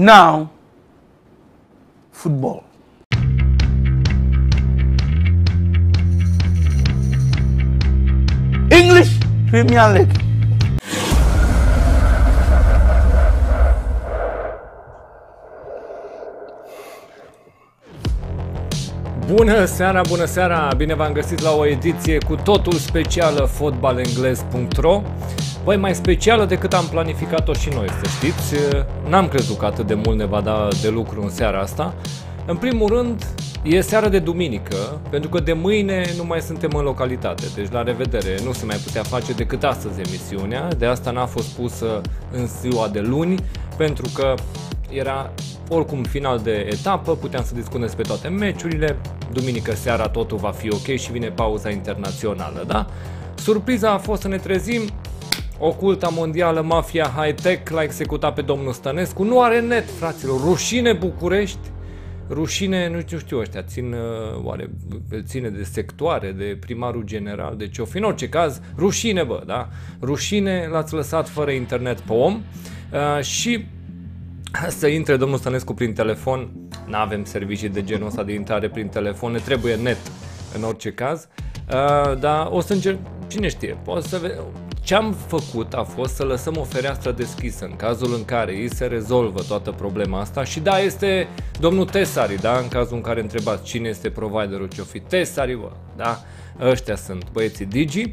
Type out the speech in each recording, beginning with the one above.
Now, football. English Premier League. Bună seara, bună seara! Bine v-am găsit la o ediție cu totul specială fotbalenglez.ro Băi, mai specială decât am planificat-o și noi, să știți. N-am crezut că atât de mult ne va da de lucru în seara asta. În primul rând, e seara de duminică, pentru că de mâine nu mai suntem în localitate, deci la revedere, nu se mai putea face decât astăzi emisiunea, de asta n-a fost pusă în ziua de luni, pentru că era oricum final de etapă, puteam să discutăm despre toate meciurile, duminică seara totul va fi ok și vine pauza internațională, da? Surpriza a fost să ne trezim Oculta mondială Mafia High Tech l-a executat pe domnul Stănescu. Nu are net, fraților. Rușine București. Rușine, nu știu, știu ăștia, țin, uh, oare, ține de sectoare, de primarul general, de ce o fi. În orice caz, rușine, bă, da? Rușine, l-ați lăsat fără internet pe om uh, și să intre domnul Stănescu prin telefon. Nu avem servicii de genul ăsta de intrare prin telefon, ne trebuie net în orice caz. Uh, dar o să încerc, cine știe, poate să vedem, ce am făcut a fost să lăsăm o fereastră deschisă în cazul în care ei se rezolvă toată problema asta și da, este domnul Tesari, da, în cazul în care întrebați cine este providerul, ce-o fi Tesari, bă, da, ăștia sunt băieții Digi.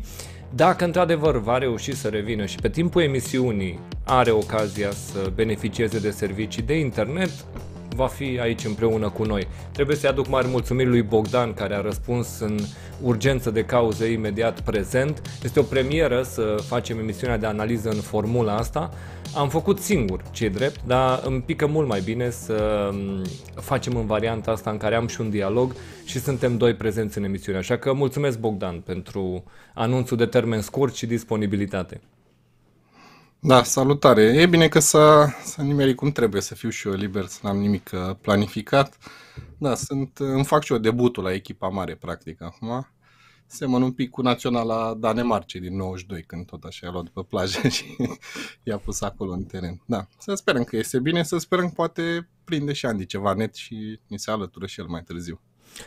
Dacă într-adevăr va reuși să revină și pe timpul emisiunii are ocazia să beneficieze de servicii de internet, va fi aici împreună cu noi. Trebuie să-i aduc mari mulțumiri lui Bogdan care a răspuns în urgență de cauze imediat prezent. Este o premieră să facem emisiunea de analiză în formula asta. Am făcut singur, ce drept, dar îmi pică mult mai bine să mm, facem în varianta asta în care am și un dialog și suntem doi prezenți în emisiune. Așa că mulțumesc Bogdan pentru anunțul de termen scurt și disponibilitate. Da, salutare! E bine că s-a, s-a nimerit cum trebuie, să fiu și eu liber, să n-am nimic uh, planificat. Da, sunt, uh, îmi fac și eu debutul la echipa mare, practic, acum. Semăn un pic cu naționala Danemarcei din 92, când tot așa i-a luat pe plajă și i-a pus acolo în teren. Da, să sperăm că este bine, să sperăm că poate prinde și Andy ceva net și ni se alătură și el mai târziu.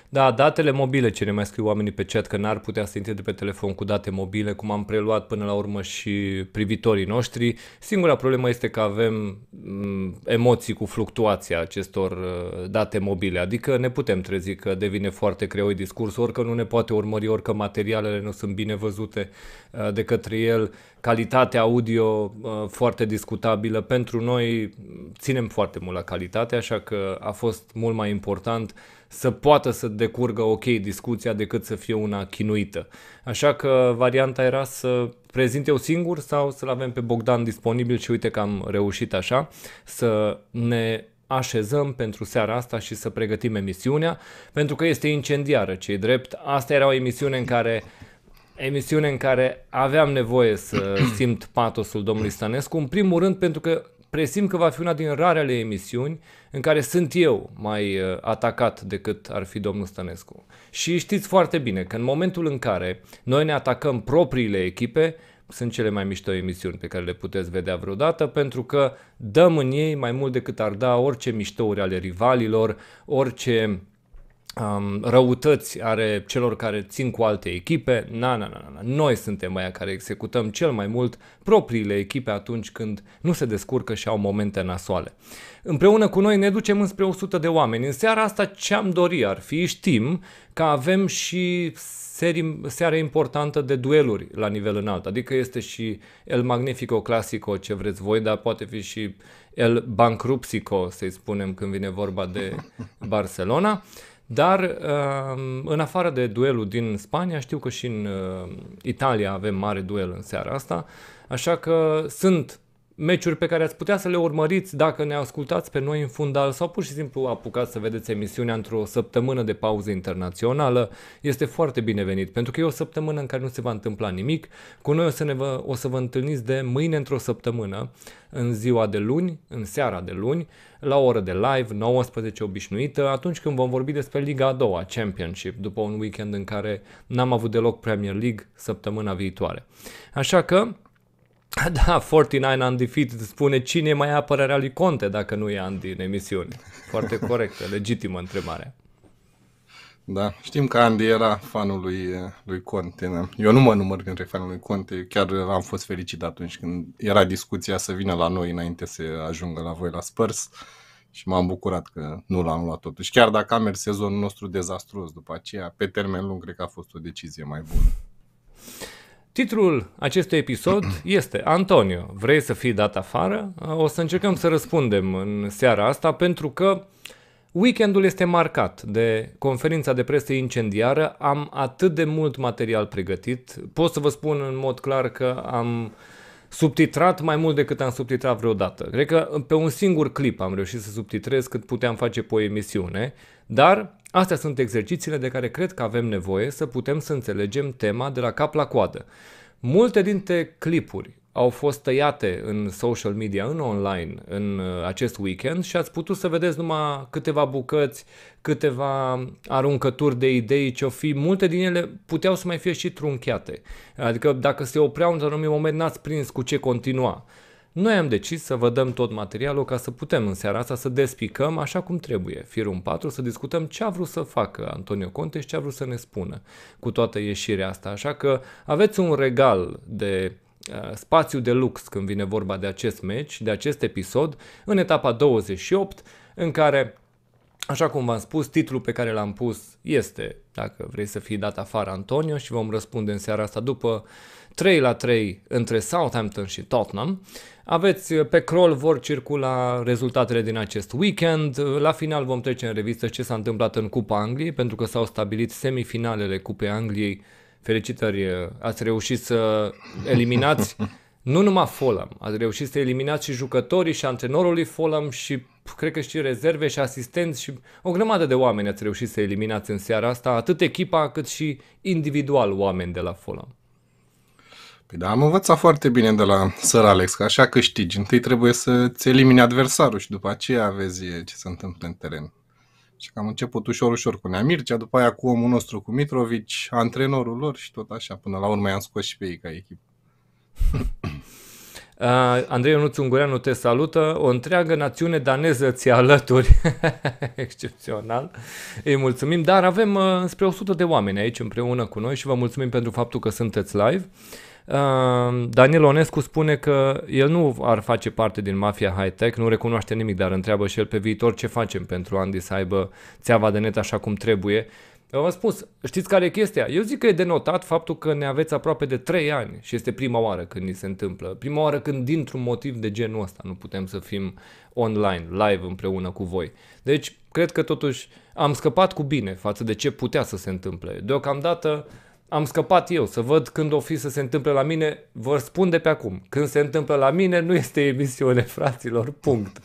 Da, datele mobile ce ne mai scriu oamenii pe chat, că n-ar putea să intre de pe telefon cu date mobile, cum am preluat până la urmă și privitorii noștri. Singura problemă este că avem mm, emoții cu fluctuația acestor uh, date mobile, adică ne putem trezi că devine foarte creoi discursul, orică nu ne poate urmări, orică materialele nu sunt bine văzute uh, de către el, calitatea audio uh, foarte discutabilă. Pentru noi ținem foarte mult la calitate, așa că a fost mult mai important să poată să decurgă ok discuția decât să fie una chinuită. Așa că varianta era să prezint eu singur sau să-l avem pe Bogdan disponibil și uite că am reușit așa să ne așezăm pentru seara asta și să pregătim emisiunea, pentru că este incendiară, cei drept. Asta era o emisiune în care emisiune în care aveam nevoie să simt patosul domnului Stanescu, în primul rând pentru că presim că va fi una din rarele emisiuni în care sunt eu mai uh, atacat decât ar fi domnul Stănescu. Și știți foarte bine că în momentul în care noi ne atacăm propriile echipe, sunt cele mai mișto emisiuni pe care le puteți vedea vreodată pentru că dăm în ei mai mult decât ar da orice miștouri ale rivalilor, orice um, răutăți are celor care țin cu alte echipe. Na, na, na, na. Noi suntem aia care executăm cel mai mult propriile echipe atunci când nu se descurcă și au momente nasoale. Împreună cu noi ne ducem înspre 100 de oameni. În seara asta ce am dori ar fi, știm că avem și serii, seară importantă de dueluri la nivel înalt. Adică este și El Magnifico Clasico, ce vreți voi, dar poate fi și El bancrupsico să-i spunem când vine vorba de Barcelona. Dar ehm, în afară de duelul din Spania, știu că și în ehm, Italia avem mare duel în seara asta, așa că sunt meciuri pe care ați putea să le urmăriți dacă ne ascultați pe noi în fundal sau pur și simplu apucați să vedeți emisiunea într-o săptămână de pauză internațională, este foarte binevenit, pentru că e o săptămână în care nu se va întâmpla nimic. Cu noi o să, ne vă, o să vă întâlniți de mâine într-o săptămână, în ziua de luni, în seara de luni, la o oră de live, 19 obișnuită, atunci când vom vorbi despre Liga a doua, Championship, după un weekend în care n-am avut deloc Premier League săptămâna viitoare. Așa că, da, 49 Undefeated spune cine mai apărarea lui Conte dacă nu e Andy în emisiune. Foarte corectă, legitimă întrebarea. Da, știm că Andy era fanul lui, lui Conte. Da? Eu nu mă număr printre fanul lui Conte, chiar am fost fericit atunci când era discuția să vină la noi înainte să ajungă la voi la Spurs și m-am bucurat că nu l-am luat totuși. Chiar dacă a mers sezonul nostru dezastruos după aceea, pe termen lung cred că a fost o decizie mai bună. Titlul acestui episod este Antonio, vrei să fii dat afară? O să încercăm să răspundem în seara asta pentru că uh, Weekendul este marcat de conferința de presă incendiară, am atât de mult material pregătit. Pot să vă spun în mod clar că am subtitrat mai mult decât am subtitrat vreodată. Cred că pe un singur clip am reușit să subtitrez cât puteam face pe o emisiune, dar astea sunt exercițiile de care cred că avem nevoie să putem să înțelegem tema de la cap la coadă. Multe dintre clipuri au fost tăiate în social media, în online, în uh, acest weekend și ați putut să vedeți numai câteva bucăți, câteva aruncături de idei ce-o fi. Multe din ele puteau să mai fie și trunchiate. Adică dacă se opreau într-un anumit moment, n-ați prins cu ce continua. Noi am decis să vă dăm tot materialul ca să putem în seara asta să despicăm așa cum trebuie firul 4, patru, să discutăm ce a vrut să facă Antonio Conte și ce a vrut să ne spună cu toată ieșirea asta. Așa că aveți un regal de Uh, spațiu de lux când vine vorba de acest meci, de acest episod, în etapa 28, în care Așa cum v-am spus, titlul pe care l-am pus este Dacă vrei să fii dat afară, Antonio și vom răspunde în seara asta după 3 la 3 între Southampton și Tottenham. Aveți uh, pe crawl vor circula rezultatele din acest weekend. Uh, la final vom trece în revistă ce s-a întâmplat în Cupa Angliei pentru că s-au stabilit semifinalele Cupei Angliei Felicitări, uh, ați reușit să eliminați nu numai Fulham, ați reușit să eliminați și jucătorii și antrenorul lui Fulham și cred că și rezerve și asistenți și o grămadă de oameni ați reușit să eliminați în seara asta, atât echipa cât și individual oameni de la Fulham. Păi da, am învățat foarte bine de la Sir Alex, că așa câștigi. Întâi trebuie să-ți elimini adversarul și după aceea vezi ce se întâmplă în teren. Și că am început ușor, ușor cu Nea Mircea, după aia cu omul nostru, cu Mitrovici, antrenorul lor și tot așa. Până la urmă i-am scos și pe ei ca echipă. Uh, Andrei Ionuț Ungureanu te salută, o întreagă națiune daneză ți alături, excepțional, îi mulțumim, dar avem uh, spre 100 de oameni aici împreună cu noi și vă mulțumim pentru faptul că sunteți live. Uh, Daniel Onescu spune că el nu ar face parte din mafia high-tech, nu recunoaște nimic, dar întreabă și el pe viitor ce facem pentru Andy să aibă țeava de net așa cum trebuie. Eu v-am spus, știți care e chestia? Eu zic că e denotat faptul că ne aveți aproape de 3 ani și este prima oară când ni se întâmplă. Prima oară când dintr-un motiv de genul ăsta nu putem să fim online, live împreună cu voi. Deci, cred că totuși am scăpat cu bine față de ce putea să se întâmple. Deocamdată, am scăpat eu, să văd când o fi să se întâmple la mine, vă spun de pe acum. Când se întâmplă la mine, nu este emisiune, fraților, punct.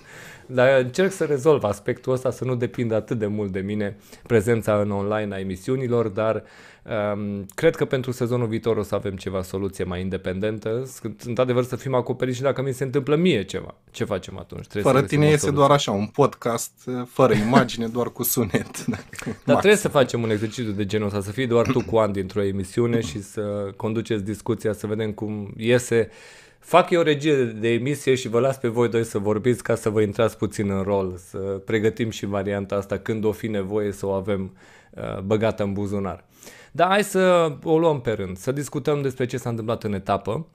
Dar încerc să rezolv aspectul ăsta, să nu depindă atât de mult de mine prezența în online a emisiunilor, dar uh, Um, cred că pentru sezonul viitor o să avem ceva soluție mai independentă, într-adevăr să fim acoperiți și dacă mi se întâmplă mie ceva, ce facem atunci? Trebuie fără să tine este doar așa, un podcast eh, fără imagine, doar cu sunet. Dar maxim. trebuie să facem un exercițiu de genul ăsta, să fii doar tu cu Andy într-o emisiune și să conduceți discuția, să vedem cum iese fac eu regie de emisie și vă las pe voi doi să vorbiți ca să vă intrați puțin în rol, să pregătim și varianta asta când o fi nevoie să o avem eh, băgată în buzunar. Dar hai să o luăm pe rând, să discutăm despre ce s-a întâmplat în etapă.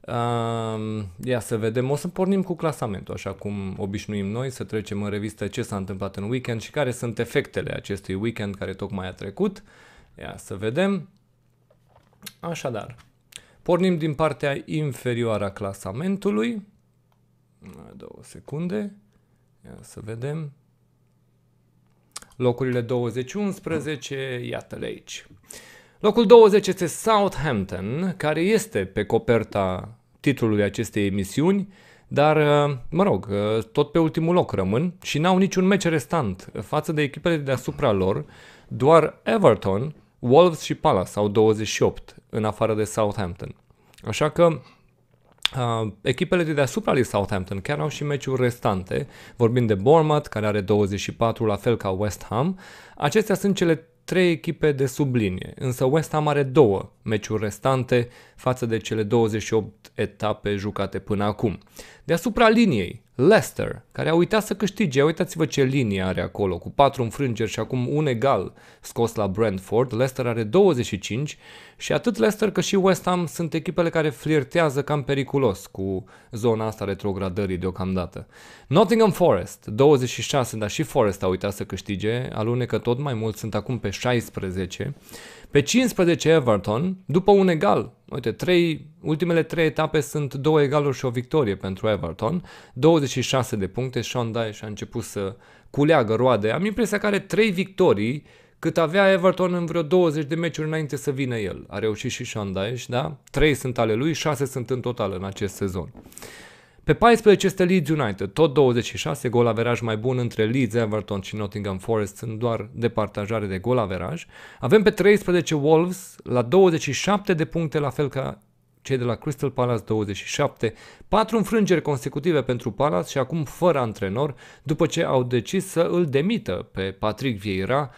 Uh, ia să vedem, o să pornim cu clasamentul, așa cum obișnuim noi, să trecem în revistă ce s-a întâmplat în weekend și care sunt efectele acestui weekend care tocmai a trecut. Ia să vedem. Așadar, pornim din partea inferioară a clasamentului. Două secunde. Ia să vedem. Locurile 20-11, iată-le aici. Locul 20 este Southampton, care este pe coperta titlului acestei emisiuni, dar, uh, mă rog, uh, tot pe ultimul loc rămân și n-au niciun meci restant față de echipele deasupra lor, doar Everton, Wolves și Palace au 28 în afară de Southampton. Așa că Uh, echipele de deasupra lui Southampton chiar au și meciuri restante, vorbim de Bournemouth, care are 24, la fel ca West Ham. Acestea sunt cele trei echipe de sublinie, însă West Ham are două meciuri restante față de cele 28 etape jucate până acum. Deasupra liniei, Leicester, care a uitat să câștige. Uitați-vă ce linie are acolo, cu patru înfrângeri și acum un egal scos la Brentford. Leicester are 25 și atât Leicester cât și West Ham sunt echipele care flirtează cam periculos cu zona asta retrogradării deocamdată. Nottingham Forest, 26, dar și Forest a uitat să câștige, alunecă tot mai mult, sunt acum pe 16. Pe 15 Everton, după un egal, uite, trei, ultimele trei etape sunt două egaluri și o victorie pentru Everton, 26 de puncte, Sean Dyche a început să culeagă roade, am impresia că are trei victorii, cât avea Everton în vreo 20 de meciuri înainte să vină el. A reușit și Sean Dyche, da? Trei sunt ale lui, șase sunt în total în acest sezon. Pe 14 este Leeds United, tot 26 gol averaj mai bun între Leeds, Everton și Nottingham Forest, sunt doar departajare de gol averaj. Avem pe 13 Wolves la 27 de puncte, la fel ca cei de la Crystal Palace 27, patru înfrângeri consecutive pentru Palace și acum fără antrenor, după ce au decis să îl demită pe Patrick Vieira,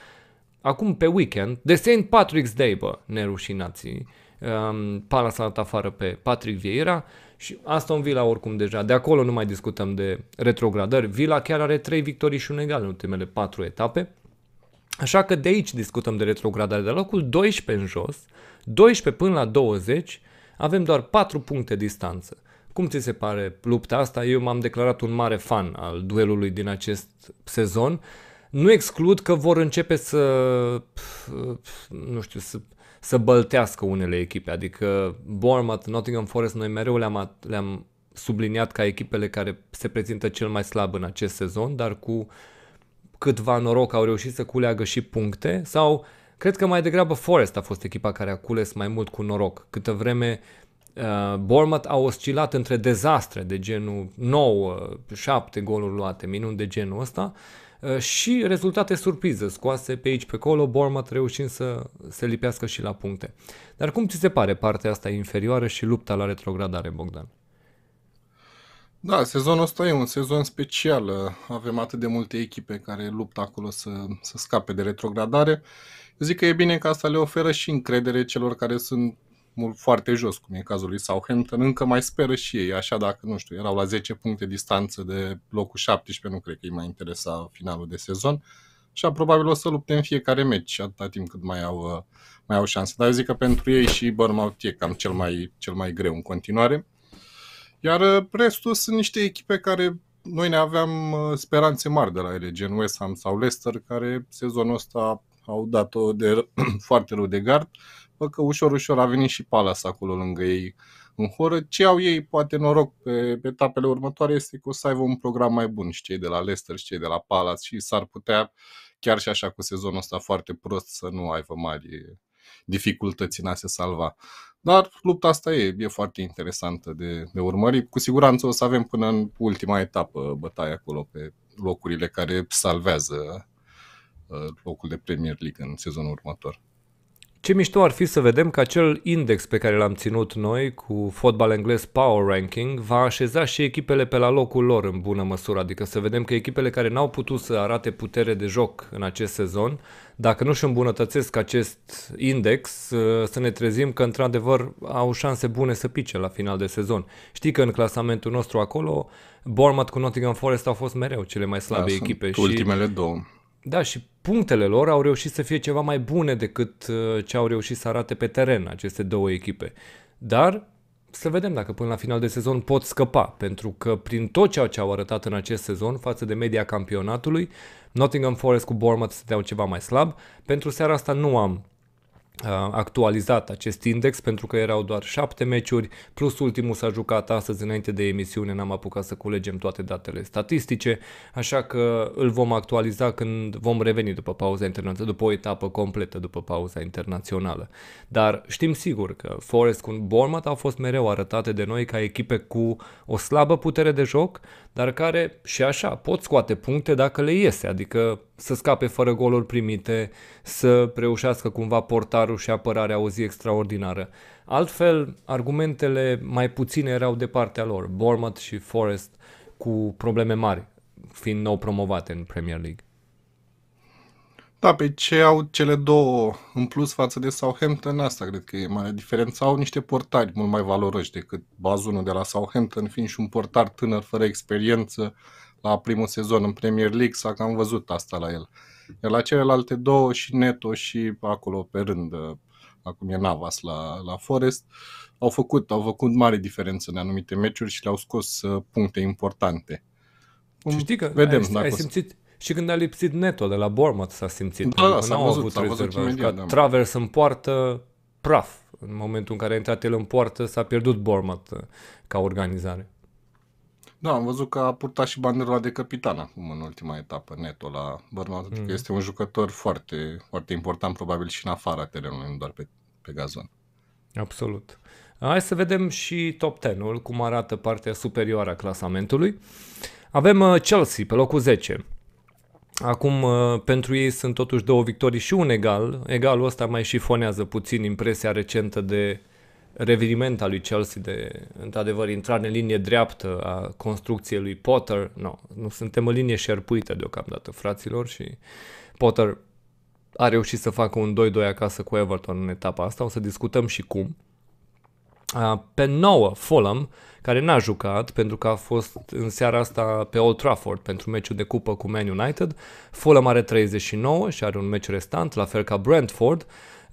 acum pe weekend, de St. Patrick's Day, bă, nerușinații, um, Palace a dat afară pe Patrick Vieira, și Aston Villa oricum deja, de acolo nu mai discutăm de retrogradări. Villa chiar are 3 victorii și un egal în ultimele 4 etape. Așa că de aici discutăm de retrogradare. De locul 12 în jos, 12 până la 20, avem doar 4 puncte distanță. Cum ți se pare lupta asta? Eu m-am declarat un mare fan al duelului din acest sezon. Nu exclud că vor începe să, nu știu, să să băltească unele echipe. Adică Bournemouth, Nottingham Forest, noi mereu le-am, le-am subliniat ca echipele care se prezintă cel mai slab în acest sezon, dar cu câtva noroc au reușit să culeagă și puncte sau cred că mai degrabă Forest a fost echipa care a cules mai mult cu noroc. Câtă vreme uh, Bournemouth a oscilat între dezastre de genul 9, 7 goluri luate, minuni de genul ăsta, uh, Uh, și rezultate surpriză scoase pe aici pe acolo, Bournemouth reușind să se lipească și la puncte. Dar cum ți se pare partea asta inferioară și lupta la retrogradare, Bogdan? Da, sezonul ăsta e un sezon special. Avem atât de multe echipe care luptă acolo să, să scape de retrogradare. Eu zic că e bine că asta le oferă și încredere celor care sunt mult foarte jos, cum e cazul lui Southampton, încă mai speră și ei, așa dacă, nu știu, erau la 10 puncte distanță de locul 17, nu cred că îi mai interesa finalul de sezon. Și probabil o să lupte în fiecare meci, atâta timp cât mai au, mai au șanse. Dar eu zic că pentru ei și Bournemouth e cam cel mai, cel mai greu în continuare. Iar uh, restul sunt niște echipe care noi ne aveam uh, speranțe mari de la ele, gen West Ham sau Leicester, care sezonul ăsta au dat-o de, foarte rău de gard. Bă, că ușor, ușor a venit și Palace acolo lângă ei în horă. Ce au ei, poate noroc, pe, pe etapele următoare este că o să aibă un program mai bun și cei de la Leicester și cei de la Palace și s-ar putea, chiar și așa cu sezonul ăsta foarte prost, să nu aibă mari dificultăți în a se salva. Dar lupta asta e, e foarte interesantă de, de urmărit. Cu siguranță o să avem până în ultima etapă bătaia acolo pe locurile care salvează uh, locul de Premier League în sezonul următor. Ce mișto ar fi să vedem că acel index pe care l-am ținut noi cu fotbal englez Power Ranking va așeza și echipele pe la locul lor în bună măsură, adică să vedem că echipele care n-au putut să arate putere de joc în acest sezon, dacă nu și îmbunătățesc acest index, ă, să ne trezim că într-adevăr au șanse bune să pice la final de sezon. Știi că în clasamentul nostru acolo, Bournemouth cu Nottingham Forest au fost mereu cele mai slabe da, echipe. Și, ultimele două. Da, și punctele lor au reușit să fie ceva mai bune decât uh, ce au reușit să arate pe teren aceste două echipe. Dar să vedem dacă până la final de sezon pot scăpa, pentru că prin tot ceea ce au arătat în acest sezon față de media campionatului, Nottingham Forest cu Bournemouth deau ceva mai slab. Pentru seara asta nu am actualizat acest index pentru că erau doar șapte meciuri, plus ultimul s-a jucat astăzi înainte de emisiune, n-am apucat să culegem toate datele statistice, așa că îl vom actualiza când vom reveni după pauza internațională, după o etapă completă după pauza internațională. Dar știm sigur că Forest cu Bournemouth au fost mereu arătate de noi ca echipe cu o slabă putere de joc, dar care și așa pot scoate puncte dacă le iese, adică să scape fără goluri primite, să reușească cumva portarul și apărarea o zi extraordinară. Altfel, argumentele mai puține erau de partea lor, Bournemouth și Forest cu probleme mari, fiind nou promovate în Premier League. Da, pe ce au cele două în plus față de Southampton, asta cred că e mai diferența. Au niște portari mult mai valoroși decât bazunul de la Southampton, fiind și un portar tânăr fără experiență, la primul sezon în Premier League, s-a cam văzut asta la el. Iar la celelalte două, și Neto și acolo pe rând, uh, acum e Navas la, la Forest, au făcut, au făcut mare diferență în anumite meciuri și le-au scos uh, puncte importante. Și știi că vedem ai, dacă ai simțit, să... și când a lipsit Neto de la Bournemouth s-a simțit. Da, da, s-a n-au văzut, avut s-a văzut imediat, da. Travers în poartă, praf. În momentul în care a intrat el în poartă, s-a pierdut Bournemouth uh, ca organizare. Da, am văzut că a purtat și banderola de capitan acum în ultima etapă, neto la Bărmat, mm. că mhm. este un jucător foarte, foarte important, probabil și în afara terenului, nu doar pe, pe gazon. Absolut. Hai să vedem și top 10-ul, cum arată partea superioară a clasamentului. Avem uh, Chelsea pe locul 10. Acum, uh, pentru ei sunt totuși două victorii și un egal. Egalul ăsta mai șifonează puțin impresia recentă de uh, reveniment al lui Chelsea de, într-adevăr, intrare în linie dreaptă a construcției lui Potter. no, nu suntem în linie șerpuită deocamdată, fraților, și Potter a reușit să facă un 2-2 acasă cu Everton în etapa asta, o să discutăm și cum. Pe nouă, Fulham, care n-a jucat pentru că a fost în seara asta pe Old Trafford pentru meciul de cupă cu Man United. Fulham are 39 și are un meci restant, la fel ca Brentford.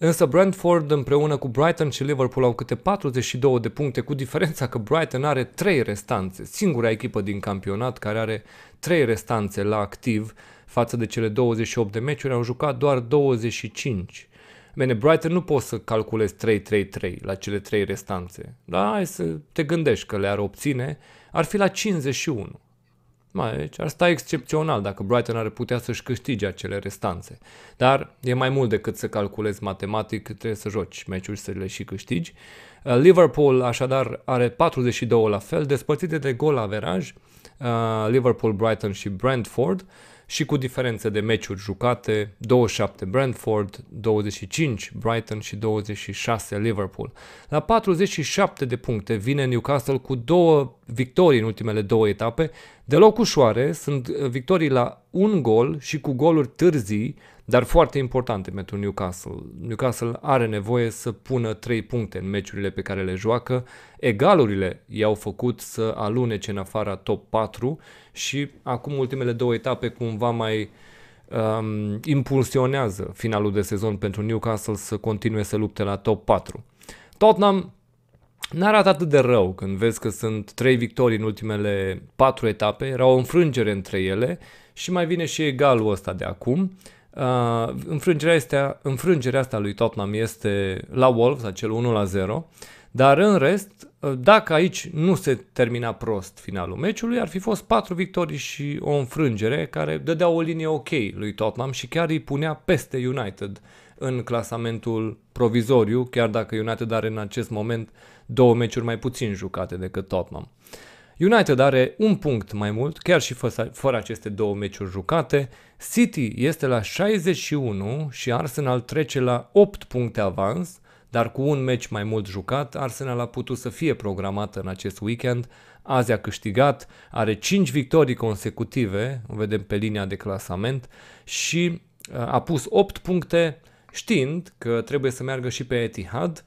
Însă Brentford împreună cu Brighton și Liverpool au câte 42 de puncte, cu diferența că Brighton are 3 restanțe, singura echipă din campionat care are 3 restanțe la activ, față de cele 28 de meciuri au jucat doar 25. Bine, Brighton nu poți să calculezi 3-3-3 la cele 3 restanțe, dar hai să te gândești că le-ar obține, ar fi la 51. Mai, deci ar sta excepțional dacă Brighton ar putea să-și câștige acele restanțe. Dar e mai mult decât să calculezi matematic, trebuie să joci meciuri să le și câștigi. Uh, Liverpool așadar are 42 la fel, despărțite de gol averaj, uh, Liverpool, Brighton și Brentford și cu diferență de meciuri jucate, 27 Brentford, 25 Brighton și 26 Liverpool. La 47 de puncte vine Newcastle cu două victorii în ultimele două etape, deloc ușoare, sunt uh, victorii la un gol și cu goluri târzii, dar foarte importante pentru Newcastle. Newcastle are nevoie să pună 3 puncte în meciurile pe care le joacă. Egalurile i-au făcut să alunece în afara top 4 și acum ultimele două etape cumva mai um, impulsionează finalul de sezon pentru Newcastle să continue să lupte la top 4. Tottenham n-arată atât de rău când vezi că sunt trei victorii în ultimele patru etape, era o înfrângere între ele și mai vine și egalul ăsta de acum. Uh, înfrângerea, este, înfrângerea asta lui Tottenham este la Wolves, acel 1 0, dar în rest, uh, dacă aici nu se termina prost finalul meciului, ar fi fost patru victorii și o înfrângere care dădea o linie ok lui Tottenham și chiar îi punea peste United în clasamentul provizoriu, chiar dacă United are în acest moment două meciuri mai puțin jucate decât Tottenham. Uh, United are un punct mai mult, chiar și fără aceste două meciuri jucate. City este la 61 și Arsenal trece la 8 puncte avans, dar cu un meci mai mult jucat, Arsenal a putut să fie programată în acest weekend. Azi a câștigat, are 5 victorii consecutive, o vedem pe linia de clasament, și uh, a pus 8 puncte știind că trebuie să meargă și pe Etihad,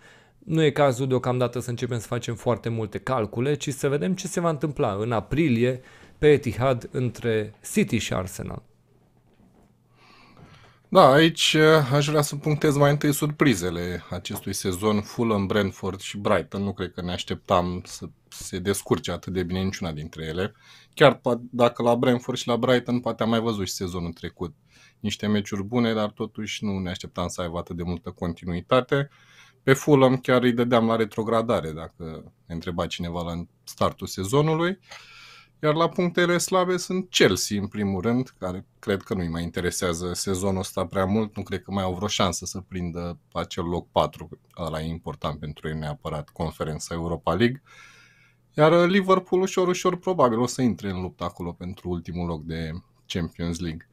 nu e cazul deocamdată să începem să facem foarte multe calcule, ci să vedem ce se va întâmpla în aprilie pe Etihad între City și Arsenal. Da, aici eh, aș vrea să punctez mai întâi surprizele acestui sezon, Fulham, Brentford și Brighton. Nu cred că ne așteptam să se descurce atât de bine niciuna dintre ele. Chiar dacă la Brentford și la Brighton poate am mai văzut și sezonul trecut niște meciuri bune, dar totuși nu ne așteptam să aibă atât de multă continuitate. Uh, pe Fulham chiar îi dădeam la retrogradare, dacă ne întreba cineva la startul sezonului. Iar la punctele slabe sunt Chelsea, în primul rând, care cred că nu-i mai interesează sezonul ăsta prea mult. Nu cred că mai au vreo șansă să prindă acel loc 4. Ăla e important pentru ei neapărat, conferența Europa League. Iar Liverpool ușor, ușor probabil o să intre în luptă acolo pentru ultimul loc de Champions League.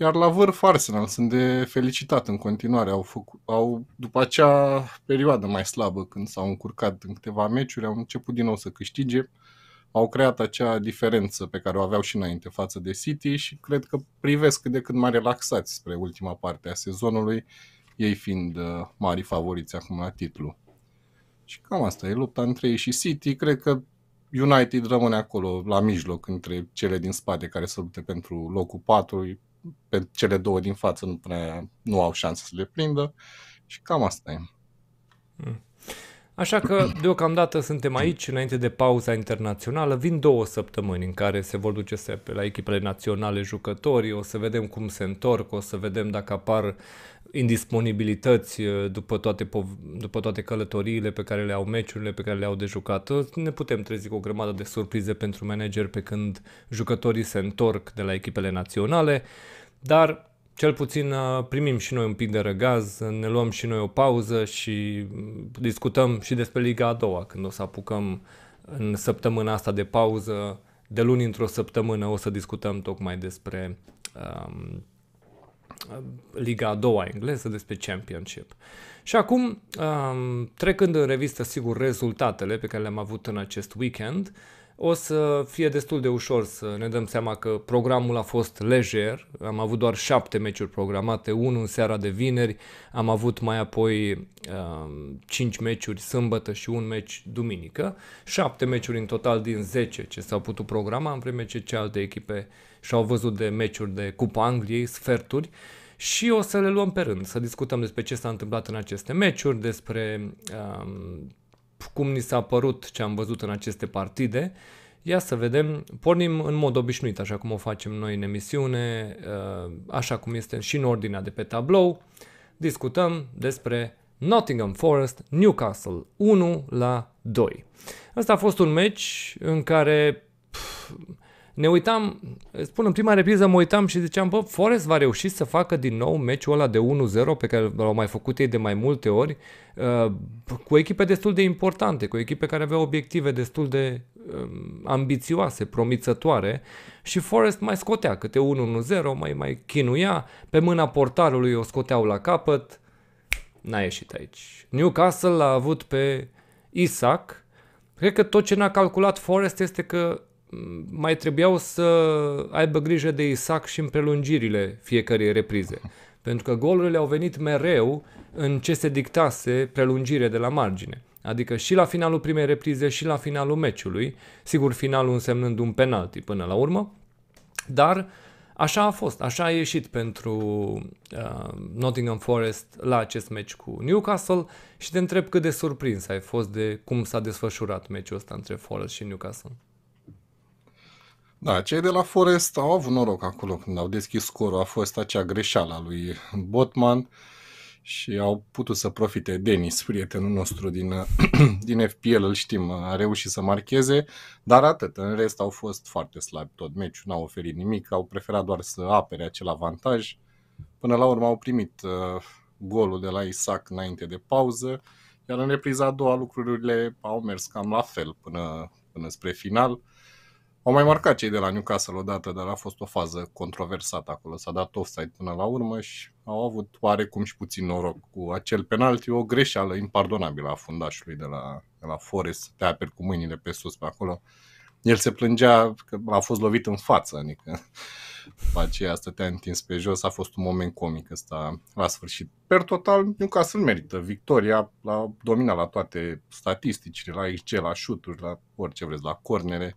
Iar la vârf Arsenal sunt de felicitat în continuare. Au, făcut, au după acea perioadă mai slabă când s-au încurcat în câteva meciuri, au început din nou să câștige. Au creat acea diferență pe care o aveau și înainte față de City și cred că privesc cât de cât mai relaxați spre ultima parte a sezonului, ei fiind uh, mari favoriți acum la titlu. Și cam asta e lupta între ei și City. Cred că United rămâne acolo, la mijloc, între cele din spate care se lupte pentru locul 4 pe cele două din față nu prea nu au șanse să le prindă și cam asta e. Mm. Așa că deocamdată suntem aici, înainte de pauza internațională, vin două săptămâni în care se vor duce la echipele naționale jucătorii, o să vedem cum se întorc, o să vedem dacă apar indisponibilități uh, după toate, după toate călătoriile pe care le au, meciurile pe care le au de jucat, uh, ne putem trezi cu o grămadă de surprize pentru manager pe când jucătorii se întorc de la echipele naționale, dar cel puțin uh, primim și noi un pic de răgaz, ne luăm și noi o pauză și discutăm și despre Liga a doua când o să apucăm în săptămâna asta de pauză, de luni într-o săptămână o să discutăm tocmai despre um, Liga a doua engleză, despre Championship. Și acum, trecând în revistă, sigur, rezultatele pe care le-am avut în acest weekend, o să fie destul de ușor să ne dăm seama că programul a fost lejer, am avut doar șapte meciuri programate, unul în seara de vineri, am avut mai apoi cinci meciuri sâmbătă și un meci duminică, șapte meciuri în total din 10 ce s-au putut programa, în vreme ce cealaltă echipe uh, și au văzut de meciuri de Cupa Angliei, sferturi, și o să le luăm pe rând, să discutăm despre ce s-a întâmplat în aceste meciuri, despre um, cum ni s-a părut ce am văzut în aceste partide. Ia să vedem, pornim în mod obișnuit, așa cum o facem noi în emisiune, uh, așa cum este și în ordinea de pe tablou, discutăm despre Nottingham Forest, Newcastle 1 la 2. Asta a fost un meci în care pf, ne uitam, spun, în prima repriză mă uitam și ziceam, bă, Forest va reuși să facă din nou meciul ăla de 1-0 pe care l-au mai făcut ei de mai multe ori, uh, cu echipe destul de importante, cu echipe care aveau obiective destul de um, ambițioase, promițătoare și Forest mai scotea câte 1-1-0, mai, mai chinuia, pe mâna portarului o scoteau la capăt, n-a ieșit aici. Newcastle l-a avut pe Isaac, Cred că tot ce n-a calculat Forest este că mai trebuiau să aibă grijă de Isaac și în prelungirile fiecărei reprize. Pentru că golurile au venit mereu în ce se dictase prelungire de la margine. Adică și la finalul primei reprize și la finalul meciului, sigur finalul însemnând un penalti până la urmă, dar așa a fost, așa a ieșit pentru uh, Nottingham Forest la acest meci cu Newcastle și te întreb cât de surprins ai fost de cum s-a desfășurat meciul ăsta între Forest și Newcastle. Da, cei de la Forest au avut noroc acolo când au deschis scorul, a fost acea greșeală a lui Botman și au putut să profite. Denis, prietenul nostru din, din FPL, îl știm, a reușit să marcheze, dar atât, în rest au fost foarte slabi tot meciul, n-au oferit nimic, au preferat doar să apere acel avantaj. Până la urmă au primit uh, golul de la Isaac înainte de pauză, iar în repriza a doua lucrurile au mers cam la fel până, până spre final au mai marcat cei de la Newcastle odată, dar a fost o fază controversată acolo. S-a dat offside până la urmă și au avut oarecum și puțin noroc cu acel penalti, o greșeală impardonabilă a fundașului de la, de la Forest, te aperi cu mâinile pe sus pe acolo. El se plângea că a fost lovit în față, adică după aceea stătea întins pe jos, a fost un moment comic ăsta la sfârșit. Per total, Newcastle merită victoria, la domina la toate statisticile, la XG, la șuturi, la orice vreți, la cornere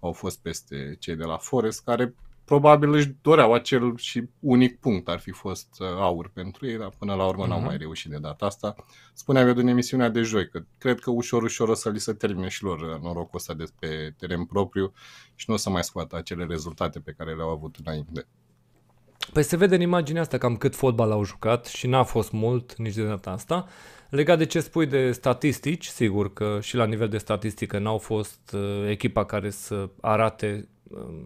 au fost peste cei de la Forest, care probabil își doreau acel și unic punct, ar fi fost uh, aur pentru ei, dar până la urmă uh-huh. n-au mhm. mai reușit de data asta. Spuneam eu din emisiunea de joi că cred că ușor, ușor o să li se termine și lor uh, norocul ăsta de pe teren propriu și nu o să mai scoată acele rezultate pe care le-au avut înainte. Păi se vede în imaginea asta cam cât fotbal au jucat și n-a fost mult nici de data asta. Legat de ce spui de statistici, sigur că și la nivel de statistică n-au fost uh, echipa care să arate, uh,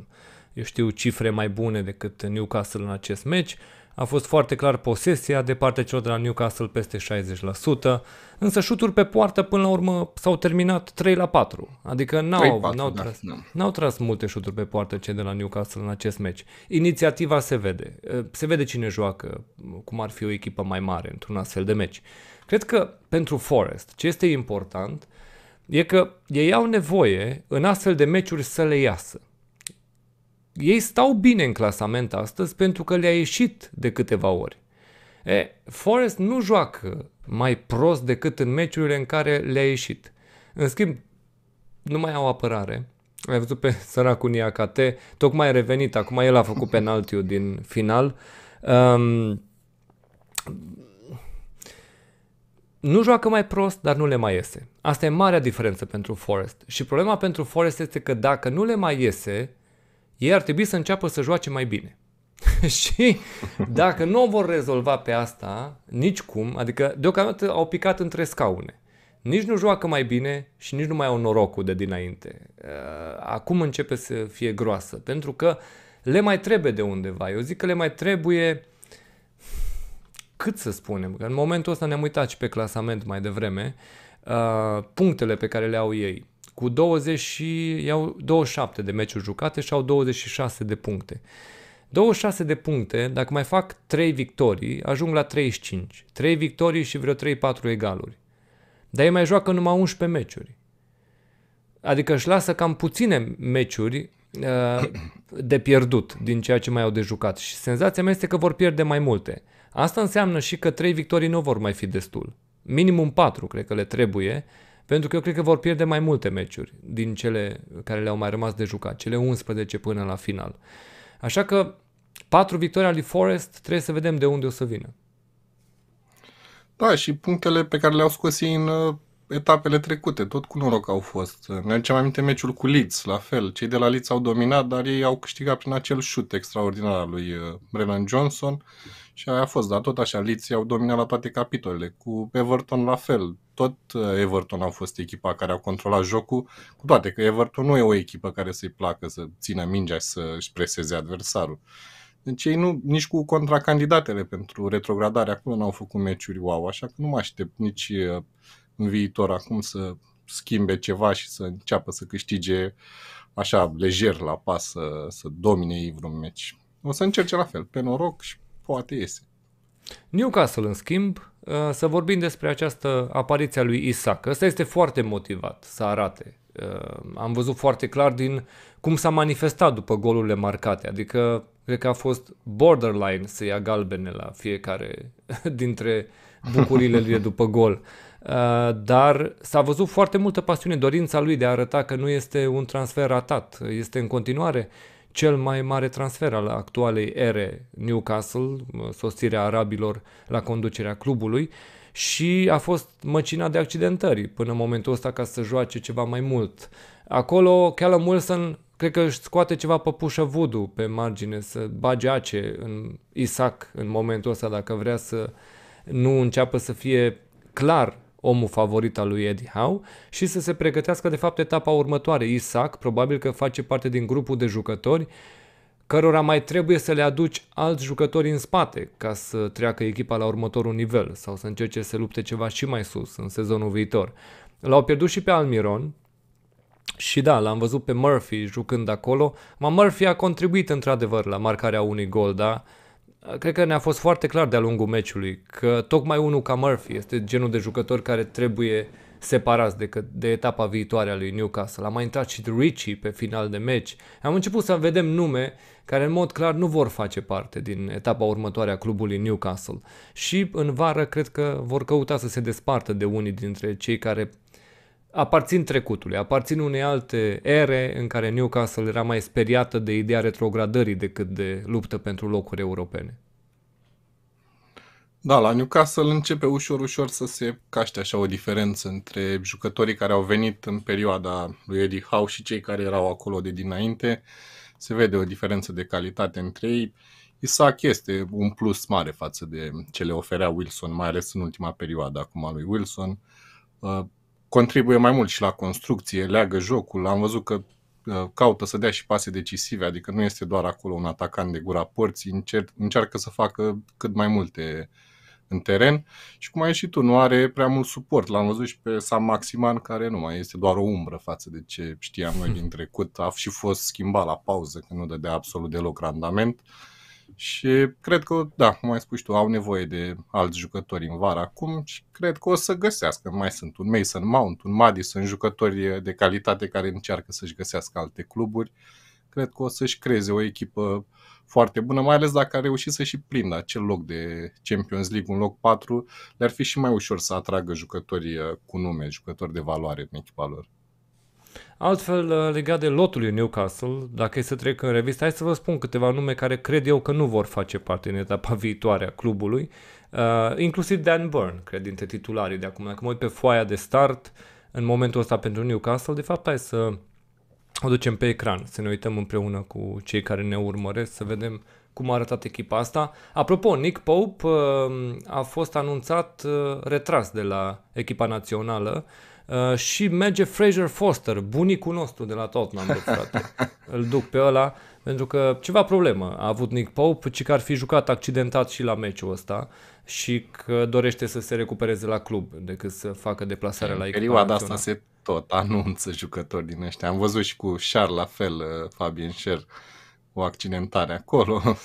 eu știu, cifre mai bune decât Newcastle în acest meci. Uh, a fost foarte clar posesia de partea celor de la Newcastle peste 60%, însă șuturi pe poartă până la urmă s-au terminat 3 la 4, adică n-au, 3-4, n-au, da, tras, da, n-au tras multe șuturi pe poartă cei de la Newcastle în acest meci. Inițiativa se vede, eh, se vede cine joacă, cum ar fi o echipă mai mare într-un astfel de meci. Cred că pentru Forest ce este important e că ei au nevoie în astfel de meciuri să le iasă ei stau bine în clasament astăzi pentru că le-a ieșit de câteva ori. E, Forest nu joacă mai prost decât în meciurile în care le-a ieșit. În schimb, nu mai au apărare. Ai văzut pe săracul Niacate, tocmai a revenit, acum el a făcut penaltiul din final. Um, nu joacă mai prost, dar nu le mai iese. Asta e marea diferență pentru Forest. Și problema pentru Forest este că dacă nu le mai iese, ei ar trebui să înceapă să joace mai bine. și dacă nu o vor rezolva pe asta, nici cum, adică deocamdată au picat între scaune. Nici nu joacă mai bine și nici nu mai au norocul de dinainte. Uh, acum începe să fie groasă, pentru că le mai trebuie de undeva. Eu zic că le mai trebuie, cât să spunem, că în momentul ăsta ne-am uitat și pe clasament mai devreme, uh, punctele pe care le au ei. Cu 20 și iau 27 de meciuri jucate și au 26 de puncte. 26 de puncte, dacă mai fac 3 victorii, ajung la 35. 3 victorii și vreo 3-4 egaluri. Dar ei mai joacă numai 11 meciuri. Adică își lasă cam puține meciuri uh, de pierdut din ceea ce mai au de jucat. Și senzația mea este că vor pierde mai multe. Asta înseamnă și că 3 victorii nu vor mai fi destul. Minimum 4 cred că le trebuie pentru că eu cred că vor pierde mai multe meciuri din cele care le-au mai rămas de jucat, cele 11 până la final. Așa că patru victorii ale Forest, trebuie să vedem de unde o să vină. Da, și punctele pe care le-au scos ei în uh, etapele trecute, tot cu noroc au fost. Ne am aducem aminte meciul cu Leeds, la fel. Cei de la Leeds au dominat, dar ei au câștigat prin acel șut extraordinar al lui uh, Brennan Johnson și aia a fost, dar tot așa, Leeds i-au dominat la toate capitolele. Cu Everton la fel, tot uh, Everton a fost echipa care a controlat jocul, cu toate că Everton nu e o echipă care să-i placă să țină mingea și să-și preseze adversarul. Deci ei nu, nici cu contracandidatele pentru retrogradare acum n-au făcut meciuri wow, așa că nu mă aștept nici uh, în viitor acum să schimbe ceva și să înceapă să câștige așa lejer la pas, să, să domine ei vreun meci. O să încerce la fel, pe noroc și poate iese. Newcastle, în schimb, uh, să vorbim despre această apariție a lui Isaac. Ăsta este foarte motivat să arate. Uh, am văzut foarte clar din cum s-a manifestat după golurile marcate, adică cred că a fost borderline să ia galbene la fiecare dintre bucurile lui după gol. Uh, dar s-a văzut foarte multă pasiune, dorința lui de a arăta că nu este un transfer ratat, este în continuare cel mai mare transfer al actualei ere Newcastle, sosirea arabilor la conducerea clubului și a fost măcinat de accidentări până în momentul ăsta ca să joace ceva mai mult. Acolo Callum Wilson cred că își scoate ceva păpușă voodoo pe margine, să bage ace în Isaac în momentul ăsta dacă vrea să nu înceapă să fie clar omul favorit al lui Eddie Howe, și să se pregătească de fapt etapa următoare. Isaac probabil că face parte din grupul de jucători cărora mai trebuie să le aduci alți jucători în spate ca să treacă echipa la următorul nivel sau să încerce să lupte ceva și mai sus în sezonul viitor. L-au pierdut și pe Almiron, și da, l-am văzut pe Murphy jucând acolo. Ma Murphy a contribuit într-adevăr la marcarea unui gol, da? cred că ne-a fost foarte clar de-a lungul meciului că tocmai unul ca Murphy este genul de jucător care trebuie separați de, de etapa viitoare a lui Newcastle. A mai intrat și Richie pe final de meci. Am început să vedem nume care în mod clar nu vor face parte din etapa următoare a clubului Newcastle. Și în vară cred că vor căuta să se despartă de unii dintre cei care aparțin trecutului, aparțin unei alte ere în care Newcastle era mai speriată de ideea retrogradării decât de luptă pentru locuri europene. Da, la Newcastle începe ușor, ușor să se caște așa o diferență între jucătorii care au venit în perioada lui Eddie Howe și cei care erau acolo de dinainte. Se vede o diferență de calitate între ei. Isaac este un plus mare față de ce le oferea Wilson, mai ales în ultima perioadă acum a lui Wilson. Uh, contribuie mai mult și la construcție, leagă jocul. Am văzut că uh, caută să dea și pase decisive, adică nu este doar acolo un atacant de gura porții, încer- încearcă să facă cât mai multe în teren și cum ai și tu, nu are prea mult suport. L-am văzut și pe Sam Maximan, care nu mai este doar o umbră față de ce știam noi din trecut. A și fost schimbat la pauză, că nu dădea absolut deloc randament. Uh, și cred că, da, cum ai spus tu, au nevoie de alți jucători în vară acum și cred că o să găsească. Mai sunt un Mason Mount, un Madison, jucători de calitate care încearcă să-și găsească alte cluburi. Cred că o să-și creeze o echipă foarte bună, mai ales dacă a reușit să și prindă acel loc de Champions League, un loc 4, le-ar fi și mai ușor să atragă jucătorii uh, cu nume, jucători de valoare în echipa lor. Altfel, uh, legat de lotul lui Newcastle, dacă e să trec în revistă, hai să vă spun câteva nume care cred eu că nu vor face parte în etapa viitoare a clubului, uh, inclusiv Dan Byrne, cred, dintre titularii de acum. Dacă mă uit pe foaia de start, în momentul ăsta pentru Newcastle, de fapt, hai să o ducem pe ecran, să ne uităm împreună cu cei care ne urmăresc, să vedem cum a arătat echipa asta. Apropo, Nick Pope uh, a fost anunțat uh, retras de la echipa națională. Uh, și merge Fraser Foster, bunicul nostru de la Tottenham, de frate. Îl duc pe ăla, pentru că ceva problemă a avut Nick Pope, ci că ar fi jucat accidentat și la meciul ăsta și că dorește să se recupereze la club decât să facă deplasarea la echipa Perioada asta se tot anunță jucători din ăștia. Am văzut și cu Charles la fel, uh, Fabien Scher, o accidentare acolo.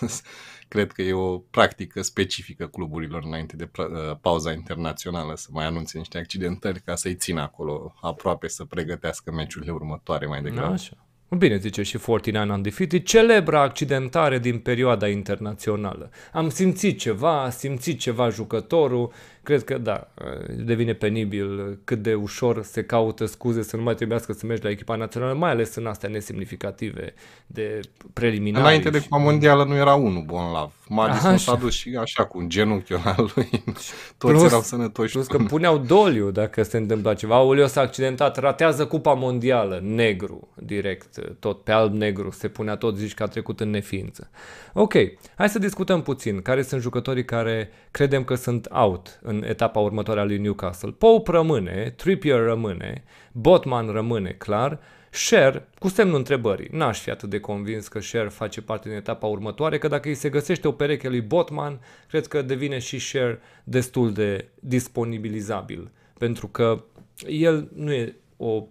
cred că e o practică specifică cluburilor înainte de uh, pauza internațională să mai anunțe niște accidentări ca să-i țină acolo aproape să pregătească meciurile următoare mai degrabă. Așa. Bine zice și 49 Undefeated, celebra accidentare din perioada internațională. Am simțit ceva, a simțit ceva jucătorul Cred că da, uh, devine penibil cât de ușor se caută scuze să nu mai trebuiască să mergi la echipa națională, mai ales în astea nesemnificative de preliminare. Înainte de Cupa Mondială nu era unul bon lav. Madison s-a dus și așa cu un genunchi al lui. Toți plus, erau sănătoși. Plus că puneau doliu dacă se întâmpla ceva. Aulio s-a accidentat, ratează Cupa Mondială, negru, direct, tot pe alb-negru, se punea tot zici că a trecut în neființă. Ok, hai să discutăm puțin care sunt jucătorii care credem că sunt out în în etapa următoare a lui Newcastle. Pope rămâne, Trippier rămâne, Botman rămâne, clar, Share, cu semnul întrebării, n-aș fi atât de convins că Share face parte din etapa următoare, că dacă îi se găsește o pereche lui Botman, cred că devine și Share destul de disponibilizabil, pentru că el nu e o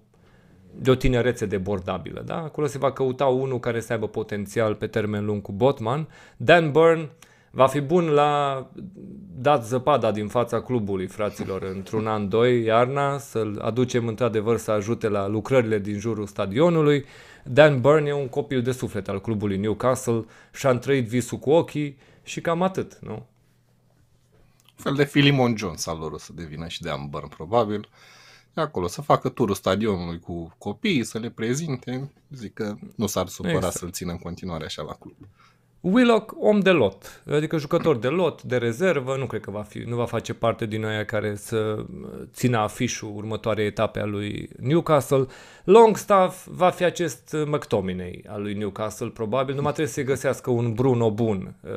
de o tinerețe debordabilă. Da? Acolo se va căuta unul care să aibă potențial pe termen lung cu Botman. Dan Byrne, va fi bun la dat zăpada din fața clubului, fraților, într-un an, doi, iarna, să-l aducem într-adevăr să ajute la lucrările din jurul stadionului. Dan Byrne e un copil de suflet al clubului Newcastle și-a întrăit visul cu ochii și cam atât, nu? Un fel de Filimon Jones al lor o să devină și Dan Byrne, probabil. E acolo să facă turul stadionului cu copiii, să le prezinte. Zic că nu s-ar supăra exact. să-l țină în continuare așa la club. Willock, om de lot, adică jucător de lot, de rezervă, nu cred că va fi, nu va face parte din aia care să țină afișul următoarei etape a lui Newcastle. Longstaff va fi acest McTominay al lui Newcastle, probabil, numai trebuie să-i găsească un Bruno bun uh,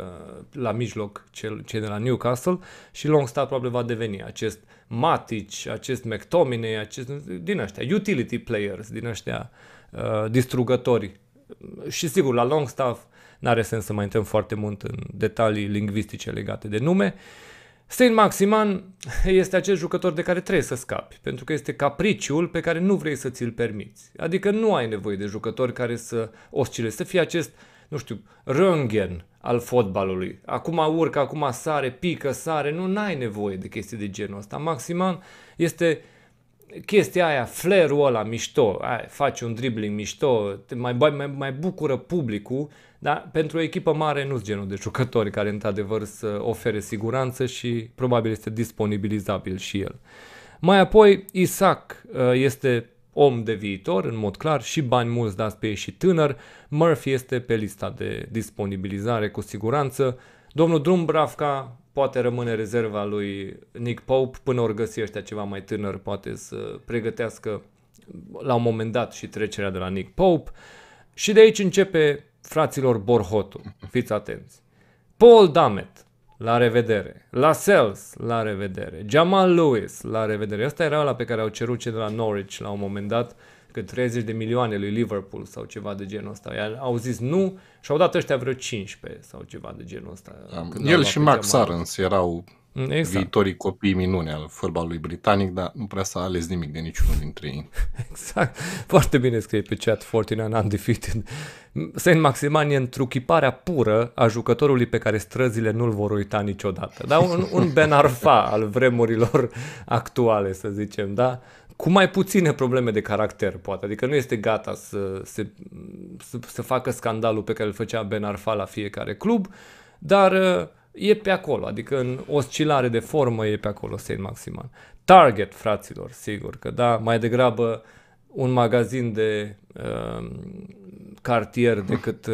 la mijloc, cel, cel de la Newcastle, și Longstaff probabil va deveni acest Matic, acest McTominay, acest, din ăștia, utility players, din ăștia uh, distrugători. Și sigur, la Longstaff, n-are sens să mai intrăm foarte mult în detalii lingvistice legate de nume. Saint Maximan este acest jucător de care trebuie să scapi, pentru că este capriciul pe care nu vrei să ți-l permiți. Adică nu ai nevoie de jucători care să oscile, să fie acest, nu știu, Röntgen al fotbalului. Acum urcă, acum sare, pică, sare, nu ai nevoie de chestii de genul ăsta. Maximan este chestia aia, flare-ul ăla mișto, aia, faci un dribbling mișto, te mai, mai, mai bucură publicul dar pentru o echipă mare nu-s genul de jucători care într-adevăr să ofere siguranță și probabil este disponibilizabil și el. Mai apoi, Isaac uh, este om de viitor, în mod clar, și bani mulți dați pe ei și tânăr. Murphy este pe lista de disponibilizare cu siguranță. Domnul Drumbravka poate rămâne rezerva lui Nick Pope până ori găsi ăștia ceva mai tânăr, poate să pregătească la un moment dat și trecerea de la Nick Pope. Și de aici începe fraților Borhotu, fiți atenți. Paul Damet, la revedere. La Sells, la revedere. Jamal Lewis, la revedere. Asta era la pe care au cerut cei de la Norwich la un moment dat, că 30 de milioane lui Liverpool sau ceva de genul ăsta. Iar au zis nu și au dat ăștia vreo 15 sau ceva de genul ăsta. Am, el și Max Arons erau Exact. Viitorii copii minune al fotbalului britanic, dar nu prea s-a ales nimic de niciunul dintre ei. Exact. Foarte bine scrie pe chat 49 Undefeated. Saint Maximan e întruchiparea pură a jucătorului pe care străzile nu-l vor uita niciodată. Da, un, un Ben Arfa al vremurilor actuale, să zicem, da? Cu mai puține probleme de caracter, poate. Adică nu este gata să se să, să facă scandalul pe care îl făcea Ben Arfa la fiecare club, dar e pe acolo, adică în oscilare de formă e pe acolo Saint Maximan. Target, fraților, sigur că da, mai degrabă un magazin de uh, cartier decât uh,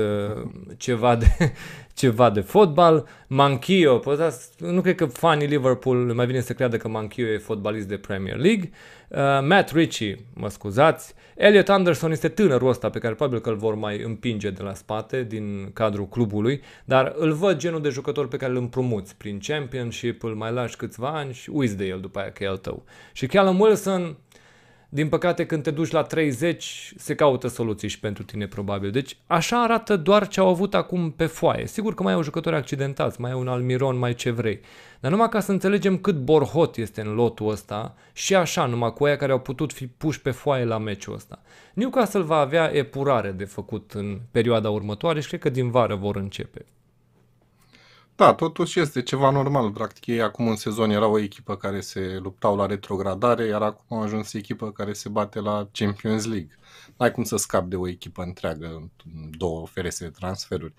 ceva, de, ceva de fotbal. Manchio, da, nu cred că fanii Liverpool mai vine să creadă că Manchio e fotbalist de Premier League. Uh, Matt Ritchie, mă scuzați. Elliot Anderson este tânărul ăsta pe care probabil că îl vor mai împinge de la spate din cadrul clubului, dar îl văd genul de jucător pe care îl împrumuți prin championship, îl mai lași câțiva ani și uiți de el după aia că e al tău. Și Callum Wilson, din păcate, când te duci la 30, se caută soluții și pentru tine, probabil. Deci, așa arată doar ce au avut acum pe foaie. Sigur că mai au jucători accidentați, mai e un Almiron, mai ce vrei. Dar numai ca să înțelegem cât borhot este în lotul ăsta și așa, numai cu aia care au putut fi puși pe foaie la meciul ăsta. Newcastle va avea epurare de făcut în perioada următoare și cred că din vară vor începe. Da, totuși este ceva normal. Practic ei acum în sezon era o echipă care se luptau la retrogradare, iar acum au ajuns echipă care se bate la Champions League. N-ai cum să scap de o echipă întreagă în două ferese de transferuri.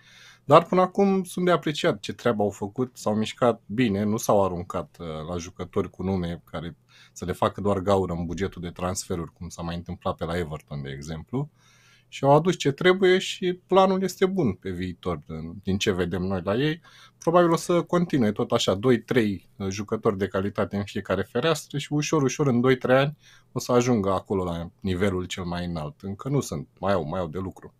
Dar până acum sunt de apreciat ce treabă au făcut, s-au mișcat bine, nu s-au aruncat uh, la jucători cu nume care să le facă doar gaură în bugetul de transferuri, cum s-a mai întâmplat pe la Everton, de exemplu. Uh, și au adus ce trebuie și planul este bun pe viitor, din ce vedem noi la ei. Probabil o să continue tot așa, 2-3 uh, jucători de calitate în fiecare fereastră și ușor, ușor, în 2-3 ani o să ajungă acolo la nivelul cel mai înalt. Încă nu sunt, mai au, mai au de lucru.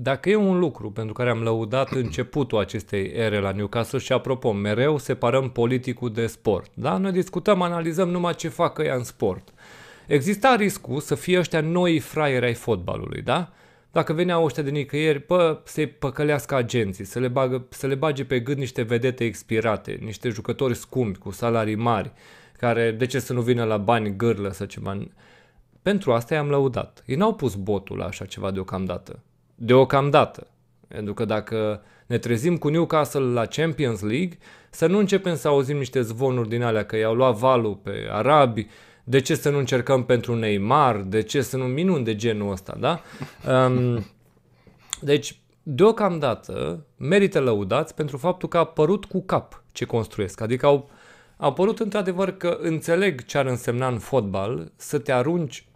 Dacă e un lucru pentru care am lăudat începutul acestei ere la Newcastle și apropo, mereu separăm politicul de sport, da? Noi discutăm, analizăm numai ce fac ea în sport. Exista riscul să fie ăștia noi fraieri ai fotbalului, da? Dacă veneau ăștia de nicăieri, pă, să-i păcălească agenții, să le, bagă, să le bage pe gât niște vedete expirate, niște jucători scumpi, cu salarii mari, care de ce să nu vină la bani gârlă sau ceva. Pentru asta i-am lăudat. Ei n-au pus botul la așa ceva deocamdată. Deocamdată. Pentru că dacă ne trezim cu Newcastle la Champions League, să nu începem să auzim niște zvonuri din alea că i-au luat valul pe arabi, de ce să nu încercăm pentru Neymar, de ce să nu minun de genul ăsta, da? Um, deci, deocamdată, merită lăudați pentru faptul că a apărut cu cap ce construiesc. Adică au apărut într-adevăr că înțeleg ce ar însemna în fotbal să te arunci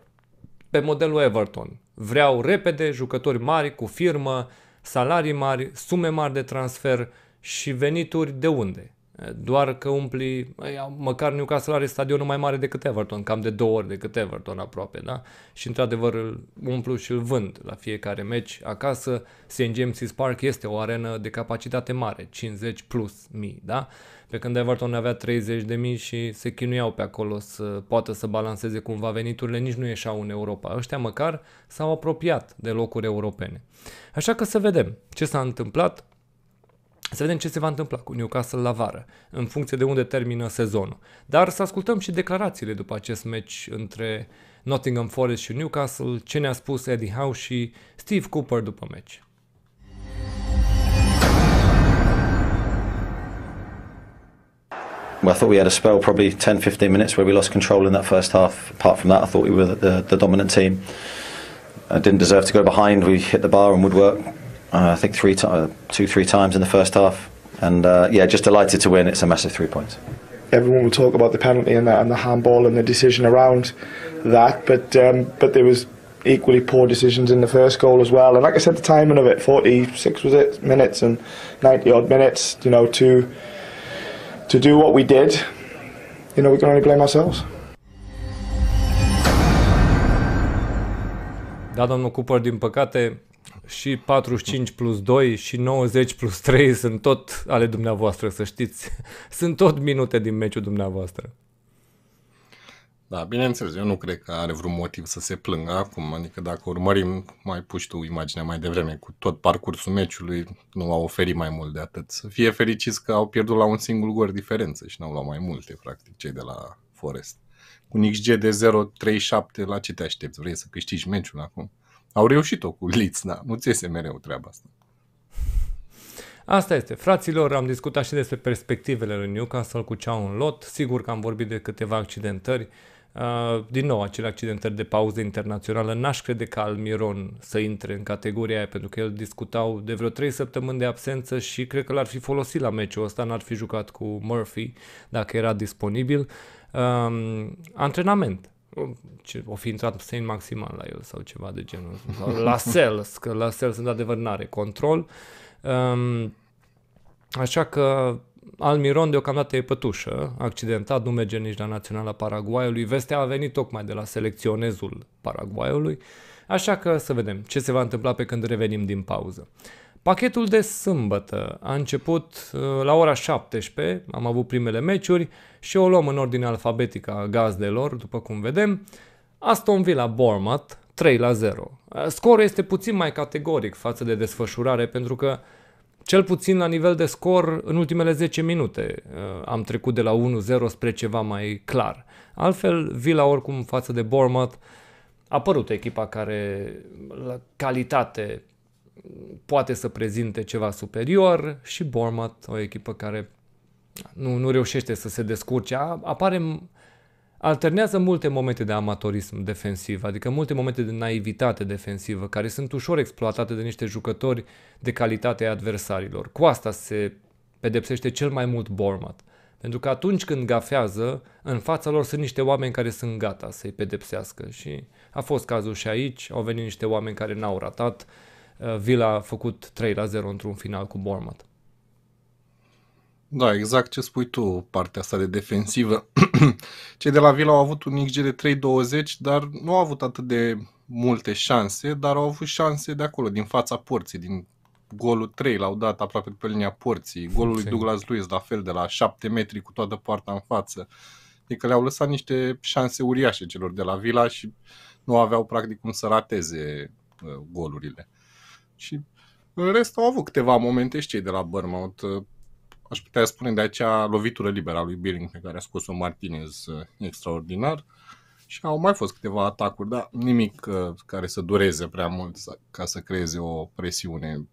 pe modelul Everton. Vreau repede jucători mari, cu firmă, salarii mari, sume mari de transfer și venituri de unde? doar că umpli, măcar Newcastle are stadionul mai mare decât Everton, cam de două ori decât Everton aproape, da? Și într-adevăr îl umplu și îl vând la fiecare meci acasă. St. James's Park este o arenă de capacitate mare, 50 plus mii, da? Pe când Everton avea 30 de mii și se chinuiau pe acolo să poată să balanceze cumva veniturile, nici nu ieșeau în Europa. Ăștia măcar s-au apropiat de locuri europene. Așa că să vedem ce s-a întâmplat, să vedem ce se va întâmpla cu Newcastle la vară, în funcție de unde termină sezonul. Dar să ascultăm și declarațiile după acest meci între Nottingham Forest și Newcastle, ce ne-a spus Eddie Howe și Steve Cooper după meci. Well, I thought we had a spell, probably 10-15 minutes, where we lost control in that first half. Apart from that, I thought we were the, the dominant team. I didn't deserve to go behind. We hit the bar and woodwork Uh, I think uh, three times in the first half, and uh, yeah, just delighted to win. It's a massive three points. Everyone will talk about the penalty and, and the handball and the decision around that, but um, but there was equally poor decisions in the first goal as well. And like I said, the timing of it, 46 was it minutes and 90 odd minutes, you know, to to do what we did, you know, we can only blame ourselves. Da domnul Cooper, din păcate, și 45 plus 2 și 90 plus 3 sunt tot ale dumneavoastră, să știți. Sunt tot minute din meciul dumneavoastră. Da, bineînțeles, eu nu cred că are vreun motiv să se plângă acum, adică dacă urmărim, mai puși tu imaginea mai devreme, cu tot parcursul meciului nu a oferit mai mult de atât. Să fie fericiți că au pierdut la un singur gol diferență și n-au luat mai multe, practic, cei de la Forest. Cu un XG de 0-3-7, la ce te aștepți? Vrei să câștigi meciul acum? Au reușit-o cu Leeds, da. Nu ți iese mereu treaba asta. Asta este. Fraților, am discutat și despre perspectivele lui Newcastle cu cea un lot. Sigur că am vorbit de câteva accidentări. Uh, din nou, acele accidentări de pauză internațională. N-aș crede că Almiron să intre în categoria aia, pentru că el discutau de vreo 3 săptămâni de absență și cred că l-ar fi folosit la meciul ăsta, n-ar fi jucat cu Murphy dacă era disponibil. Uh, antrenament o fi intrat Sein Maximal la el sau ceva de genul. Sau la sales, că la sales sunt adevăr n-are control. Um, așa că Almiron deocamdată e pătușă, accidentat, nu merge nici la Naționala Paraguayului. Vestea a venit tocmai de la selecționezul Paraguayului, așa că să vedem ce se va întâmpla pe când revenim din pauză. Pachetul de sâmbătă a început uh, la ora 17, am avut primele meciuri și o luăm în ordine alfabetică a gazdelor, după cum vedem. Aston Villa Bournemouth 3 la 0. Uh, scorul este puțin mai categoric față de desfășurare pentru că cel puțin la nivel de scor, în ultimele 10 minute uh, am trecut de la 1-0 spre ceva mai clar. Altfel, Villa oricum față de Bournemouth a apărut echipa care la calitate poate să prezinte ceva superior și Bournemouth, o echipă care nu, nu reușește să se descurce. Apare, alternează multe momente de amatorism defensiv, adică multe momente de naivitate defensivă, care sunt ușor exploatate de niște jucători de calitate a adversarilor. Cu asta se pedepsește cel mai mult Bournemouth. Pentru că atunci când gafează, în fața lor sunt niște oameni care sunt gata să-i pedepsească și a fost cazul și aici, au venit niște oameni care n-au ratat, uh, Uh, Villa a făcut 3 la 0 într-un final cu Bournemouth. Da, exact ce spui tu, partea asta de defensivă. Cei de la Villa au avut un XG de 3-20, dar nu au avut atât de multe șanse, dar au avut șanse de acolo, din fața porții, din golul 3 l-au dat aproape pe linia porții, golul lui Douglas Lewis la fel de la 7 metri cu toată poarta în față. Adică le-au lăsat niște șanse uriașe celor de la Vila și nu aveau practic cum să rateze uh, golurile. Și în rest au avut câteva momente și cei de la Bournemouth. Aș putea spune de acea lovitură liberă a lui Billing pe care a scos-o Martinez eh, extraordinar. Și au mai fost câteva atacuri, dar nimic eh, care să dureze prea mult ca să creeze o presiune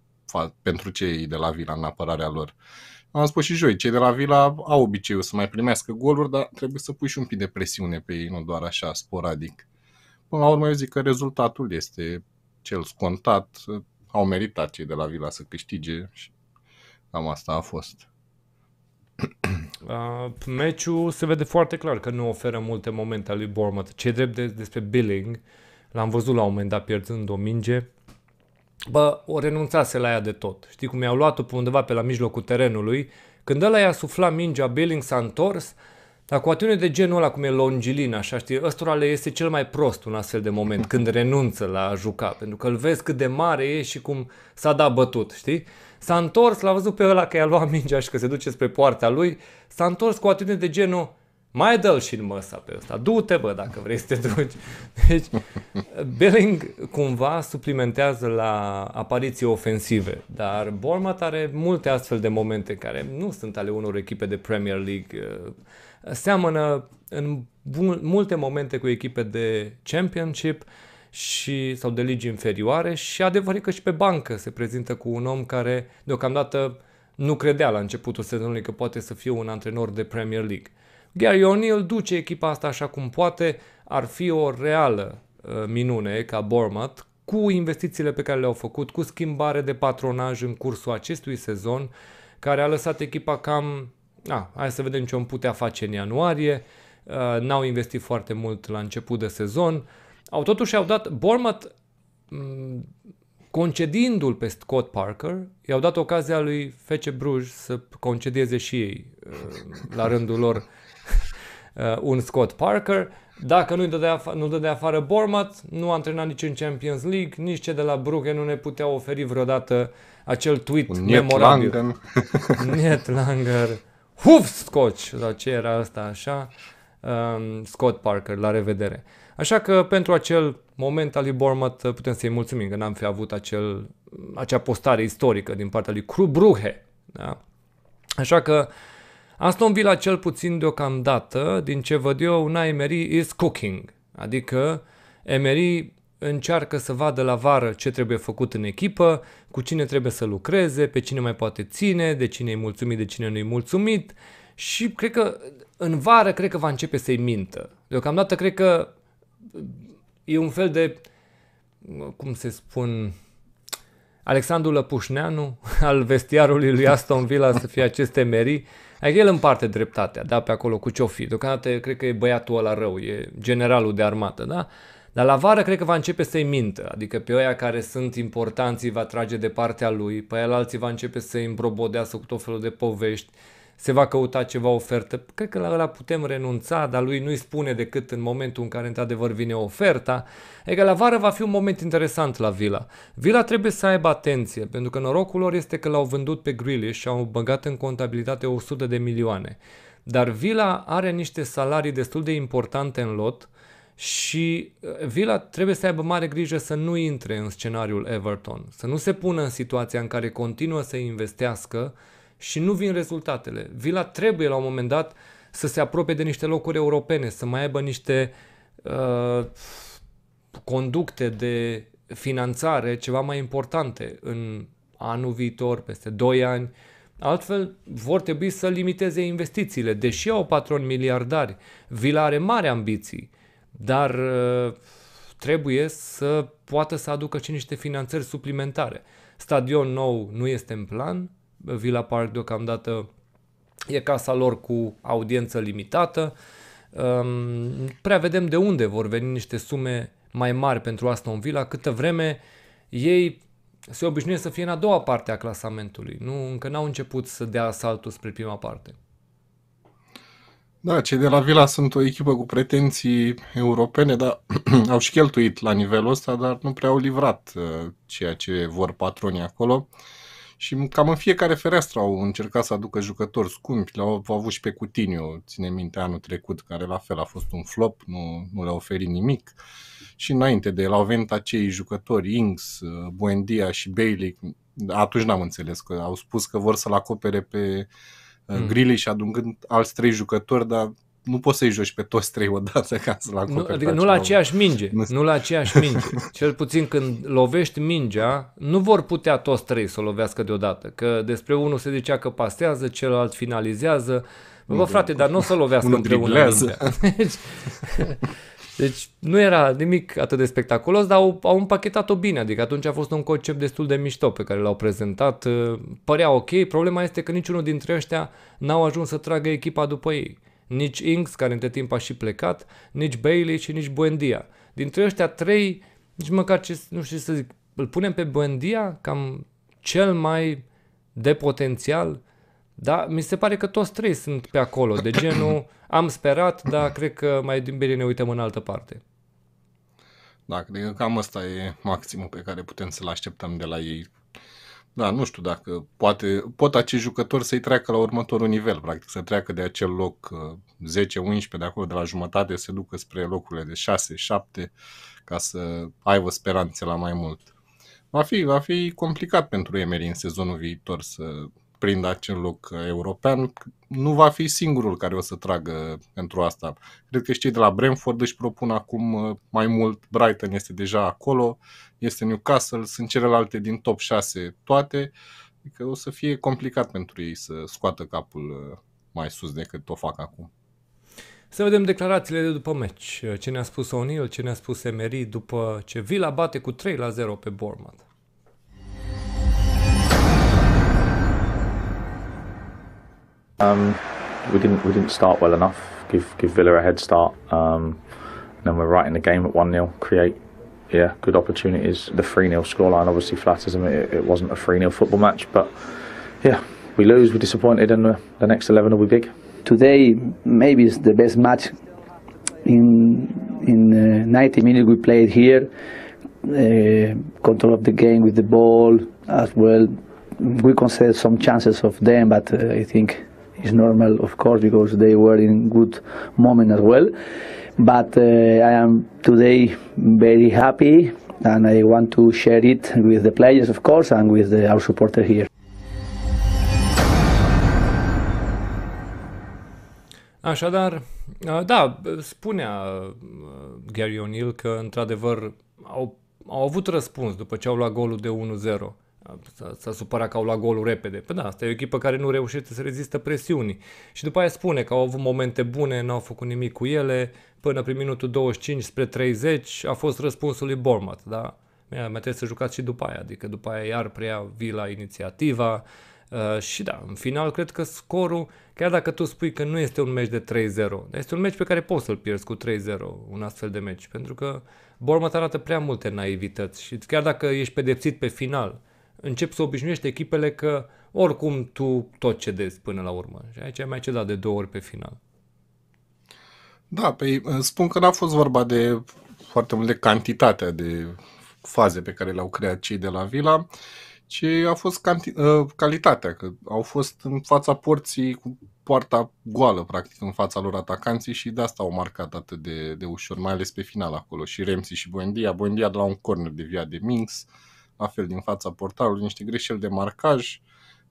pentru cei de la Vila în apărarea lor. Am spus și joi, cei de la Vila au obiceiul să mai primească goluri, dar trebuie să pui și un pic de presiune pe ei, nu doar așa, sporadic. Până la urmă, eu zic că rezultatul este cel scontat au meritat cei de la Vila să câștige și cam asta a fost. Uh, meciul se vede foarte clar că nu oferă multe momente a lui Bournemouth. Ce drept de, despre Billing, l-am văzut la un moment dat pierzând o minge, bă, o renunțase la ea de tot. Știi cum i-au luat-o pe undeva pe la mijlocul terenului, când ăla i-a suflat mingea, Billing s-a întors, uh, dar cu atitudine de genul ăla, cum e Longilin, așa știi, ăstora le este cel mai prost un astfel de moment, când renunță la a juca, pentru că îl vezi cât de mare e și cum s-a dat bătut, știi? S-a întors, l-a văzut pe ăla că i-a luat mingea și că se duce spre poarta lui, s-a întors cu atitudine de genul, mai dă și în măsa pe ăsta, du-te bă dacă vrei să te duci. Deci Belling cumva suplimentează la apariții ofensive, dar Bournemouth are multe astfel de momente care nu sunt ale unor echipe de Premier League uh, seamănă în multe momente cu echipe de championship și, sau de ligi inferioare și adevărat că și pe bancă se prezintă cu un om care deocamdată nu credea la începutul sezonului că poate să fie un antrenor de Premier League. Gary O'Neill duce echipa asta așa cum poate, ar fi o reală uh, minune ca Bournemouth cu investițiile pe care le-au făcut, cu schimbare de patronaj în cursul acestui sezon, care a lăsat echipa cam a, da, hai să vedem ce om putea face în ianuarie, uh, n-au investit foarte mult la început de sezon, au totuși au dat Bournemouth mm, concedindu-l pe Scott Parker, i-au dat ocazia lui Fece Bruj să concedieze și ei uh, la rândul lor uh, un Scott Parker. Dacă nu-i dădea, nu dădea afară Bournemouth, nu a antrenat nici în Champions League, nici ce de la Brugge nu ne putea oferi vreodată acel tweet un memorabil. Niet Langer. Niet Langer huf scoci, sau ce era asta așa, um, Scott Parker, la revedere. Așa că pentru acel moment al lui Bormat putem să-i mulțumim că n-am fi avut acel, acea postare istorică din partea lui Crubruhe. Da? Așa că Aston Villa cel puțin deocamdată, din ce văd eu, una Emery is cooking. Adică Emery încearcă să vadă la vară ce trebuie făcut în echipă, cu cine trebuie să lucreze, pe cine mai poate ține, de cine e mulțumit, de cine nu e mulțumit și cred că în vară cred că va începe să-i mintă. Deocamdată cred că e un fel de, cum se spun, Alexandru Lăpușneanu al vestiarului lui Aston Villa să fie aceste meri. Adică el împarte dreptatea, da, pe acolo cu ce-o fi. Deocamdată cred că e băiatul ăla rău, e generalul de armată, da? Uh, dar la vară cred că va începe să-i mintă, adică pe oia care sunt importanți îi va trage de partea lui, pe el alții va începe să-i îmbrobodească cu tot felul de povești, se va căuta ceva ofertă. Cred că la ăla putem renunța, dar lui nu-i spune decât în momentul în care într-adevăr vine oferta. Adică la vară va fi un moment interesant la Vila. Vila trebuie să aibă atenție, pentru că norocul lor este că l-au vândut pe Grealish și au băgat în contabilitate 100 de milioane. Dar Vila are niște salarii destul de importante în lot, și uh, Villa trebuie să aibă mare grijă să nu intre în scenariul Everton, să nu se pună în situația în care continuă să investească și nu vin rezultatele. Villa trebuie la un moment dat să se apropie de niște locuri europene, să mai aibă niște uh, conducte de finanțare ceva mai importante în anul viitor, peste 2 ani. Altfel vor trebui să limiteze investițiile, deși au patroni miliardari. Villa are mari ambiții dar uh, trebuie să poată să aducă și niște finanțări suplimentare. Stadion nou nu este în plan, Villa Park deocamdată e casa lor cu audiență limitată, um, prea vedem de unde vor veni niște sume mai mari pentru Aston Villa, câtă vreme ei se obișnuiesc să fie în a doua parte a clasamentului. Nu, încă n-au început să dea saltul spre prima parte. Da, cei de la Vila sunt o echipă cu pretenții europene, dar au și cheltuit la nivelul ăsta, dar nu prea au livrat uh, ceea ce vor patronii acolo. Și cam în fiecare fereastră au încercat să aducă jucători scumpi. L-au au avut și pe Coutinho, ține minte, anul trecut, care la fel a fost un flop, nu, nu le-a oferit nimic. Și înainte de el au venit acei jucători, Ings, uh, Buendia și Bailey. Atunci n-am înțeles că au spus că vor să-l acopere pe mm. grile și adungând alți trei jucători, dar nu poți să-i joci pe toți trei odată ca să-l Nu, adică nu la aceeași minge, nu, nu la aceeași minge. Cel puțin când lovești mingea, nu vor putea toți trei să o lovească deodată. Că despre unul se zicea că pastează, celălalt finalizează. Bă, bă frate, dar nu o să lovească împreună mingea. Deci, deci nu era nimic atât de spectaculos, dar au, au împachetat-o bine, adică atunci a fost un concept destul de mișto pe care l-au prezentat, uh, părea ok, problema este că niciunul dintre ăștia n-au ajuns să tragă echipa după ei. Nici Inks, care între timp a și plecat, nici Bailey și nici Buendia. Dintre ăștia trei, nici măcar ce, nu știu ce să zic, îl punem pe Buendia cam cel mai de potențial, da? Mi se pare că toți trei sunt pe acolo, de genul am sperat, dar cred că mai bine ne uităm în altă parte. Da, cred că cam asta e maximul pe care putem să-l așteptăm de la ei. Da, nu știu dacă poate, pot acești jucători să-i treacă la următorul nivel, practic, să treacă de acel loc 10-11, uh, de acolo, de la jumătate, să ducă spre locurile de 6-7, ca să aibă speranțe la mai mult. Va fi, va fi complicat pentru Emery în sezonul viitor să prind acel loc european, nu va fi singurul care o să tragă pentru asta. Cred că știi de la Brentford își propun acum uh, mai mult, Brighton este deja acolo, este Newcastle, sunt celelalte din top 6 toate, adică o să fie complicat pentru ei să scoată capul uh, mai sus decât o fac acum. Să vedem declarațiile de după meci. Ce ne-a spus O'Neill, ce ne-a spus Emery după ce Villa bate cu 3 la 0 pe Bournemouth. Um, we didn't we didn't start well enough. Give give Villa a head start. Um, and then we're right in the game at one 0 Create yeah good opportunities. The three 0 scoreline obviously flatters them. It, it wasn't a three 0 football match, but yeah, we lose. We're disappointed, and the, the next eleven will be big. Today maybe is the best match in in uh, 90 minutes we played here. Uh, control of the game with the ball as well. We conceded some chances of them, but uh, I think is normal, of course, because they were in good moment as well. But uh, I am today very happy, and I want to share it with the players, of course, and with the, our supporters here. Așadar, uh, da, spunea uh, Gary O'Neill că, într-adevăr, au, au avut răspuns după ce au luat golul de 1-0. S-a, s-a supărat că au luat golul repede. Păi da, asta e o echipă care nu reușește să rezistă presiunii. Și după aia spune că au avut momente bune, n-au făcut nimic cu ele, până prin minutul 25 spre 30 a fost răspunsul lui Bormat, da? Mai trebuie să jucați și după aia, adică după aia iar preia vila inițiativa uh, și da, în final cred că scorul, chiar dacă tu spui că nu este un meci de 3-0, este un meci pe care poți să-l pierzi cu 3-0, un astfel de meci, pentru că Bormat arată prea multe naivități și chiar dacă ești pedepsit pe final, încep să obișnuiești echipele că oricum tu tot cedezi până la urmă. Și aici ai mai cedat de două ori pe final. Da, pe, păi, uh, spun că n-a fost vorba de foarte mult de cantitatea de faze pe care le-au creat cei de la Vila, ci a fost canti- uh, calitatea, că au fost în fața porții cu poarta goală, practic, în fața lor atacanții și de asta au marcat atât de, de ușor, mai ales pe final acolo. Și Remsi și Buendia, Buendia de la un corner de via de Minx, uh, la fel din fața portalului, niște greșeli de marcaj.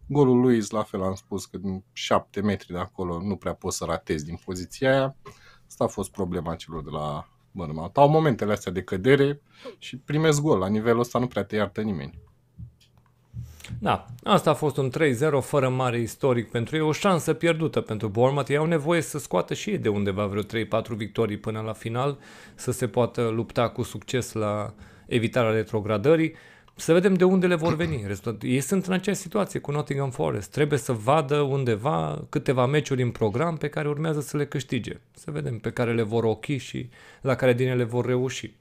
Golul lui, la fel am spus, că din 7 metri de acolo nu prea poți să ratezi din poziția aia. Asta a fost problema celor de la Bărmat. Au momentele astea de cădere și primesc gol. La nivelul ăsta nu prea te iartă nimeni. Da, asta a fost un 3-0 fără mare istoric pentru ei, o șansă pierdută pentru Bournemouth. Ei au nevoie să scoată și ei de undeva vreo 3-4 victorii până la final, să se poată lupta cu succes la evitarea retrogradării. Să vedem de unde le vor veni. Ei sunt în aceeași situație cu Nottingham Forest. Trebuie să vadă undeva câteva meciuri în program pe care urmează să le câștige. Să vedem pe care le vor ochi și la care din ele vor reuși.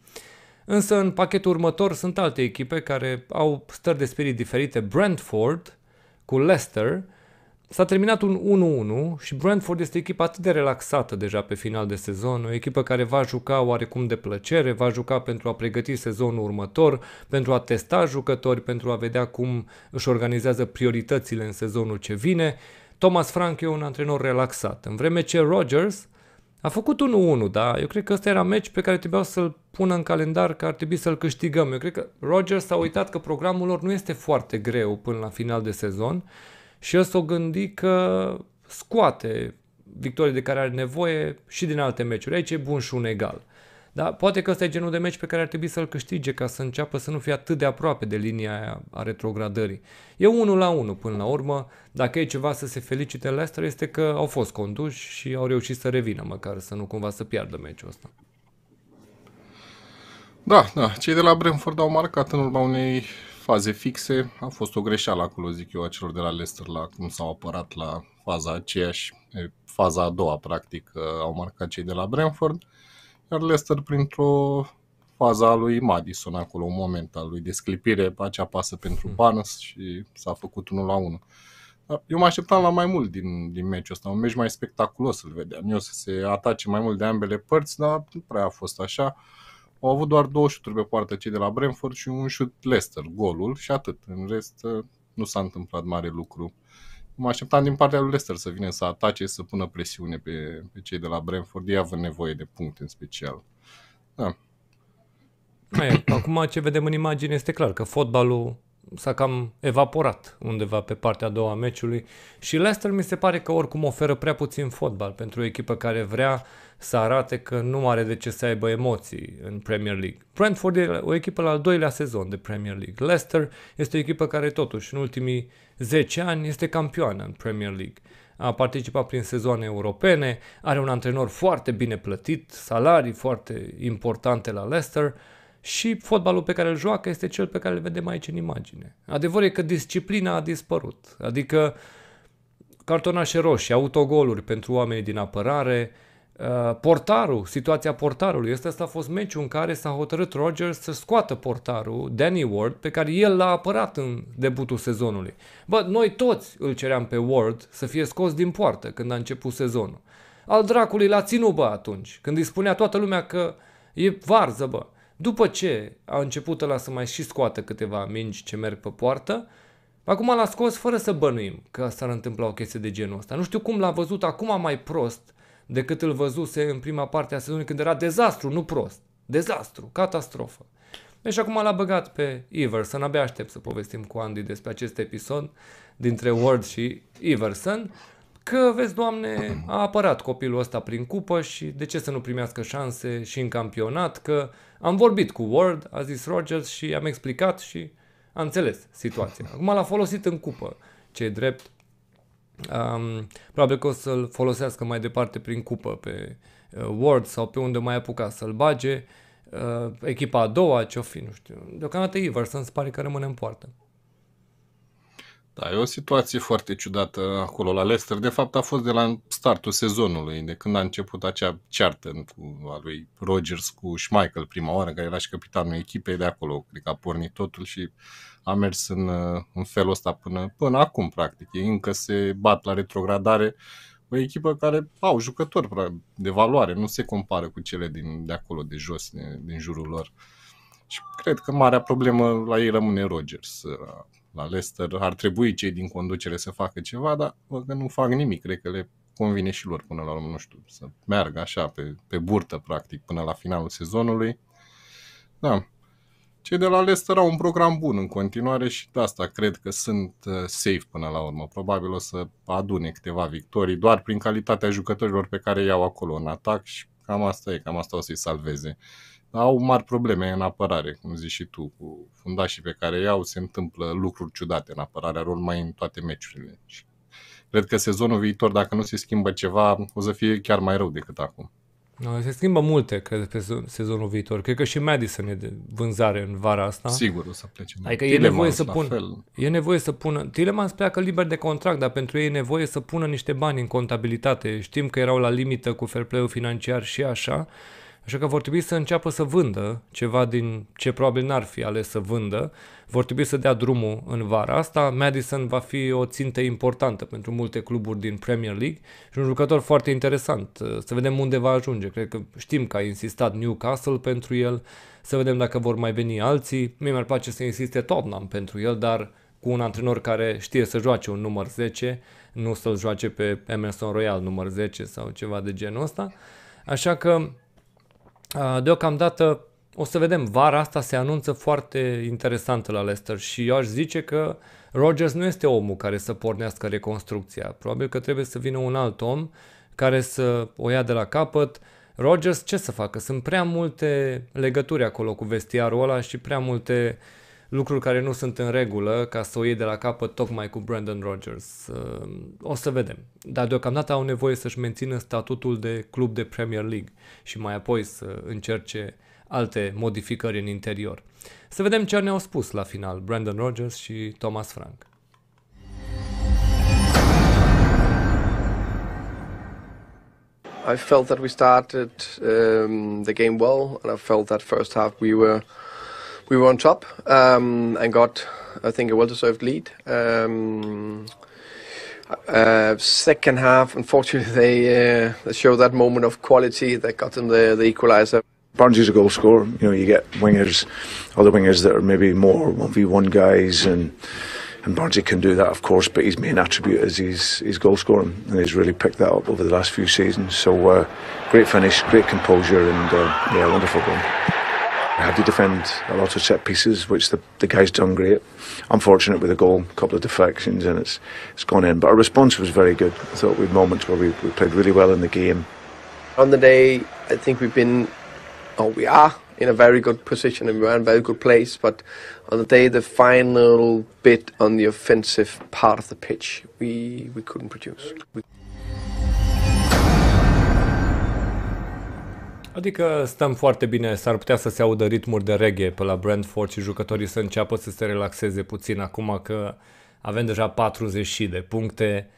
Însă în pachetul următor sunt alte echipe care au stări de spirit diferite. Brentford cu Leicester, S-a terminat un 1-1 și Brentford este echipa atât de relaxată deja pe final de sezon, o echipă care va juca oarecum de plăcere, va juca pentru a pregăti sezonul următor, pentru a testa jucători, pentru a vedea cum își organizează prioritățile în sezonul ce vine. Thomas Frank e un antrenor relaxat, în vreme ce Rogers a făcut 1-1, da? Eu cred că ăsta era meci pe care trebuia să-l pună în calendar, că ar trebui să-l câștigăm. Eu cred că Rogers a uitat că programul lor nu este foarte greu până la final de sezon și el s-o gândi că scoate victorii de care are nevoie și din alte meciuri. Aici e bun și un egal. Da? Poate că ăsta e genul de meci pe care ar trebui să-l câștige ca să înceapă să nu fie atât de aproape de linia aia a retrogradării. E unul la unul până la urmă. Dacă e ceva să se felicite Leicester este că au fost conduși și au reușit să revină măcar să nu cumva să piardă meciul ăsta. Da, da. Cei de la Brentford au marcat în urma unei faze fixe, a fost o greșeală acolo, zic eu, a celor de la Leicester, la cum s-au apărat la faza aceeași, faza a doua, practic, uh, au marcat cei de la Brentford, iar Leicester, printr-o faza lui Madison acolo, un moment al lui desclipire, acea pasă pentru hmm. Barnes și s-a făcut 1 la 1. eu mă așteptam la mai mult din, din meciul ăsta, un meci mai spectaculos îl vedeam eu, să se atace mai mult de ambele părți, dar nu prea a fost așa. Uh, au avut doar două șuturi pe poartă cei de la Brentford și un șut Leicester, golul și atât. În rest uh, nu s-a întâmplat mare lucru. Mă așteptam din partea lui Leicester să vină să atace, să pună presiune pe, pe cei de la Brentford. Ei având nevoie de puncte în special. Da. Hai, acum ce vedem în imagine este clar că fotbalul s-a cam evaporat undeva pe partea a doua a meciului și Leicester mi se pare că oricum oferă prea puțin fotbal pentru o echipă care vrea uh, să arate că nu are de ce să aibă emoții în Premier League. Brentford e o echipă la al doilea sezon de Premier League. Leicester este o echipă care totuși în ultimii 10 ani este campioană în Premier League. A participat prin sezoane europene, are un antrenor foarte bine plătit, salarii foarte importante la Leicester, și fotbalul pe care îl joacă este cel pe care îl vedem aici în imagine. Adevărul e că disciplina a dispărut, adică cartonașe roșii, autogoluri pentru oamenii din apărare, Uh, portarul, situația portarului. Este asta a fost meciul în care s-a hotărât Rogers să scoată portarul, Danny Ward, pe care el l-a apărat în debutul sezonului. Bă, noi toți îl ceream pe Ward să fie scos din poartă când a început sezonul. Al dracului l-a ținut, bă, atunci, când îi spunea toată lumea că e varză, bă. După ce a început ăla să mai și scoată câteva mingi ce merg pe poartă, acum l-a scos fără să bănuim că s-ar întâmpla o chestie de genul ăsta. Nu știu cum l-a văzut acum mai prost decât îl văzuse în prima parte a sezonului când era dezastru, nu prost. Dezastru, catastrofă. Deci acum l-a băgat pe Iverson, abia aștept să povestim cu Andy despre acest episod dintre Ward și Iverson, că, vezi, doamne, a apărat copilul ăsta prin cupă și de ce să nu primească șanse și în campionat, că am vorbit cu Ward, a zis Rogers și am explicat și a înțeles situația. Acum l-a folosit în cupă, ce drept, Um, probabil că o să-l folosească mai departe prin cupă pe uh, Word sau pe unde mai apuca să-l bage. Uh, echipa a doua, ce-o fi, nu știu. Deocamdată Iverson se pare că rămâne în poartă. Da, e o situație foarte ciudată acolo la Leicester. De fapt, a fost de la startul sezonului, de când a început acea ceartă cu, a lui Rogers cu Schmeichel prima oară, care era și capitanul echipei de acolo. Cred că a pornit totul și a mers în, în felul ăsta până, până acum, practic. Ei încă se bat la retrogradare o echipă care au jucători de valoare, nu se compară cu cele din, de acolo, de jos, din jurul lor. Și cred că marea problemă la ei rămâne Rogers uh, la Leicester. Ar trebui cei din conducere să facă ceva, dar văd că nu fac nimic. Cred că le convine și lor până la urmă, nu știu, să meargă așa pe, pe burtă, practic, până la finalul sezonului. Da. Cei de la Leicester au un program bun în continuare și de asta cred că sunt uh, safe până la urmă. Probabil o să adune câteva victorii doar prin calitatea jucătorilor pe care iau acolo în atac și cam asta e, cam asta o să-i salveze au mari probleme în apărare, cum zici și tu, cu fundașii pe care iau, se întâmplă lucruri ciudate în apărarea lor mai în toate meciurile. Și cred că sezonul viitor, dacă nu se schimbă ceva, o să fie chiar mai rău decât acum. No, se schimbă multe, cred, pe sezonul viitor. Cred că și Madison e de vânzare în vara asta. Sigur, o să plece. Adică e nevoie să pun, e nevoie să pună... Tilemans pleacă liber de contract, dar pentru ei e nevoie să pună niște bani în contabilitate. Știm că erau la limită cu fair play-ul financiar și așa, Așa că vor trebui să înceapă să vândă ceva din ce probabil n-ar fi ales să vândă. Vor trebui să dea drumul în vara asta. Madison va fi o țintă importantă pentru multe cluburi din Premier League și un jucător foarte interesant. Să vedem unde va ajunge. Cred că știm că a insistat Newcastle pentru el. Să vedem dacă vor mai veni alții. Mie mi-ar place să insiste Tottenham pentru el, dar cu un antrenor care știe să joace un număr 10, nu să-l joace pe Emerson Royal număr 10 sau ceva de genul ăsta. Așa că Uh, deocamdată o să vedem, vara asta se anunță foarte interesantă la Leicester și eu aș zice că Rogers nu este omul care să pornească reconstrucția. Probabil că trebuie să vină un alt om care să o ia de la capăt. Rogers ce să facă? Sunt prea multe legături acolo cu vestiarul ăla și prea multe uh, lucruri care nu sunt în regulă ca să o iei de la capăt tocmai cu Brandon Rogers. Ehm, o să vedem. Dar deocamdată au nevoie să-și mențină statutul de club de Premier League și mai apoi să încerce alte modificări în interior. Să vedem ce ne-au spus la final Brandon Rogers și Thomas Frank. I felt that we started um, the game well, and I felt that first half we were we were on top um, and got, I think, a well-deserved lead. Um, uh, second half, unfortunately, they, uh, showed that moment of quality that got them the, the equaliser. Barnes is a goal scorer. You know, you get wingers, other wingers that are maybe more one v one guys, and and Barnsley can do that, of course. But his main attribute is his his goal scoring, and he's really picked that up over the last few seasons. So, uh, great finish, great composure, and uh, yeah, wonderful goal. I had to defend a lot of set pieces, which the, the guys done great. Unfortunate with a goal, a couple of deflections, and it's it's gone in. But our response was very good. I thought we had moments where we, we played really well in the game. On the day, I think we've been, or we are, in a very good position and we were in a very good place. But on the day, the final bit on the offensive part of the pitch, we, we couldn't produce. We Adică stăm foarte bine, s-ar putea să se audă ritmuri de reggae pe la Brentford și jucătorii să înceapă să se relaxeze puțin acum că avem deja 40 de puncte.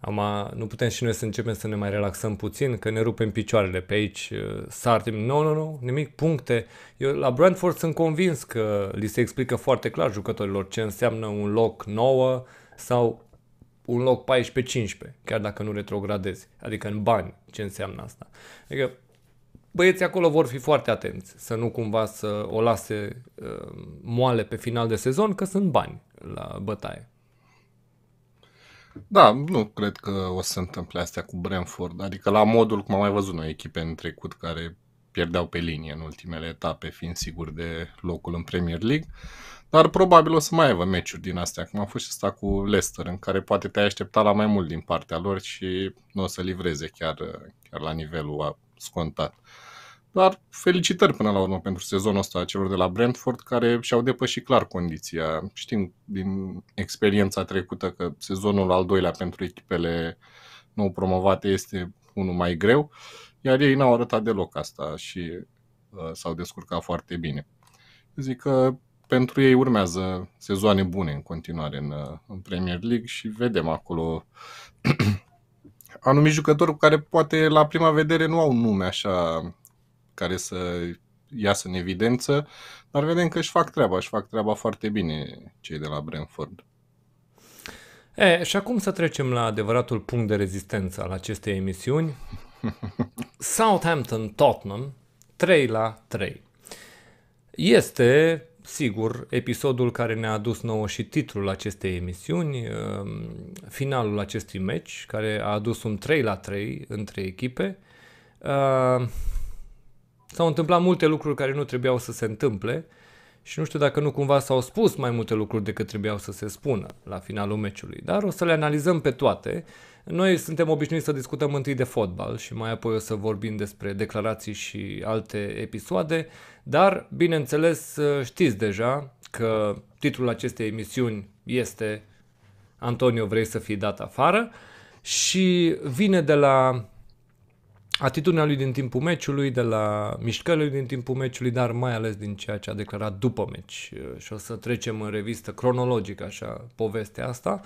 Ama, nu putem și noi să începem să ne mai relaxăm puțin, că ne rupem picioarele pe aici, uh, sartim, nu, no, nu, no, nu, no, nimic, puncte. Eu la Brentford sunt convins că li se explică foarte clar jucătorilor ce înseamnă un loc 9 sau un loc 14-15, chiar dacă nu retrogradezi, adică în bani, ce înseamnă asta. Adică băieții acolo vor fi foarte atenți să nu cumva să o lase uh, moale pe final de sezon, că sunt bani la bătaie. Da, nu cred că o să se întâmple astea cu Brentford, adică la modul cum am mai văzut noi echipe în trecut care pierdeau pe linie în ultimele etape, fiind sigur de locul în Premier League, dar probabil o să mai aibă meciuri din astea, cum a fost și asta cu Leicester, în care poate te-ai aștepta la mai mult din partea lor și nu o să livreze chiar, chiar la nivelul a scontat. Dar felicitări până la urmă pentru sezonul ăsta a celor de la Brentford care și-au depășit clar condiția. Știm din experiența trecută că sezonul al doilea pentru echipele nou promovate este unul mai greu, iar ei n-au arătat deloc asta și uh, s-au descurcat foarte bine. Zic că pentru ei urmează sezoane bune în continuare în, uh, în Premier League și vedem acolo anumii jucători care poate la prima vedere nu au nume așa care să iasă în evidență, dar vedem că își fac treaba, își fac treaba foarte bine cei de la Brentford. E, și acum să trecem la adevăratul punct de rezistență al acestei emisiuni. Southampton-Tottenham 3 la 3. Este, sigur, episodul care ne-a adus nouă și titlul acestei emisiuni, ehm, finalul acestui meci, care a adus un 3 la 3 între echipe. Ehm, S-au întâmplat multe lucruri care nu trebuiau să se întâmple și nu știu dacă nu cumva s-au spus mai multe lucruri decât trebuiau să se spună la finalul meciului, dar o să le analizăm pe toate. Noi suntem obișnuiți să discutăm întâi de fotbal și mai apoi o să vorbim despre declarații și alte episoade, dar, bineînțeles, știți deja că titlul acestei emisiuni este Antonio, vrei să fii dat afară? Și vine de la atitudinea lui din timpul meciului, de la mișcările lui din timpul meciului, dar mai ales din ceea ce a declarat după meci. Uh, și o să trecem în revistă cronologic așa povestea asta,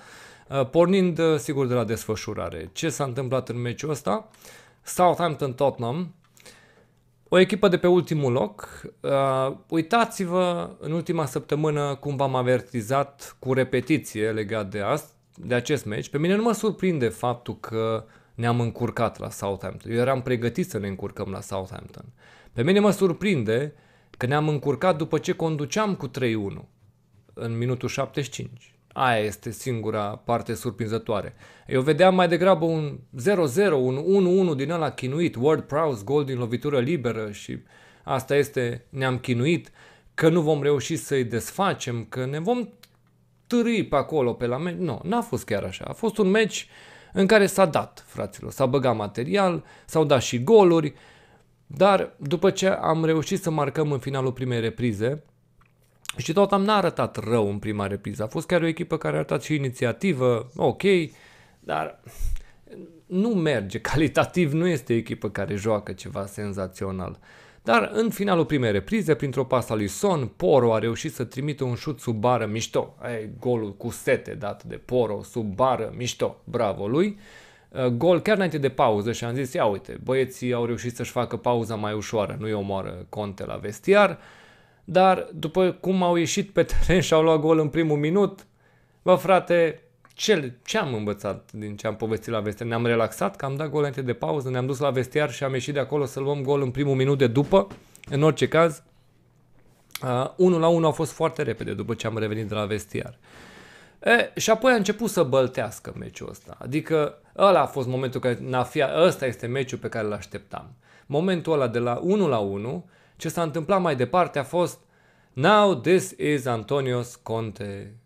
uh, pornind uh, sigur de la desfășurare. Ce s-a întâmplat în meciul ăsta? Southampton-Tottenham, o echipă de pe ultimul loc. Uh, uitați-vă, în ultima săptămână, cum v-am avertizat cu repetiție legat de, asta, de acest meci. Pe mine nu mă surprinde faptul că ne-am încurcat la Southampton. Eu eram pregătit să ne încurcăm la Southampton. Pe mine mă surprinde că ne-am încurcat după ce conduceam cu 3-1 în minutul 75. Aia este singura parte surprinzătoare. Eu vedeam mai degrabă un 0-0, un 1-1 din ăla chinuit, Ward Prowse, gol din lovitură liberă și asta este, ne-am chinuit, că nu vom reuși să-i desfacem, că ne vom târâi pe acolo, pe la meci. Nu, no, n-a fost chiar așa. A fost un meci în care s-a dat, fraților, s-a băgat material, s-au dat și goluri, dar după ce am reușit să marcăm în finalul primei reprize, și tot am n-a arătat rău în prima repriză, a fost chiar o echipă care a arătat și inițiativă, ok, dar nu merge, calitativ nu este echipă care joacă ceva senzațional. Dar în finalul primei reprize, printr-o pasă lui Son, Poro a reușit să trimite un șut sub bară mișto. E golul cu sete dat de Poro sub bară mișto. Bravo lui! Uh, gol chiar înainte de pauză și am zis, ia uite, băieții au reușit să-și facă pauza mai ușoară, nu-i omoară Conte la vestiar, dar după cum au ieșit pe teren și au luat gol în primul minut, bă frate, ce, ce am învățat din ce am povestit la vestiar? Ne-am relaxat, că am dat gol înainte de pauză, ne-am dus la vestiar și am ieșit de acolo să luăm gol în primul minut de după. În orice caz, uh, unul la unul a fost foarte repede după ce am revenit de la vestiar. E, și apoi a început să băltească meciul ăsta. Adică ăla a fost momentul care n-a fi, ăsta este meciul pe care îl așteptam. Momentul ăla de la 1 la 1, ce s-a întâmplat mai departe a fost Now this is Antonios Conte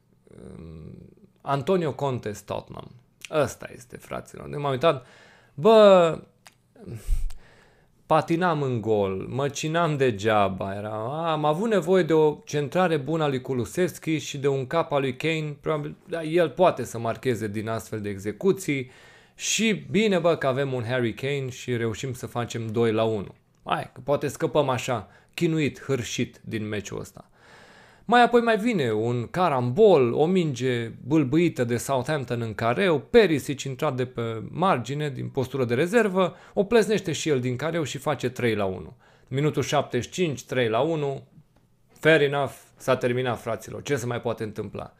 Antonio Conte Tottenham. Ăsta este, fraților. Ne-am uitat, bă, patinam în gol, măcinam degeaba, era, am avut nevoie de o centrare bună a lui Kulusevski și de un cap al lui Kane, probabil, da, el poate să marcheze din astfel de execuții și bine bă că avem un Harry Kane și reușim să facem 2 la 1. Hai, că poate scăpăm așa, chinuit, hârșit din meciul ăsta. Mai apoi mai vine un carambol, o minge bâlbâită de Southampton în careu, Perisic intrat de pe margine din postură de rezervă, o plesnește și el din careu și face 3 la 1. Minutul 75, 3 la 1, fair enough, s-a terminat fraților, ce se mai poate întâmpla?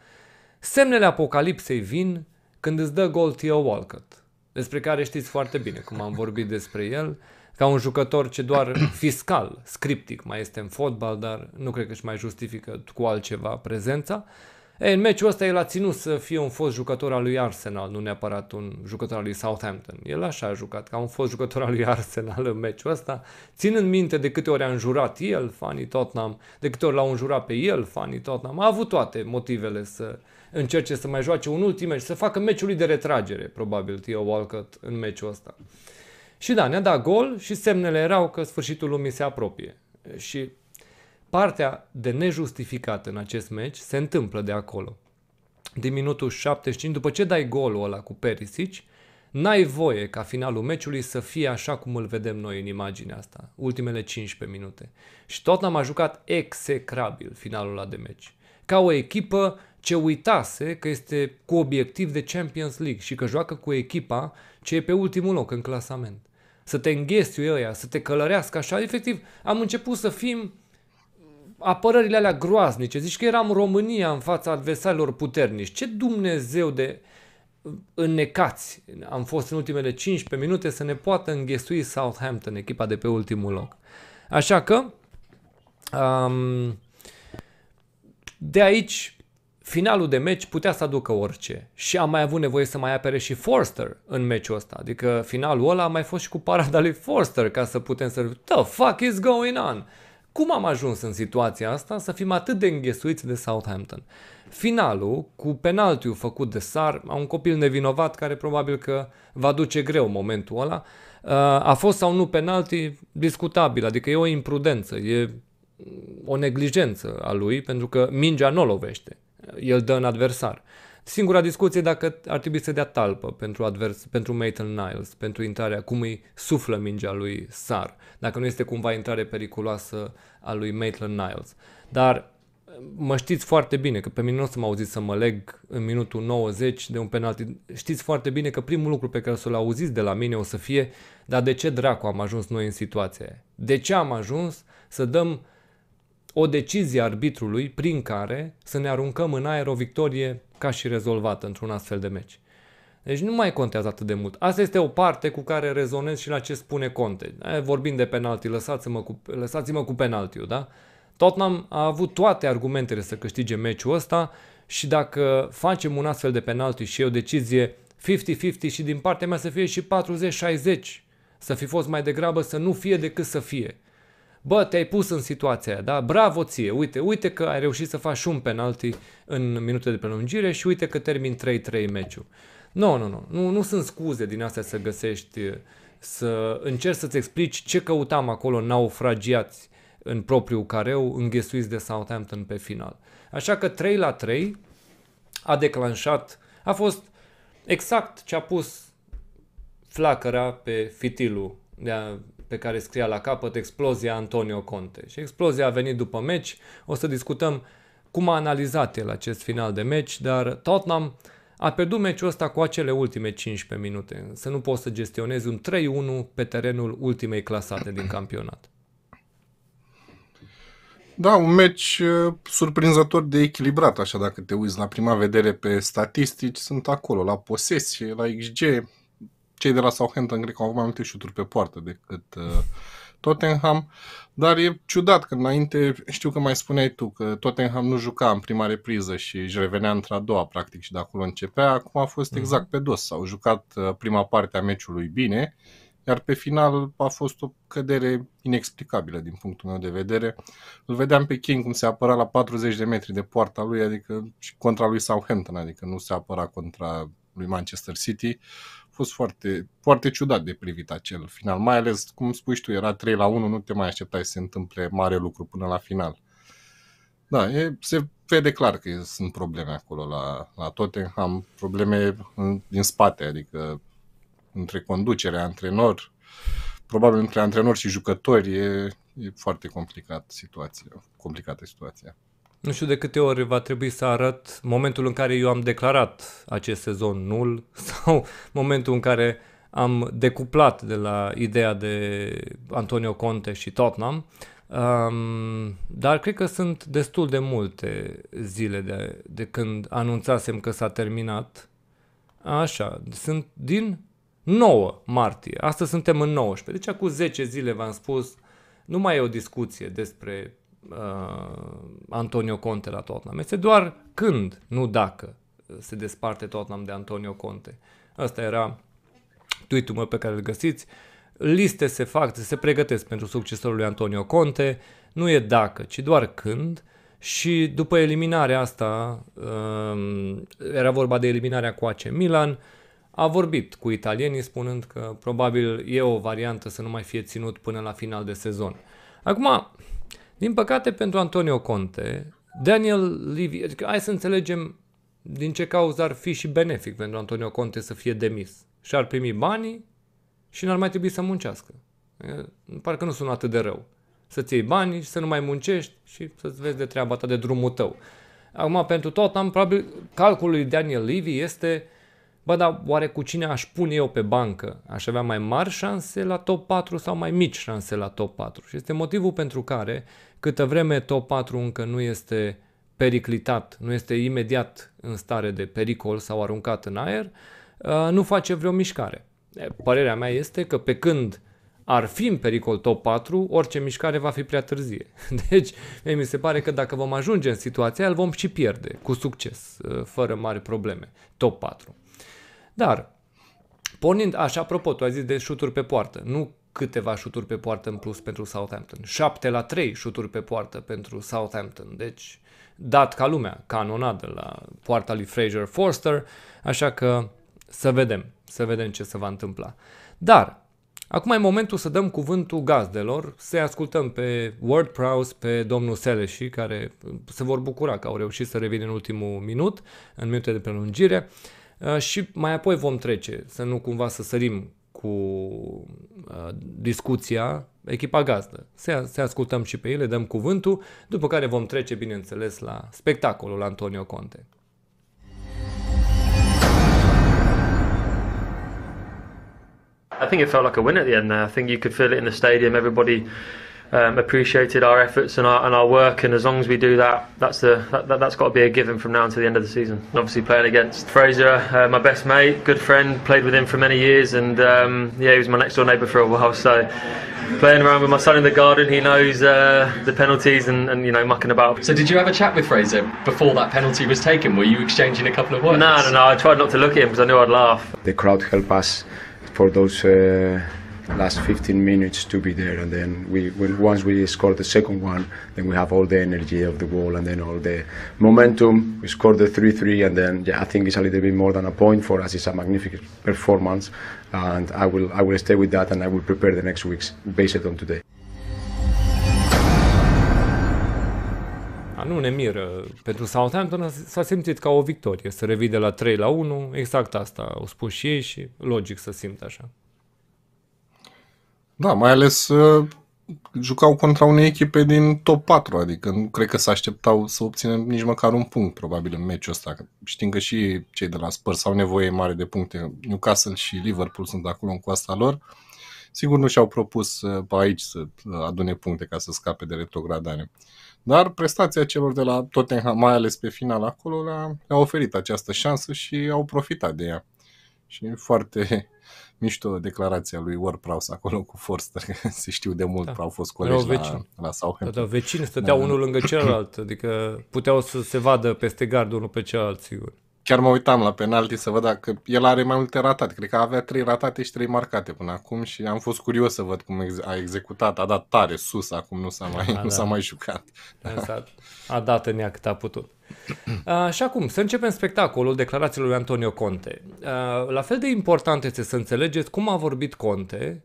Semnele apocalipsei vin când îți dă gol Theo Walcott, despre care știți foarte bine cum am vorbit despre el, ca un jucător ce doar fiscal, scriptic mai este în fotbal, dar nu cred că își mai justifică cu altceva prezența. Ei, în meciul ăsta el a ținut să fie un fost jucător al lui Arsenal, nu neapărat un jucător al lui Southampton. El așa a jucat, ca un fost jucător al lui Arsenal în meciul ăsta, ținând minte de câte ori a înjurat el, fanii Tottenham, de câte ori l-au înjurat pe el, fanii Tottenham. A avut toate motivele să încerce să mai joace un ultim meci, să facă meciul lui de retragere, probabil, Theo Walcott în meciul ăsta. Uh, și da, ne-a dat gol și semnele erau că sfârșitul lumii se apropie. Și partea de nejustificată în acest meci se întâmplă de acolo. Din minutul 75, după ce dai golul ăla cu Perisic, n-ai voie ca finalul meciului să fie așa cum îl vedem noi în imaginea asta, ultimele 15 minute. Și tot n-am jucat execrabil finalul ăla de meci. Ca o echipă ce uitase că este cu obiectiv de Champions League și că joacă cu echipa ce e pe ultimul loc în clasament să te înghesiu ăia, să te călărească așa. Efectiv, am început să fim apărările alea groaznice. Zici că eram România în fața adversarilor puternici. Ce Dumnezeu de înnecați am fost în ultimele 15 minute să ne poată înghesui Southampton, echipa de pe ultimul loc. Așa că um, de aici finalul de meci putea să aducă orice și am mai avut nevoie să mai apere și Forster în meciul ăsta. Adică finalul ăla a mai fost și cu parada lui Forster ca să putem să... The fuck is going on? Cum am ajuns în situația asta să fim atât de înghesuiți de Southampton? Finalul, cu penaltiu făcut de Sar, a un copil nevinovat care probabil că va duce greu momentul ăla, uh, a fost sau nu penalti discutabil, adică e o imprudență, e o neglijență a lui, pentru că mingea nu lovește el dă în adversar. Singura discuție dacă ar trebui să dea talpă pentru, advers, pentru Maitland Niles, pentru intrarea, cum îi suflă mingea lui Sar, dacă nu este cumva intrare periculoasă a lui Maitland Niles. Dar mă știți foarte bine că pe mine nu o să mă auziți să mă leg în minutul 90 de un penalty. Știți foarte bine că primul lucru pe care o să-l auziți de la mine o să fie dar de ce dracu am ajuns noi în situația De ce am ajuns să dăm o decizie arbitrului prin care să ne aruncăm în aer o victorie ca și rezolvată într-un astfel de meci. Deci nu mai contează atât de mult. Asta este o parte cu care rezonez și la ce spune Conte. Vorbim de penalti, lăsați-mă cu, lăsați-mă cu penaltiul, da? Tottenham a avut toate argumentele să câștige meciul ăsta și dacă facem un astfel de penalti și o decizie 50-50 și din partea mea să fie și 40-60, să fi fost mai degrabă să nu fie decât să fie bă, te-ai pus în situația aia, da? Bravo ție, uite, uite că ai reușit să faci un penalti în minute de prelungire și uite că termin 3-3 meciul. Nu, nu, nu, nu, nu sunt scuze din astea să găsești, să încerci să-ți explici ce căutam acolo naufragiați în propriul careu, înghesuiți de Southampton pe final. Așa că 3 la 3 a declanșat, a fost exact ce a pus flacăra pe fitilul de a pe care scria la capăt explozia Antonio Conte. Și explozia a venit după meci, o să discutăm cum a analizat el acest final de meci, dar Tottenham a pierdut meciul ăsta cu acele ultime 15 minute, să nu poți să gestionezi un 3-1 pe terenul ultimei clasate din campionat. Da, un meci uh, surprinzător de echilibrat, așa dacă te uiți la prima vedere pe statistici, sunt acolo, la posesie, la XG, cei de la Southampton cred că au avut mai multe șuturi pe poartă decât uh, Tottenham, dar e ciudat că înainte, știu că mai spuneai tu, că Tottenham nu juca în prima repriză și își revenea într-a doua, practic, și de acolo începea. Acum a fost mhm. exact pe dos. Au jucat uh, prima parte a meciului bine, iar pe final a fost o cădere inexplicabilă din punctul meu de vedere. Îl vedeam pe King cum se apăra la 40 de metri de poarta lui, adică și contra lui Southampton, adică nu se apăra contra lui Manchester City. A fost foarte, foarte ciudat de privit acel final, mai ales, cum spui tu, era 3 la 1, nu te mai așteptai să se întâmple mare lucru până la final. Da, e, se vede clar că sunt probleme acolo la, la Tottenham, probleme în, din spate, adică între conducere, antrenor, probabil între antrenori și jucători e, e foarte complicat situația, complicată situația nu știu de câte ori va trebui să arăt momentul în care eu am declarat acest sezon nul sau momentul în care am decuplat de la ideea de Antonio Conte și Tottenham. Um, dar cred că sunt destul de multe zile de, de când anunțasem că s-a terminat. Așa, sunt din 9 martie. Astăzi suntem în 19. Deci acum 10 zile v-am spus, nu mai e o discuție despre uh, Antonio Conte la Tottenham. Este doar când, nu dacă, uh, se desparte Tottenham de Antonio Conte. Asta era tweet-ul meu pe care îl găsiți. Liste se fac, se pregătesc pentru succesorul lui Antonio Conte. Nu e dacă, ci doar când. Și după eliminarea asta, uh, era vorba de eliminarea cu AC Milan, a vorbit cu italienii spunând că probabil e o variantă să nu mai fie ținut până la final de sezon. Acum, din păcate pentru Antonio Conte, Daniel Levy, adică hai să înțelegem din ce cauză ar fi și benefic pentru Antonio Conte să fie demis. Și ar primi banii și n-ar mai trebui să muncească. Parcă nu sună atât de rău. Să-ți iei banii și să nu mai muncești și să-ți vezi de treaba ta, de drumul tău. Acum, pentru tot, am probabil calculul lui Daniel Levy este Bă, dar oare cu cine aș pune eu pe bancă? Aș avea mai mari șanse la top 4 sau mai mici șanse la top 4? Și este motivul pentru care Câtă vreme top 4 încă nu este periclitat, nu este imediat în stare de pericol sau aruncat în aer, uh, nu face vreo mișcare. Părerea mea este că pe când ar fi în pericol top 4, orice mișcare va fi prea târzie. Deci, mi se pare că dacă vom ajunge în situația îl vom și pierde cu succes, uh, fără mari probleme, top 4. Dar, pornind așa, apropo, tu ai zis de șuturi pe poartă. Nu câteva șuturi pe poartă în plus pentru Southampton. 7 la 3 șuturi pe poartă pentru Southampton. Deci, dat ca lumea, canonadă la poarta lui Fraser Forster, așa că să vedem, să vedem ce se va întâmpla. Dar, acum e momentul să dăm cuvântul gazdelor, să-i ascultăm pe WordPress, pe domnul Seleși, care se vor bucura că au reușit să revină în ultimul minut, în minute de prelungire, uh, și mai apoi vom trece, să nu cumva să sărim cu uh, discuția echipa gazdă. Se, se ascultăm și pe ele, dăm cuvântul, după care vom trece, bineînțeles, la spectacolul Antonio Conte. I think it felt like a win at the end there. I think you could feel it in the stadium. Everybody um, appreciated our efforts and our, and our work. And as long as we do that, that's the that, has got to be a given from now until the end of the season. Obviously, playing against Fraser, uh, my best mate, good friend, played with him for many years, and um, yeah, he was my next door neighbour for a while. So playing around with my son in the garden, he knows uh, the penalties and, and, you know mucking about. So did you have a chat with Fraser before that penalty was taken? Were you exchanging a couple of words? No, no, no. I tried not to look at him because I knew I'd laugh. The crowd helped us for those. Uh last 15 minutes to be there. And then we, when, once we score the second one, then we have all the energy of the wall and then all the momentum. We score the 3 3, and then yeah, I think it's a little bit more than a point for us. It's a magnificent performance. And I will, I will stay with that and I will prepare the next weeks based on today. nu ne miră. Pentru Southampton s-a simțit ca o victorie, să revii de la 3 la 1, exact asta au spus și ei și logic să simt așa. Da, mai ales uh, jucau contra unei echipe din top 4, adică nu cred că s așteptau să obținem nici măcar un punct, probabil, în meciul ăsta. știm că și cei de la Spurs au nevoie mare de puncte. Newcastle și Liverpool sunt acolo în coasta lor. Sigur nu și-au propus pe uh, aici să uh, adune puncte ca să scape de retrogradare. Dar prestația celor de la Tottenham, mai ales pe final acolo, le-a, le-a oferit această șansă și au profitat de ea. Și foarte mișto declarația lui Prowse acolo cu Forster, că se știu de mult da. că au fost colegi Erau la, la Southampton. Da, da, vecini, stăteau da. unul lângă celălalt, adică puteau să se vadă peste gard unul pe celălalt, sigur. Chiar mă uitam la penalti să văd dacă el are mai multe ratate. Cred că avea trei ratate și trei marcate până acum și am fost curios să văd cum a executat. A dat tare sus acum, nu s-a da, mai, da, nu s-a da. mai jucat. Da. A dat în ea cât a putut. Uh, și acum, să începem spectacolul declarațiilor lui Antonio Conte. Uh, la fel de important este să înțelegeți cum a vorbit Conte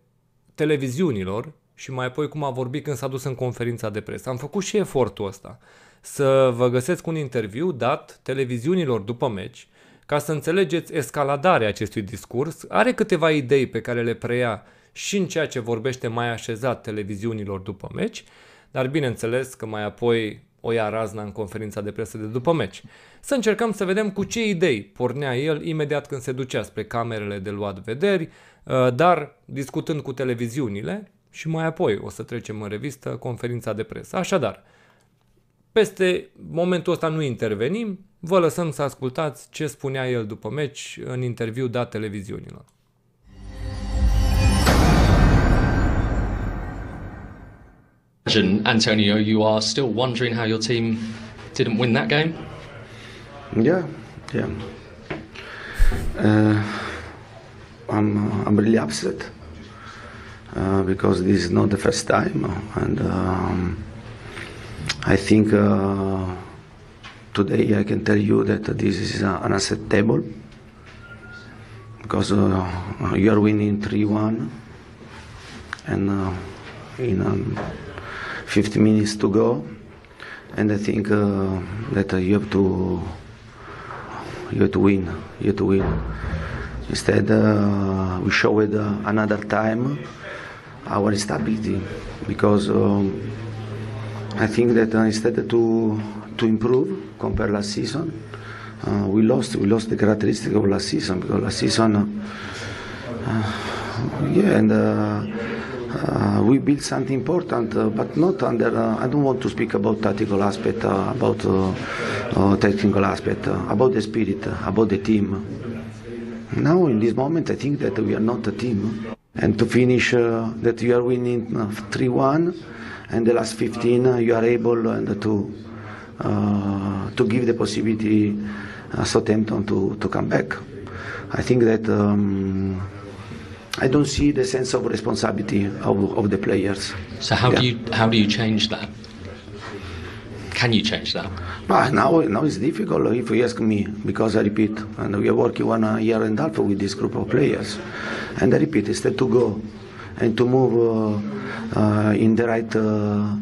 televiziunilor și mai apoi cum a vorbit când s-a dus în conferința de presă. Am făcut și efortul ăsta să vă găsesc un interviu dat televiziunilor după meci ca să înțelegeți escaladarea acestui discurs. Are câteva idei pe care le preia și în ceea ce vorbește mai așezat televiziunilor după meci, dar bineînțeles că mai apoi o ia razna în conferința de presă de după meci. Să încercăm să vedem cu ce idei pornea el imediat când se ducea spre camerele de luat vederi, uh, dar discutând cu televiziunile și mai apoi o să trecem în revistă conferința de presă. Așadar, peste momentul ăsta nu intervenim, vă lăsăm să ascultați ce spunea el după meci în interviu dat televiziunilor. imagine, Antonio, you are still wondering how your team didn't win that game. Yeah, yeah. Uh, I'm uh, I'm really upset uh, because this is not the first time, and um, I think uh, today I can tell you that this is unacceptable because uh, uh, you are winning three one, and in. Um, 50 minutes to go, and I think uh, that uh, you have to you have to win, you have to win. Instead, uh, we showed another time our stability because um, I think that instead to to improve compared last season, uh, we lost we lost the characteristic of last season because last season, uh, yeah, and uh, uh, we built something important, uh, but not under. Uh, I don't want to speak about tactical aspect, uh, about uh, uh, technical aspect, about the spirit, about the team. Now, in this moment, I think that we are not a team. And to finish, that you are winning 3 1, and the last 15, you are able and to to give the possibility uh, Southampton to, to come back. I think that. Um, I don't see the sense of responsibility of, of the players. So how yeah. do you how do you change that? Can you change that? But now, now it's difficult if you ask me because I repeat, and we are working one year and a half with this group of players, and I repeat, it's to go and to move uh, uh, in the right uh,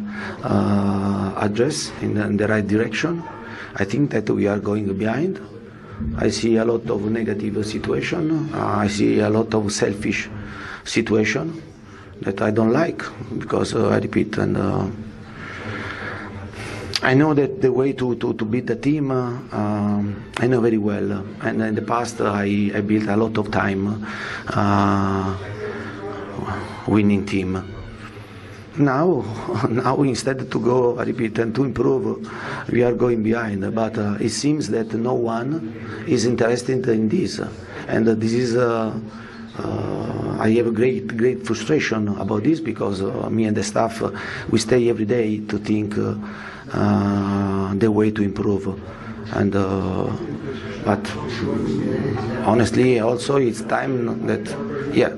uh, address, in the, in the right direction. I think that we are going behind. I see a lot of negative situation. I see a lot of selfish situation that I don't like because uh, I repeat and uh, I know that the way to, to, to beat the team uh, um, I know very well and in the past I, I built a lot of time uh, winning team now, now instead to go, I repeat, and to improve, we are going behind. But uh, it seems that no one is interested in this, and uh, this is. Uh, uh I have great, great frustration about this because uh, me and the staff, uh, we stay every day to think the way to improve and uh, but honestly also it's time that yeah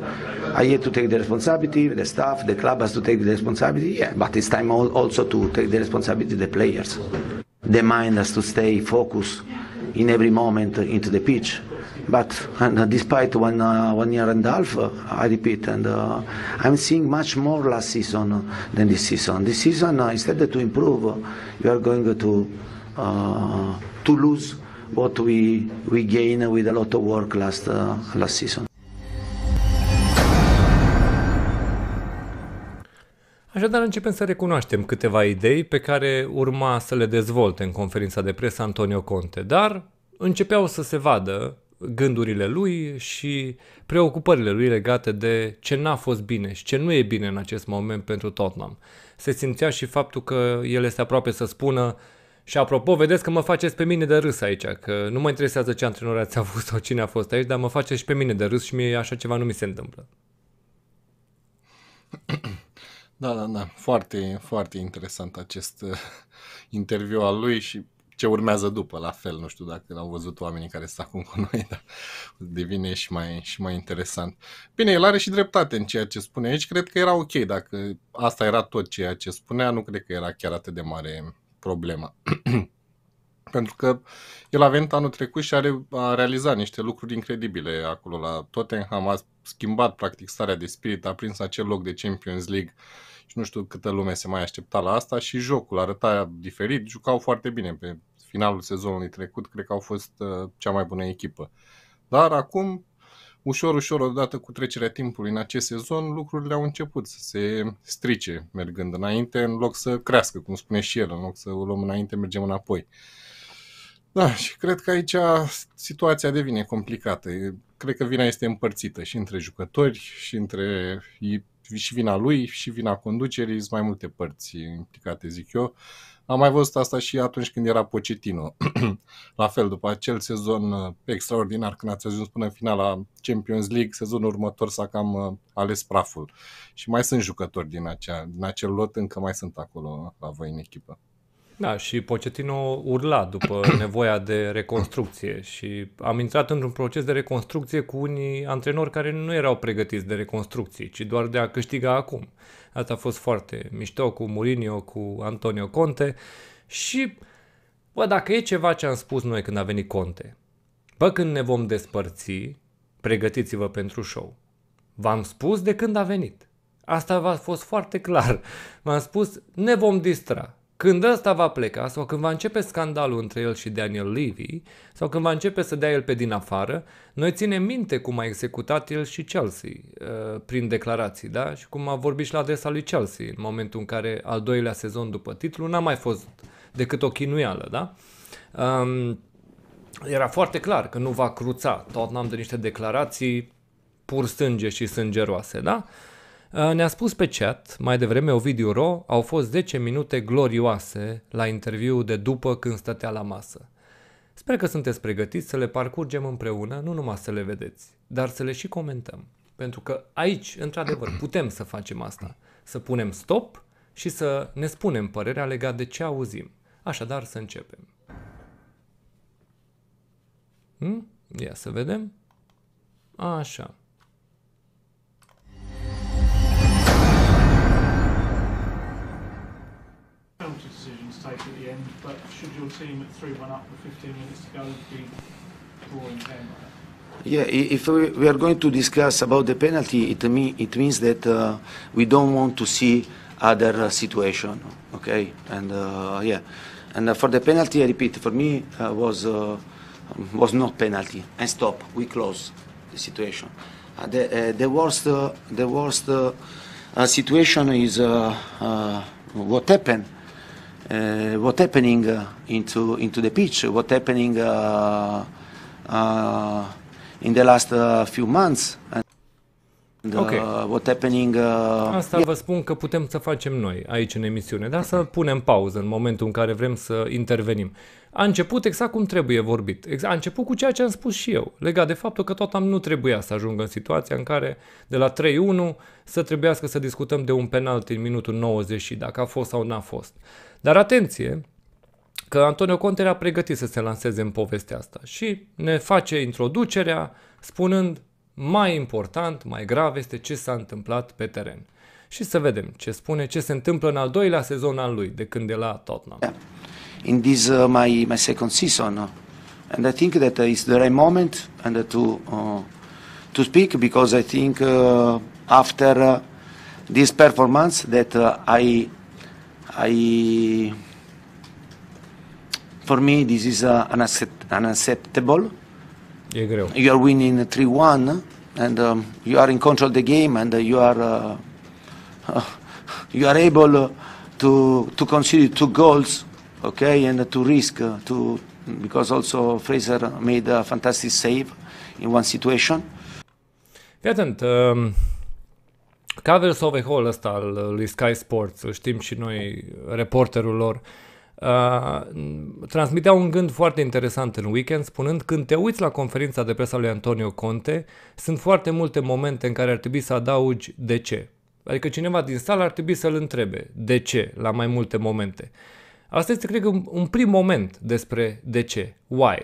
I have to take the responsibility, the staff, the club has to take the responsibility, yeah, but it's time also to take the responsibility the players. The mind has to stay focused in every moment into the pitch. But uh, despite one, uh, one year and a half, uh, I repeat, and uh, I'm seeing much more last season than this season. This season, uh, instead to improve, you are going to uh, to lose what we, we gain with a lot of work last, uh, last season. Așadar, începem să recunoaștem câteva idei pe care urma să le dezvolte în conferința de presă Antonio Conte, dar începeau să se vadă gândurile lui și preocupările lui legate de ce n-a fost bine și ce nu e bine în acest moment pentru Tottenham. Se simțea și faptul că el este aproape să spună și apropo, vedeți că mă faceți pe mine de râs aici, că nu mă interesează ce antrenor ați avut sau cine a fost aici, dar mă faceți și pe mine de râs și mie așa ceva nu mi se întâmplă. Da, da, da. Foarte, foarte interesant acest uh, interviu al lui și ce urmează după, la fel, nu știu dacă l-au văzut oamenii care stau acum cu noi, dar devine și mai, și mai interesant. Bine, el are și dreptate în ceea ce spune aici, cred că era ok dacă asta era tot ceea ce spunea, nu cred că era chiar atât de mare problema. Pentru că el a venit anul trecut și a, a realizat niște lucruri incredibile acolo la Tottenham, a schimbat practic starea de spirit, a prins acel loc de Champions League și nu știu câtă lume se mai aștepta la asta și jocul arăta diferit, jucau foarte bine pe finalul sezonului trecut, cred că au fost uh, cea mai bună echipă. Dar acum ușor, ușor, odată cu trecerea timpului în acest sezon, lucrurile au început să se strice mergând înainte, în loc să crească, cum spune și el, în loc să o luăm înainte, mergem înapoi. Da, și cred că aici situația devine complicată. Cred că vina este împărțită și între jucători, și între și vina lui, și vina conducerii, sunt mai multe părți implicate, zic eu. Uh, am mai văzut asta și atunci când era Pochettino. la fel, după acel sezon uh, extraordinar, când ați ajuns până în finala Champions League, sezonul următor s-a cam uh, ales praful. Și mai sunt jucători din, acea, din acel lot, încă mai sunt acolo uh, la voi în echipă. Da, și Pochettino urla după nevoia de reconstrucție și am intrat într-un proces de reconstrucție cu unii antrenori care nu erau pregătiți de reconstrucție, ci doar de a câștiga acum. Asta a fost foarte mișto cu Mourinho, cu Antonio Conte și, bă, dacă e ceva ce am spus noi când a venit Conte, bă, când ne vom despărți, pregătiți-vă pentru show. V-am spus de când a venit. Asta v-a fost foarte clar. V-am spus, ne vom distra. Când ăsta va pleca sau când va începe scandalul între el și Daniel Levy sau când va începe să dea el pe din afară, noi ținem minte cum a executat el și Chelsea uh, prin declarații, da? Și cum a vorbit și la adresa lui Chelsea în momentul în care al doilea sezon după titlu n-a mai fost decât o chinuială, da? Um, era foarte clar că nu va cruța am de niște declarații pur sânge și sângeroase, da? Uh, Uh, ne-a spus pe chat, mai devreme Ovidiu Ro, au fost 10 minute glorioase la interviu de după când stătea la masă. Sper că sunteți pregătiți să le parcurgem împreună, nu numai să le vedeți, dar să le și comentăm. Pentru că aici, într-adevăr, putem să facem asta. Să punem stop și să ne spunem părerea legat de ce auzim. Așadar, să începem. Hmm? Ia să vedem. Așa. decisions taken at the end, but should your team at 3 1 up with 15 minutes to go be drawing yeah, if we are going to discuss about the penalty, it, mean, it means that uh, we don't want to see other uh, situation, okay? And uh, yeah, and uh, for the penalty, I repeat, for me uh, was uh, was not penalty. And stop, we close the situation. the, the worst the worst situation is what happened uh, what happening uh, into into the pitch, what happening uh, uh, in the last few months. And Ok. what happening, uh, Asta vă spun că putem să facem noi aici în emisiune, dar să punem pauză în momentul în care vrem să intervenim. A început exact cum trebuie vorbit. A început cu ceea ce am spus și eu, legat de faptul că tot am nu trebuia să ajungă în situația în care de la 3-1 să trebuiască să discutăm de un penalti în minutul 90 și dacă a fost sau n-a fost. Dar atenție, că Antonio Conte era pregătit să se lanseze în povestea asta și ne face introducerea spunând mai important, mai grav este ce s-a întâmplat pe teren. Și să vedem ce spune, ce se întâmplă în al doilea sezon al lui, de când e la Tottenham. Yeah. In this uh, my, my second season, uh, and I think that uh, is the right moment and uh, to, uh, to speak because I think uh, after uh, this performance that uh, I I, for me, this is uh, unaccept- unacceptable. You You are winning 3 1, and um, you are in control of the game, and uh, you are uh, you are able to to concede two goals, okay, and to risk uh, to because also Fraser made a fantastic save in one situation. Fii um cover Sove Hall ăsta al uh, lui Sky Sports, știm și noi reporterul lor, Uh, transmitea un gând foarte interesant în weekend, spunând când te uiți la conferința de presă a lui Antonio Conte, sunt foarte multe momente în care ar trebui să adaugi de ce. Adică cineva din sală ar trebui să-l întrebe de ce la mai multe momente. Asta este, cred că, un, un prim moment despre de ce, why.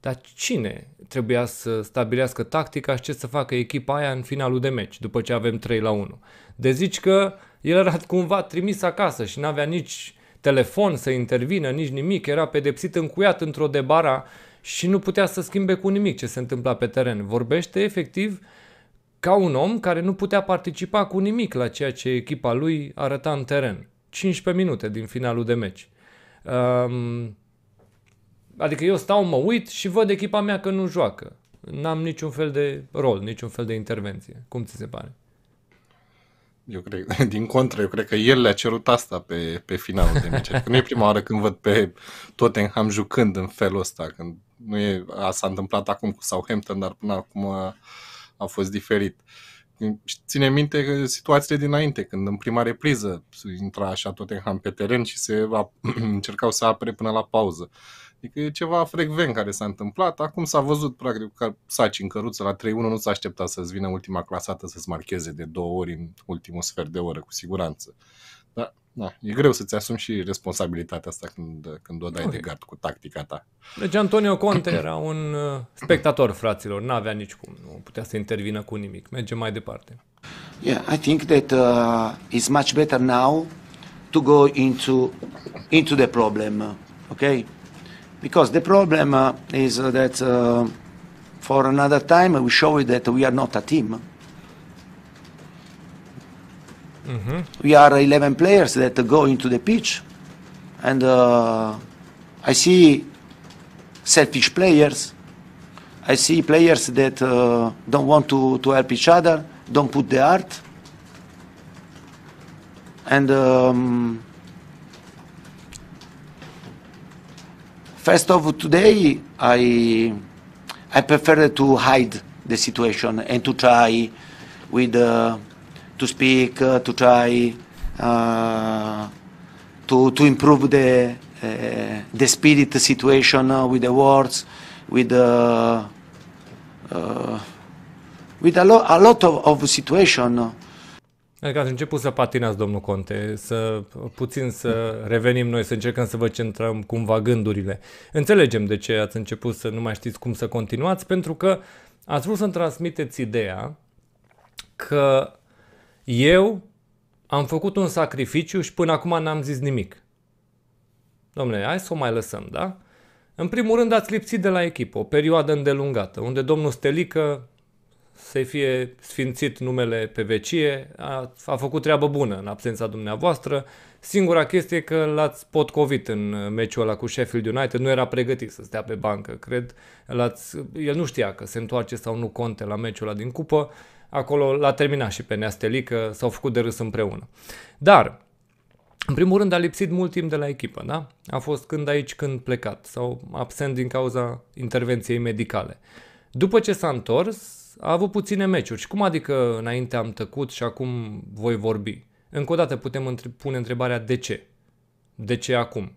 Dar cine trebuia să stabilească tactica și ce să facă echipa aia în finalul de meci, după ce avem 3 la 1. De zici că el era cumva trimis acasă și n-avea nici telefon să intervină, nici nimic, era pedepsit încuiat într-o debara și nu putea să schimbe cu nimic ce se întâmpla pe teren. Vorbește efectiv ca un om care nu putea participa cu nimic la ceea ce echipa lui arăta în teren. 15 minute din finalul de meci. Um, Adică eu stau, mă uit și văd echipa mea că nu joacă. N-am niciun fel de rol, niciun fel de intervenție. Cum ți se pare? Eu cred, din contră, eu cred că el le-a cerut asta pe, pe finalul de meci. Adică nu e prima oară când văd pe Tottenham jucând în felul ăsta. Când nu e, a, s-a întâmplat acum cu Southampton, dar până acum a, a fost diferit. Ține minte că situațiile dinainte, când în prima repriză intra așa Tottenham pe teren și se a, încercau să apere până la pauză. Uh, Adică e ceva frecvent care s-a întâmplat. Acum s-a văzut, practic, că saci în căruță la 3-1 nu s-a așteptat să-ți vină ultima clasată să-ți marcheze de două ori în ultimul sfert de oră, cu siguranță. Dar da, e greu să-ți asumi și responsabilitatea asta când, când o dai okay. de gard cu tactica ta. Deci Antonio Conte era un uh, spectator, fraților, n-avea nici cum, nu putea să intervină cu nimic. Mergem mai departe. Yeah, I think that uh, it's much better now to go into, into the problem, uh, okay? because the problem uh, is uh, that uh, for another time we show that we are not a team. Mm-hmm. We are 11 players that go into the pitch, and uh, I see selfish players. I see players that uh, don't want to, to help each other, don't put the heart, and um, First of today, I, I prefer to hide the situation and to try with uh, to speak, uh, to try uh, to to improve the uh, the spirit situation uh, with the words, with uh, with a, lo- a lot of, of situation Adică ați început să patinați, domnul Conte, să puțin să revenim noi, să încercăm să vă centrăm cumva gândurile. Înțelegem de ce ați început să nu mai știți cum să continuați, pentru că ați vrut să-mi transmiteți ideea că eu am făcut un sacrificiu și până acum n-am zis nimic. Domnule, hai să o mai lăsăm, da? În primul rând ați lipsit de la echipă o perioadă îndelungată, unde domnul Stelică să-i fie sfințit numele pe vecie, a, a făcut treabă bună în absența dumneavoastră. Singura chestie că l-ați potcovit în meciul ăla cu Sheffield United, nu era pregătit să stea pe bancă, cred. L-ați, el nu știa că se întoarce sau nu conte la meciul ăla din cupă, acolo l-a terminat și pe Neastelică, s-au făcut de râs împreună. Dar, în primul rând, a lipsit mult timp de la echipă, da? A fost când aici, când plecat sau absent din cauza intervenției medicale. După ce s-a întors, a avut puține meciuri. Și cum adică înainte am tăcut și acum voi vorbi? Încă o dată putem între- pune întrebarea de ce? De ce acum?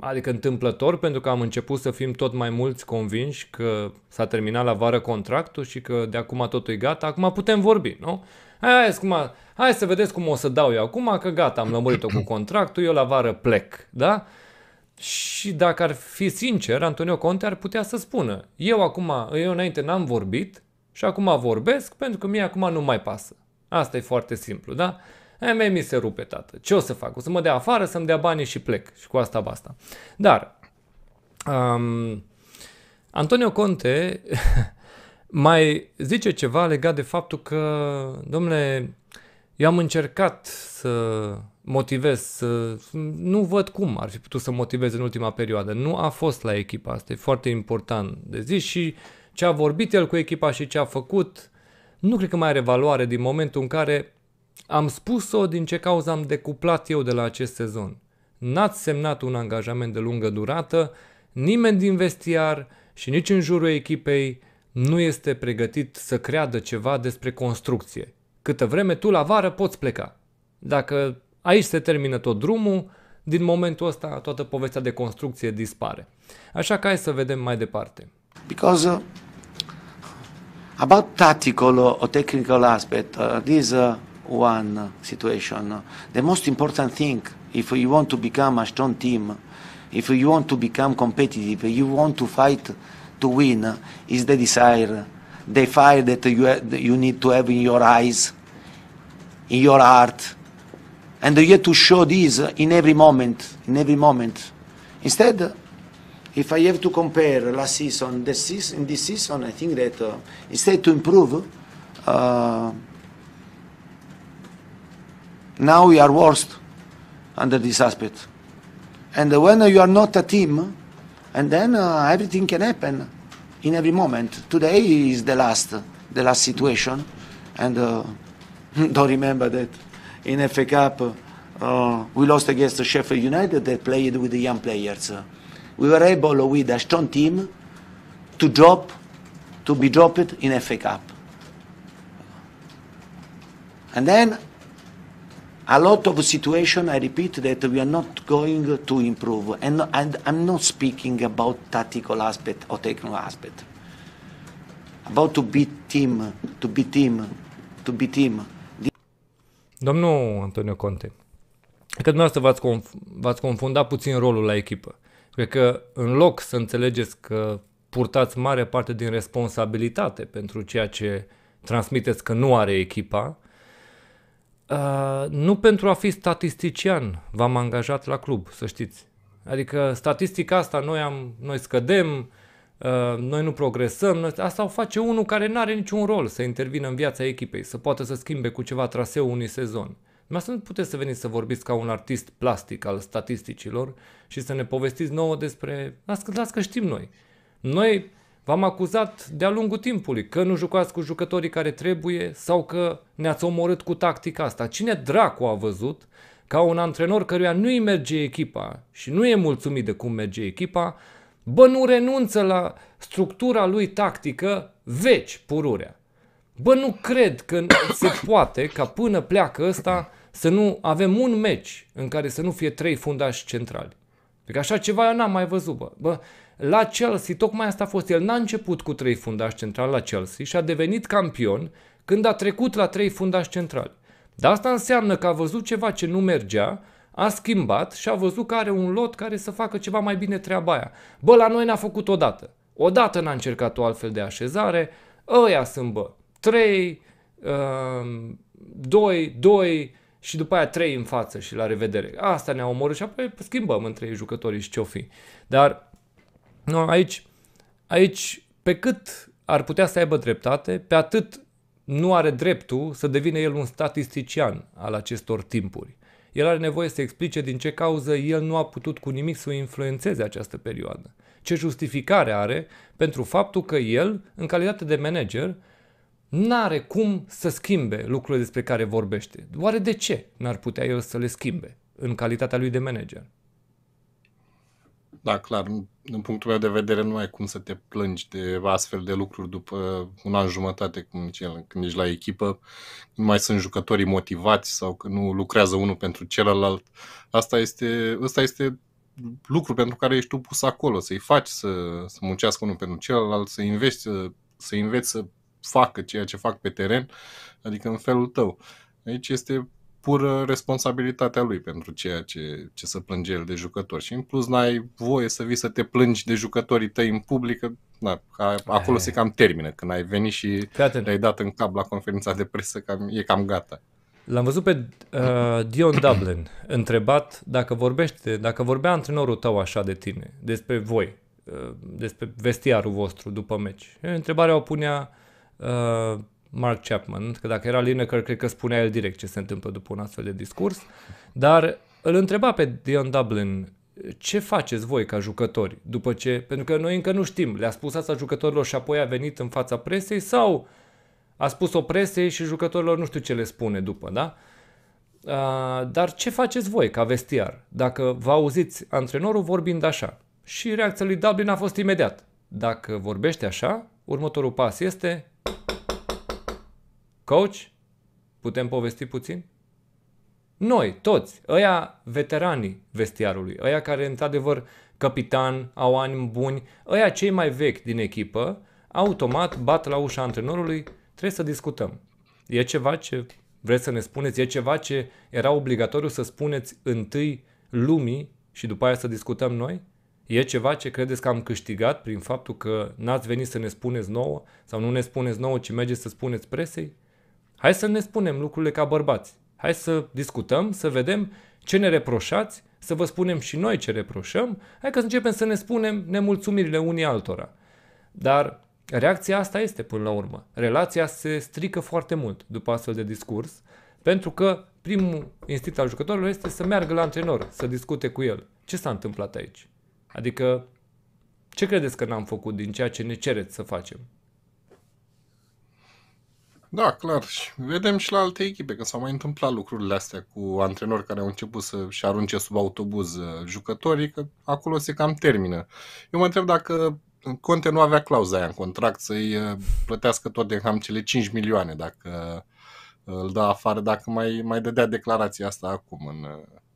Adică întâmplător pentru că am început să fim tot mai mulți convinși că s-a terminat la vară contractul și că de acum totul e gata, acum putem vorbi, nu? Hai, hai, cum a, hai să vedeți cum o să dau eu acum, că gata, am lămurit-o cu contractul, eu la vară plec, da? Și dacă ar fi sincer, Antonio Conte ar putea să spună, eu acum, eu înainte n-am vorbit, și acum vorbesc pentru că mie acum nu mai pasă. Asta e foarte simplu, da? Aia mea mi se rupe, tată. Ce o să fac? O să mă dea afară, să-mi dea banii și plec. Și cu asta basta. Dar, um, Antonio Conte mai zice ceva legat de faptul că, domnule, eu am încercat să motivez, să... nu văd cum ar fi putut să motiveze în ultima perioadă. Nu a fost la echipa asta, e foarte important de zis și uh, ce a vorbit el cu echipa și ce a făcut, nu cred că mai are valoare din momentul în care am spus-o din ce cauză am decuplat eu de la acest sezon. N-ați semnat un angajament de lungă durată, nimeni din vestiar și nici în jurul echipei nu este pregătit să creadă ceva despre construcție. Câtă vreme tu la vară poți pleca. Dacă aici se termină tot drumul, din momentul ăsta toată povestea de construcție dispare. Așa că hai să vedem mai departe. Because uh, About tactical or technical aspect, uh, this uh, one situation, the most important thing, if you want to become a strong team, if you want to become competitive, you want to fight to win, is the desire, the fire that you, that you need to have in your eyes, in your heart, and you have to show this in every moment, in every moment. Instead, if I have to compare last season this season, this season, I think that uh, instead to improve, uh, now we are worst under this aspect. And when you are not a team, and then uh, everything can happen in every moment. Today is the last, the last situation, and uh, don't remember that in FA Cup uh, we lost against Sheffield United that played with the young players we were able, with a strong team, to drop, to be dropped in FA Cup. And then a lot of situation, I repeat, that we are not going to improve. And, and I'm not speaking about tactical aspect or technical aspect. About to beat team, to beat team, to beat team. Domnul Antonio Conte, că dumneavoastră v-ați, conf- v-ați confundat puțin rolul la echipă. Cred că în loc să înțelegeți că purtați mare parte din responsabilitate pentru ceea ce transmiteți că nu are echipa, uh, nu pentru a fi statistician v-am angajat la club, să știți. Adică statistica asta, noi, am, noi scădem, uh, noi nu progresăm, noi, asta o face unul care nu are niciun rol să intervină în viața echipei, să poată să schimbe cu ceva traseu unui sezon să nu puteți să veniți să vorbiți ca un artist plastic al statisticilor și să ne povestiți nouă despre... Las că, las că știm noi. Noi v-am acuzat de-a lungul timpului că nu jucați cu jucătorii care trebuie sau că ne-ați omorât cu tactica asta. Cine dracu a văzut ca un antrenor căruia nu-i merge echipa și nu e mulțumit de cum merge echipa, bă, nu renunță la structura lui tactică veci pururea. Bă, nu cred că se poate ca până pleacă ăsta să nu avem un meci în care să nu fie trei fundași centrali. Pentru că așa ceva eu n-am mai văzut, bă. bă la Chelsea, tocmai asta a fost el, n-a început cu trei fundași centrali la Chelsea și a devenit campion când a trecut la trei fundași centrali. Dar asta înseamnă că a văzut ceva ce nu mergea, a schimbat și a văzut că are un lot care să facă ceva mai bine treaba aia. Bă, la noi n-a făcut odată. Odată n-a încercat o altfel de așezare, ăia sunt, bă, trei, uh, doi, doi, și după aia trei în față și la revedere. Asta ne-a omorât și apoi schimbăm între jucătorii și ce-o fi. Dar nu, aici, aici pe cât ar putea să aibă dreptate, pe atât nu are dreptul să devină el un statistician al acestor timpuri. El are nevoie să explice din ce cauză el nu a putut cu nimic să influențeze această perioadă. Ce justificare are pentru faptul că el, în calitate de manager, n-are cum să schimbe lucrurile despre care vorbește. Oare de ce n-ar putea el să le schimbe în calitatea lui de manager? Da, clar, din punctul meu de vedere nu ai cum să te plângi de astfel de lucruri după un an jumătate, cum zice el, când ești la echipă, nu mai sunt jucătorii motivați sau că nu lucrează unul pentru celălalt. Asta este, asta este lucru pentru care ești tu pus acolo, să-i faci să, să muncească unul pentru celălalt, să investi, să, să înveți să facă ceea ce fac pe teren, adică în felul tău. Aici este pură responsabilitatea lui pentru ceea ce, ce să plânge el de jucători. Și în plus n-ai voie să vii să te plângi de jucătorii tăi în public, că, na, ca, acolo se cam termină. Când ai venit și te ai dat în cap la conferința de presă, cam, e cam gata. L-am văzut pe uh, Dion Dublin întrebat dacă vorbește, dacă vorbea antrenorul tău așa de tine, despre voi, uh, despre vestiarul vostru după meci. Întrebarea o punea Uh, Mark Chapman, că dacă era Lineker, cred că spunea el direct ce se întâmplă după un astfel de discurs, dar îl întreba pe Dion Dublin ce faceți voi ca jucători după ce, pentru că noi încă nu știm, le-a spus asta jucătorilor și apoi a venit în fața presei sau a spus-o presei și jucătorilor nu știu ce le spune după, da? Uh, dar ce faceți voi ca vestiar dacă vă auziți antrenorul vorbind așa? Și reacția lui Dublin a fost imediat. Dacă vorbește așa, următorul pas este Coach, putem povesti puțin? Noi, toți, ăia veteranii vestiarului, ăia care într-adevăr capitan, au ani buni, ăia cei mai vechi din echipă, automat bat la ușa antrenorului, trebuie să discutăm. E ceva ce vreți să ne spuneți, e ceva ce era obligatoriu să spuneți întâi lumii și după aia să discutăm noi? E ceva ce credeți că am câștigat prin faptul că n-ați venit să ne spuneți nouă sau nu ne spuneți nouă, ci mergeți să spuneți presei? Hai să ne spunem lucrurile ca bărbați. Hai să discutăm, să vedem ce ne reproșați, să vă spunem și noi ce reproșăm, hai că să începem să ne spunem nemulțumirile unii altora. Dar reacția asta este până la urmă. Relația se strică foarte mult după astfel de discurs, pentru că primul instinct al jucătorului este să meargă la antrenor, să discute cu el. Ce s-a întâmplat aici? Adică, ce credeți că n-am făcut din ceea ce ne cereți să facem? Da, clar. Și vedem și la alte echipe, că s-au mai întâmplat lucrurile astea cu antrenori care au început să-și arunce sub autobuz uh, jucătorii, că acolo se cam termină. Eu mă întreb dacă Conte nu avea clauza aia în contract să-i uh, plătească tot de cam cele 5 milioane dacă uh, îl dă afară, dacă mai, mai dădea declarația asta acum, în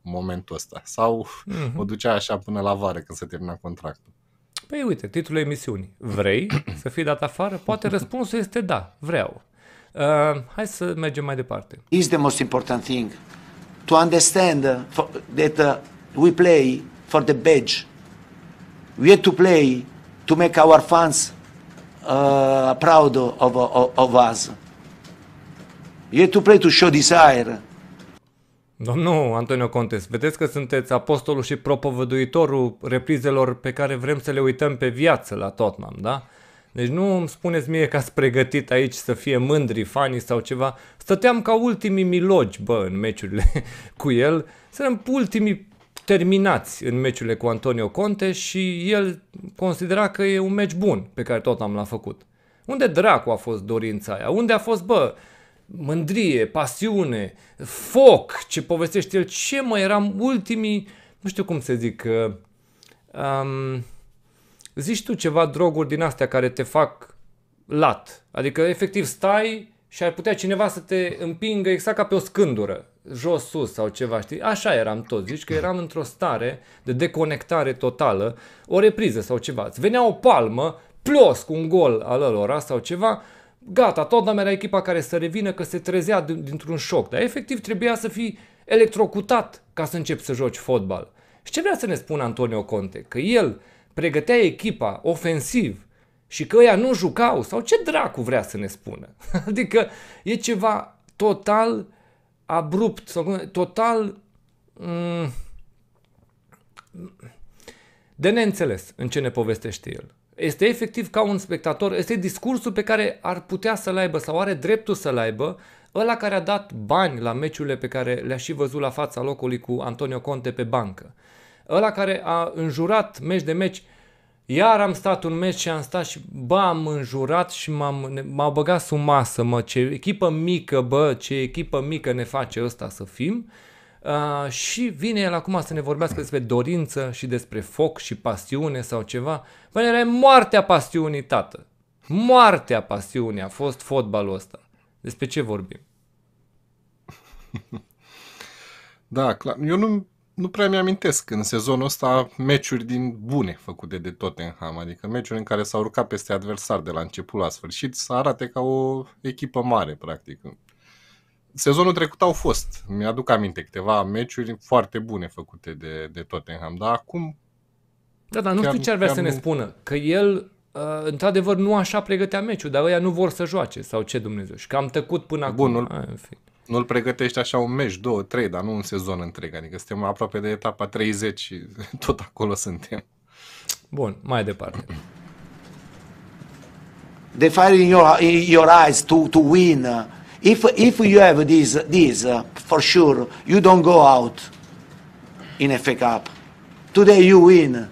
momentul ăsta. Sau mm-hmm. o ducea așa până la vară când se termina contractul. Păi uite, titlul emisiunii. Vrei să fii dat afară? Poate răspunsul este da, vreau. Uh, hai să mergem mai departe. Is the most important thing to understand for, that uh, we play for the badge. We have to play to make our fans uh, proud of, of, of us. We have to play to show desire. Domnul Antonio Contes, vedeți că sunteți apostolul și propovăduitorul reprizelor pe care vrem să le uităm pe viață la Tottenham, da? Deci nu îmi spuneți mie că ați pregătit aici să fie mândri fanii sau ceva. Stăteam ca ultimii milogi, bă, în meciurile cu el. Suntem ultimii terminați în meciurile cu Antonio Conte și el considera că e un meci bun pe care tot am l-a făcut. Unde dracu a fost dorința aia? Unde a fost, bă, mândrie, pasiune, foc, ce povestește el? Ce mă, eram ultimii, nu știu cum să zic, uh, um, zici tu ceva droguri din astea care te fac lat. Adică efectiv stai și ar putea cineva să te împingă exact ca pe o scândură, jos, sus sau ceva, știi? Așa eram toți, zici că eram într-o stare de deconectare totală, o repriză sau ceva. Îți venea o palmă, plos cu un gol al lor sau ceva, gata, Tottenham era echipa care să revină că se trezea dintr-un șoc, dar efectiv trebuia să fii electrocutat ca să începi să joci fotbal. Și ce vrea să ne spună Antonio Conte? Că el pregătea echipa ofensiv și că ăia nu jucau sau ce dracu vrea să ne spună. Adică e ceva total abrupt, sau total m- mm, de neînțeles în ce ne povestește el. Este efectiv ca un spectator, este discursul pe care ar putea să-l aibă sau are dreptul să-l aibă ăla care a dat bani la meciurile pe care le-a și văzut la fața locului cu Antonio Conte pe bancă ăla care a înjurat meci de meci, iar am stat un meci și am stat și bă, am înjurat și m-am, m-au băgat sub masă, mă, ce echipă mică, bă, ce echipă mică ne face ăsta să fim. Uh, și vine el acum să ne vorbească despre dorință și despre foc și pasiune sau ceva. Bă, era moartea pasiunii, tată. Moartea pasiunii a fost fotbalul ăsta. Despre ce vorbim? Da, clar. Eu nu nu prea mi-amintesc în sezonul ăsta meciuri din bune făcute de Tottenham, adică meciuri în care s-au urcat peste adversari de la început la sfârșit să arate ca o echipă mare, practic. Sezonul trecut au fost, mi-aduc aminte, câteva meciuri foarte bune făcute de, de Tottenham, dar acum... Da, dar nu chiar, știu ce ar vrea să ne spună, că el uh, într-adevăr nu așa pregătea meciul, dar ăia nu vor să joace sau ce Dumnezeu. Și că am tăcut până Bunul... acum. Bunul, nu-l pregătești așa un meci, două, trei, dar nu un sezon întreg. Adică suntem aproape de etapa 30 și tot acolo suntem. Bun, mai departe. The fire in your, in your eyes to, to win. If, if you have this, this for sure, you don't go out in FA Cup. Today you win.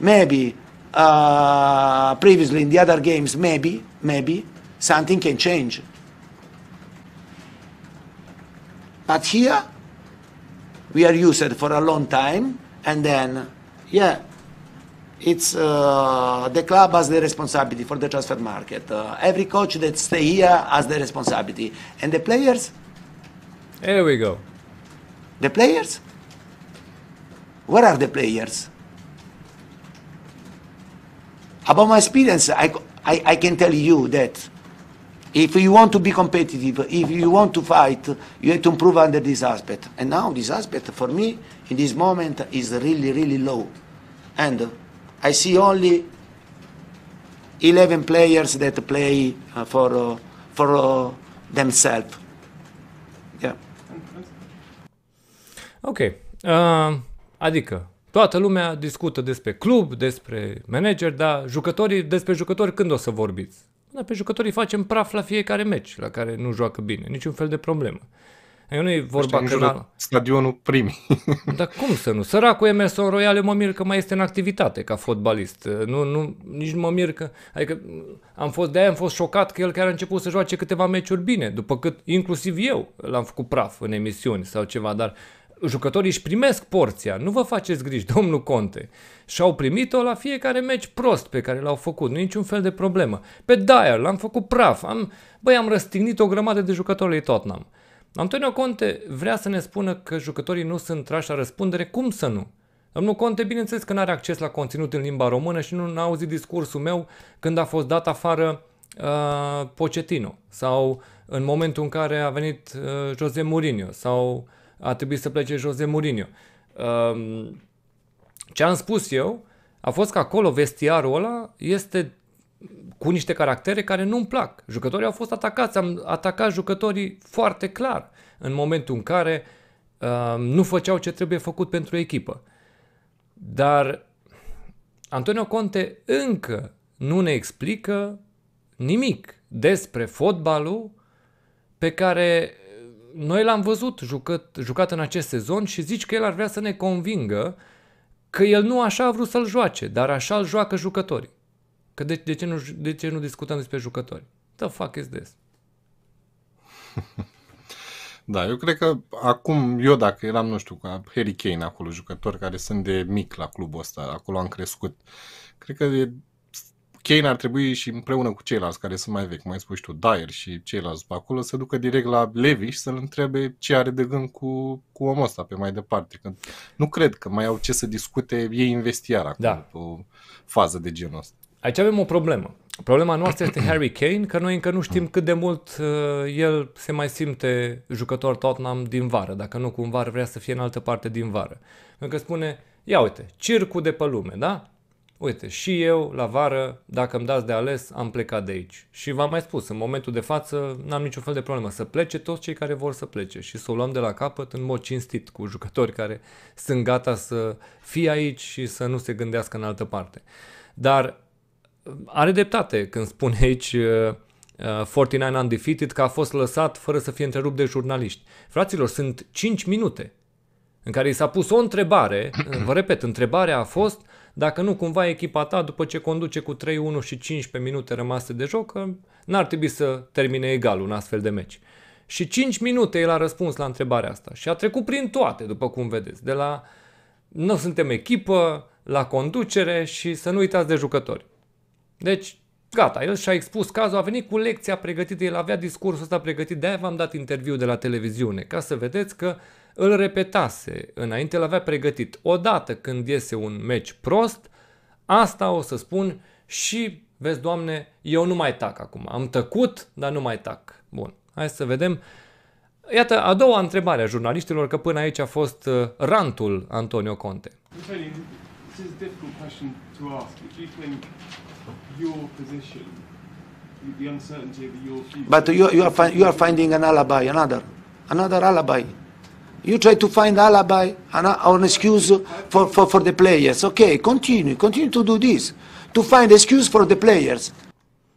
Maybe uh, previously in the other games, maybe, maybe something can change. But here, we are used for a long time, and then, yeah, it's uh, the club has the responsibility for the transfer market. Uh, every coach that stay here has the responsibility, and the players. Here we go. The players. Where are the players? About my experience, I, I, I can tell you that if you want to be competitive, if you want to fight, you have to improve under this aspect. And now this aspect for me in this moment is really, really low. And I see only 11 players that play uh, for, uh, for uh, themselves. Yeah. Ok. Um, adică toată lumea discută despre club, despre manager, dar jucătorii, despre jucători când o să vorbiți? Da, pe jucătorii facem praf la fiecare meci la care nu joacă bine. Niciun fel de problemă. Eu nu e vorba că... La... Stadionul primi Dar cum să nu? Săracul Emerson eu mă mir că mai este în activitate ca fotbalist. Nu, nu, nici nu mă mir că... Adică am fost, de-aia am fost șocat că el chiar a început să joace câteva meciuri bine, după cât inclusiv eu l-am făcut praf în emisiuni sau ceva, dar jucătorii își primesc porția, nu vă faceți griji, domnul Conte. Și-au primit-o la fiecare meci prost pe care l-au făcut, nu niciun fel de problemă. Pe Dyer l-am făcut praf, am, băi, am răstignit o grămadă de jucători lui Tottenham. Antonio Conte vrea să ne spună că jucătorii nu sunt trași la răspundere, cum să nu? Domnul Conte, bineînțeles că nu are acces la conținut în limba română și nu a auzit discursul meu când a fost dat afară uh, Pocetino sau în momentul în care a venit uh, Jose Mourinho sau a trebuit să plece Jose Mourinho. Ce am spus eu a fost că acolo vestiarul ăla este cu niște caractere care nu-mi plac. Jucătorii au fost atacați, am atacat jucătorii foarte clar în momentul în care uh, nu făceau ce trebuie făcut pentru echipă. Dar Antonio Conte încă nu ne explică nimic despre fotbalul pe care noi l-am văzut jucat, jucat în acest sezon și zici că el ar vrea să ne convingă că el nu așa a vrut să-l joace, dar așa îl joacă jucătorii. Că de, de, ce nu, de ce nu discutăm despre jucători? The fuck is this? Da, eu cred că acum, eu dacă eram, nu știu, ca Harry Kane acolo, jucători care sunt de mic la clubul ăsta, acolo am crescut, cred că e Kane ar trebui și împreună cu ceilalți care sunt mai vechi, cum ai spus tu, Dyer și ceilalți pe acolo, să ducă direct la Levi și să-l întrebe ce are de gând cu, cu omul ăsta pe mai departe. Că nu cred că mai au ce să discute ei investiar acum, da. o fază de genul ăsta. Aici avem o problemă. Problema noastră este Harry Kane, că noi încă nu știm cât de mult uh, el se mai simte jucător Tottenham din vară, dacă nu cumva ar vrea să fie în altă parte din vară. Încă că spune, ia uite, circul de pe lume, da? uite, și eu, la vară, dacă îmi dați de ales, am plecat de aici. Și v-am mai spus, în momentul de față, n-am niciun fel de problemă. Să plece toți cei care vor să plece și să o luăm de la capăt în mod cinstit cu jucători care sunt gata să fie aici și să nu se gândească în altă parte. Dar uh, are dreptate când spune aici uh, 49 uh, Undefeated că a fost lăsat fără să fie întrerupt de jurnaliști. Fraților, sunt 5 minute în care i s-a pus o întrebare, vă repet, întrebarea a fost dacă nu, cumva echipa ta, după ce conduce cu 3-1 și 15 minute rămase de joc, n-ar trebui să termine egal un astfel de meci. Și 5 minute el a răspuns la întrebarea asta și a trecut prin toate, după cum vedeți, de la nu suntem echipă, la conducere și să nu uitați de jucători. Deci, gata, el și-a expus cazul, a venit cu lecția pregătită, el avea discursul ăsta pregătit, de-aia v-am dat interviu de la televiziune, ca să vedeți că îl repetase înainte, îl avea pregătit. Odată când iese un meci prost, asta o să spun și vezi, Doamne, eu nu mai tac acum. Am tăcut, dar nu mai tac. Bun, hai să vedem. Iată a doua întrebare a jurnaliștilor, că până aici a fost uh, rantul Antonio Conte. But you, you, are, you are finding an alibi, another, another alibi. You try to find alibi, an, an excuse for, for, for the players. Ok, continue, continue to do this. To find excuse for the players.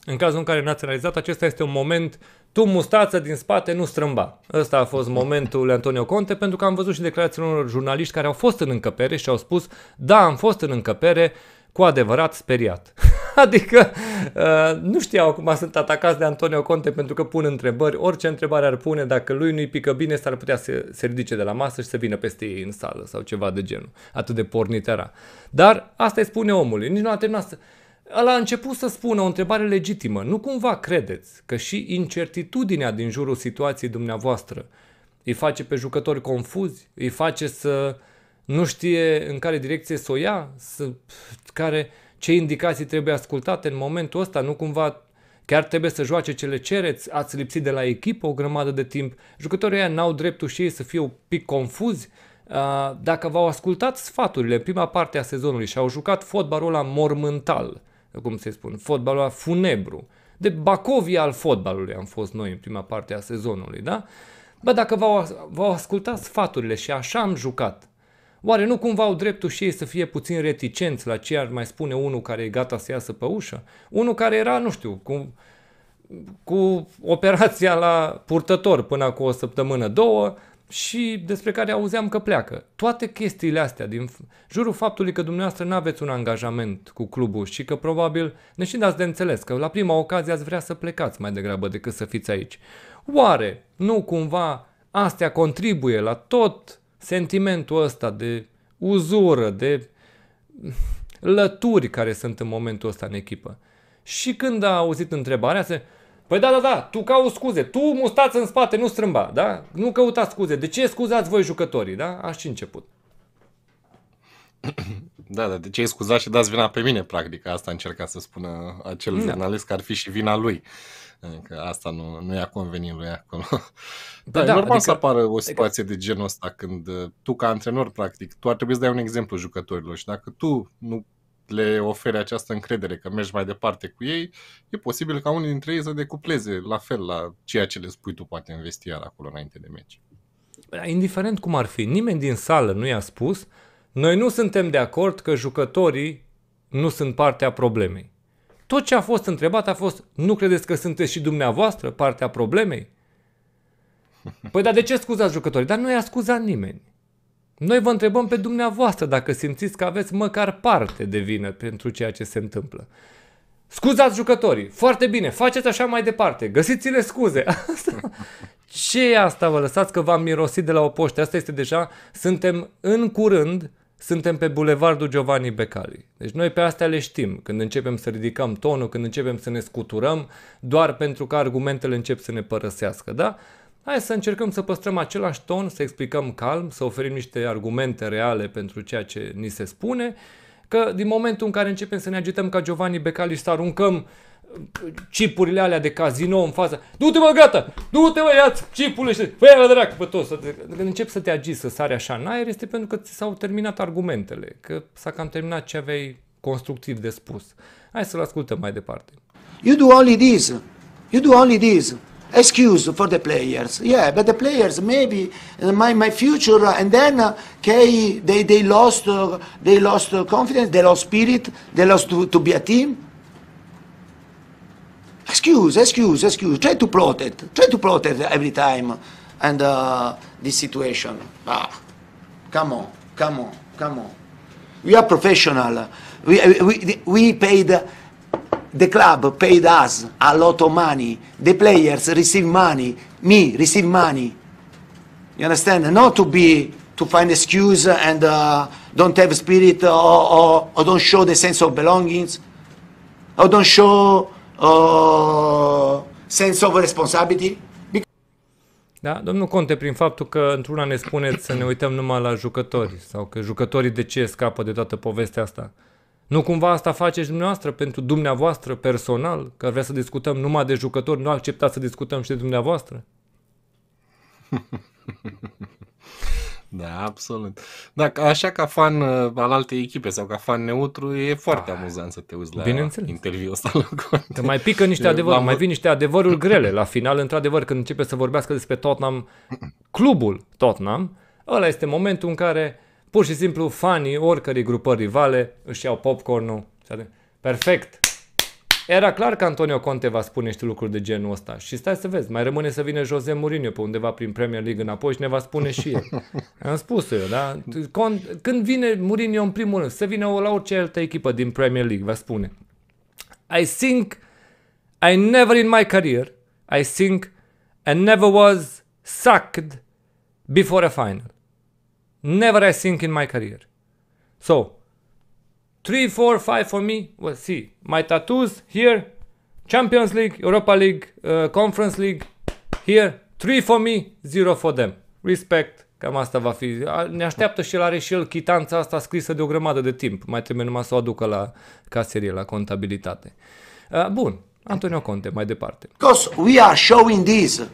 În cazul în care n-ați realizat, acesta este un moment tu mustață din spate nu strâmba. Ăsta a fost momentul lui Antonio Conte pentru că am văzut și declarațiile unor jurnaliști care au fost în încăpere și au spus da, am fost în încăpere, cu adevărat speriat. adică uh, nu știau acum sunt atacați de Antonio Conte pentru că pun întrebări, orice întrebare ar pune, dacă lui nu-i pică bine, s-ar putea să se ridice de la masă și să vină peste ei în sală sau ceva de genul. Atât de pornit era. Dar asta îi spune omului, nici nu a terminat să... El a început să spună o întrebare legitimă. Nu cumva credeți că și incertitudinea din jurul situației dumneavoastră îi face pe jucători confuzi, îi face să nu știe în care direcție să o ia, să, care ce indicații trebuie ascultate în momentul ăsta, nu cumva chiar trebuie să joace ce le cereți, ați lipsit de la echipă o grămadă de timp, jucătorii ăia n-au dreptul și ei să fie un pic confuzi, ah, dacă v-au ascultat sfaturile în prima parte a sezonului și au jucat fotbalul ăla mormântal, cum se spun, fotbalul ăla funebru, de Bacovia al fotbalului am fost noi în prima parte a sezonului, da? Bă, dacă v-au, v-au ascultat sfaturile și așa am jucat, Oare nu cumva au dreptul și ei să fie puțin reticenți la ce ar mai spune unul care e gata să iasă pe ușă? Unul care era, nu știu, cu, cu operația la purtător până cu o săptămână, două, și despre care auzeam că pleacă. Toate chestiile astea, din jurul faptului că dumneavoastră nu aveți un angajament cu clubul și că probabil ne și dați de înțeles că la prima ocazie ați vrea să plecați mai degrabă decât să fiți aici. Oare nu cumva astea contribuie la tot sentimentul ăsta de uzură, de lături care sunt în momentul ăsta în echipă. Și când a auzit întrebarea, se... Păi da, da, da, tu cauți scuze, tu mustați în spate, nu strâmba, da? Nu căuta scuze. De ce scuzați voi jucătorii, da? Aș și început. Da, dar de ce scuzați și dați vina pe mine, practic? Asta încerca să spună acel da. jurnalist că ar fi și vina lui. Uh, Adică asta nu, nu i-a convenit lui acolo. Dar da, e da, normal adică, să apară o adică situație adică... de genul ăsta când uh, tu ca antrenor, practic, tu ar trebui să dai un exemplu jucătorilor și dacă tu nu le oferi această încredere că mergi mai departe cu ei, e posibil ca unii dintre ei să decupleze la fel la ceea ce le spui tu poate în vestiar acolo înainte de meci. Păi, indiferent cum ar fi, nimeni din sală nu i-a spus noi nu suntem de acord că jucătorii nu sunt partea problemei. Tot ce a fost întrebat a fost, nu credeți că sunteți și dumneavoastră partea problemei? Păi dar de ce scuzați jucătorii? Dar nu i-a scuzat nimeni. Noi vă întrebăm pe dumneavoastră dacă simțiți că aveți măcar parte de vină pentru ceea ce se întâmplă. Scuzați jucătorii, foarte bine, faceți așa mai departe, găsiți-le scuze. Asta... Ce e asta vă lăsați că v-am mirosit de la o poște? Asta este deja, suntem în curând suntem pe bulevardul Giovanni Becali. Deci noi pe astea le știm. Când începem să ridicăm tonul, când începem să ne scuturăm, doar pentru că argumentele încep să ne părăsească, da? Hai să încercăm să păstrăm același ton, să explicăm calm, să oferim niște argumente reale pentru ceea ce ni se spune, că din momentul în care începem să ne agităm ca Giovanni Becali și să aruncăm uh, cipurile alea de casino în fața. Du-te mă, gata! Du-te mă, ia-ți cipurile și fă la dracu pe toți. Când începi să te agiți, să sari așa în aer, este pentru că ți s-au terminat argumentele, că s-a cam terminat ce aveai constructiv de spus. Hai să-l ascultăm mai departe. You do only this. You do only this. Excuse for the players. Yeah, but the players maybe uh, my my future and then uh, okay they they lost uh, they lost uh, confidence, they lost spirit, they lost to, to be a team. excuse, excuse, excuse. Try to plot it. Try to plot it every time. And uh, this situation. Ah, come on, come on, come on. We are professional. We, we, we paid, the club paid us a lot of money. The players receive money. Me receive money. You understand? Not to be to find excuse and uh, don't have spirit or, or, or, don't show the sense of belongings or don't show uh, sense of responsibility. Da? Domnul Conte, prin faptul că într-una ne spuneți să ne uităm numai la jucători sau că jucătorii de ce scapă de toată povestea asta, nu cumva asta faceți dumneavoastră pentru dumneavoastră personal, că vrea să discutăm numai de jucători, nu acceptați să discutăm și de dumneavoastră? Da, absolut. Da, așa ca fan uh, al altei echipe sau ca fan neutru, e foarte ah, amuzant să te uiți la interviul ăsta la Conte. Te mai pică niște adevăruri, mai vin niște adevăruri grele la final, într-adevăr, când începe să vorbească despre Tottenham, clubul Tottenham, ăla este momentul în care pur și simplu fanii oricărei grupări rivale își iau popcorn-ul. Perfect! Era clar că Antonio Conte va spune niște lucruri de genul ăsta. Și stai să vezi, mai rămâne să vină Jose Mourinho pe undeva prin Premier League înapoi și ne va spune și el. Am spus eu, da? Când vine Mourinho în primul rând, să vină la orice altă echipă din Premier League, va spune. I think I never in my career, I think I never was sacked before a final. Never I think in my career. So, 3, 4, 5 for me. We'll see. My tattoos here. Champions League, Europa League, uh, Conference League. Here. 3 for me, 0 for them. Respect. Cam asta va fi. Ne așteaptă și el are și el chitanța asta scrisă de o grămadă de timp. Mai trebuie numai să o aducă la caserie, la contabilitate. Uh, bun. Antonio Conte, mai departe. Because we are showing this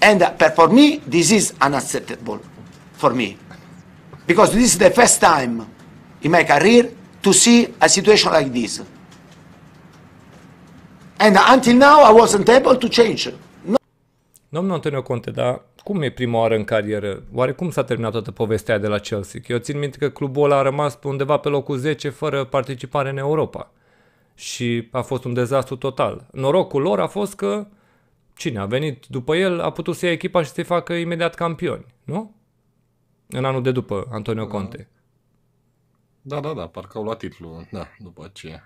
and for me this is unacceptable for me. Because this is the first time in my career to see a situation like this. And until now I wasn't able to change. No. Domnul Antonio Conte, da, cum e prima oară în carieră? Oare cum s-a terminat toată povestea de la Chelsea? eu țin minte că clubul ăla a rămas pe undeva pe locul 10 fără participare în Europa. Și a fost un dezastru total. Norocul lor a fost că cine a venit după el a putut să ia echipa și să-i facă imediat campioni, nu? În anul de după Antonio da. Conte. Da, da, da, parcă au luat titlul, da, după ce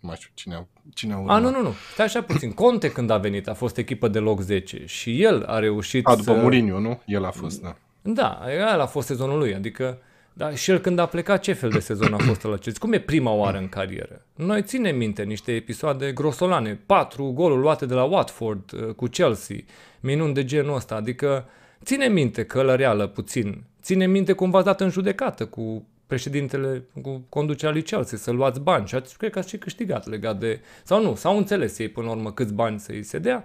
Nu știu cine, cine urmat. A, nu, nu, nu. Stai așa puțin. Conte când a venit a fost echipă de loc 10 și el a reușit A, după să... Mourinho, nu? El a fost, da. Da, el a fost sezonul lui, adică da, și el când a plecat, ce fel de sezon a fost la Cum e prima oară în carieră? Noi ținem minte niște episoade grosolane, patru goluri luate de la Watford uh, cu Chelsea, minuni de genul ăsta, adică ține minte că la reală puțin, ține minte cum v-ați dat în judecată cu președintele cu conducerea lui Chelsea, să luați bani și ați, cred că ați și câștigat legat de, sau nu, s-au înțeles ei până la urmă câți bani să-i se dea,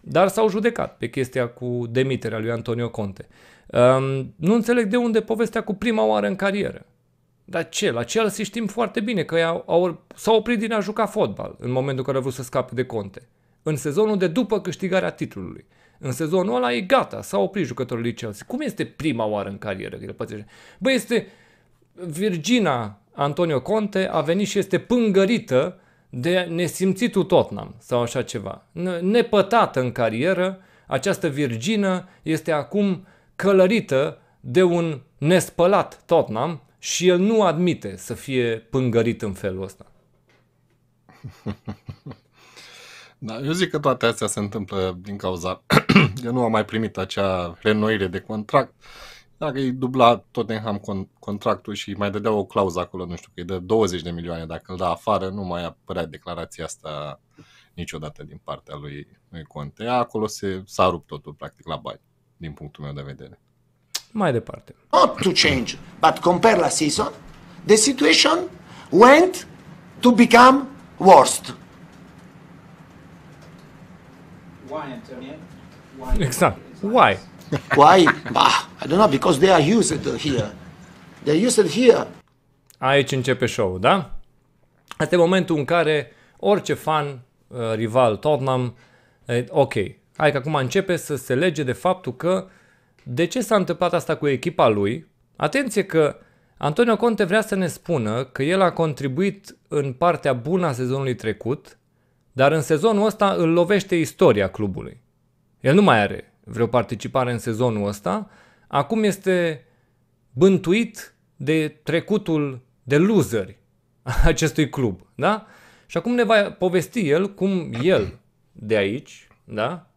dar s-au judecat pe chestia cu demiterea lui Antonio Conte. Um, nu înțeleg de unde povestea cu prima oară în carieră. Dar ce? La să știm foarte bine că au, au, s-au oprit din a juca fotbal în momentul în care au vrut să scape de Conte. În sezonul de după câștigarea titlului. În sezonul ăla e gata, s-au oprit jucătorii Chelsea. Cum este prima oară în carieră? Băi, este Virgina Antonio Conte a venit și este pângărită de nesimțitul Tottenham sau așa ceva. Nepătată în carieră, această virgină este acum călărită de un nespălat Tottenham și el nu admite să fie pângărit în felul ăsta. Da, eu zic că toate astea se întâmplă din cauza că nu a mai primit acea renoire de contract. Uh, dacă îi dubla Tottenham con- contractul și mai dădea o clauză acolo, nu știu, că îi dă 20 de milioane, dacă îl da afară, nu mai apărea declarația asta niciodată din partea lui, lui Conte. Acolo se, s-a rupt totul, practic, la bani, din punctul meu de vedere. Mai departe. Not to change, but compare la season, the situation went to become worst. Why, Antonio? Why? Exact. Why? Why? Bah, I don't know, because they are used here. They are used here. Aici începe show-ul, da? Asta e momentul în care orice fan uh, rival Tottenham, uh, ok, hai că acum începe să se lege de faptul că de ce s-a întâmplat asta cu echipa lui. Atenție că Antonio Conte vrea să ne spună că el a contribuit în partea bună a sezonului trecut, dar în sezonul ăsta îl lovește istoria clubului. El nu mai are vreo participare în sezonul ăsta, acum este bântuit de trecutul de loseri acestui club, da? Și acum ne va povesti el cum el de aici, da?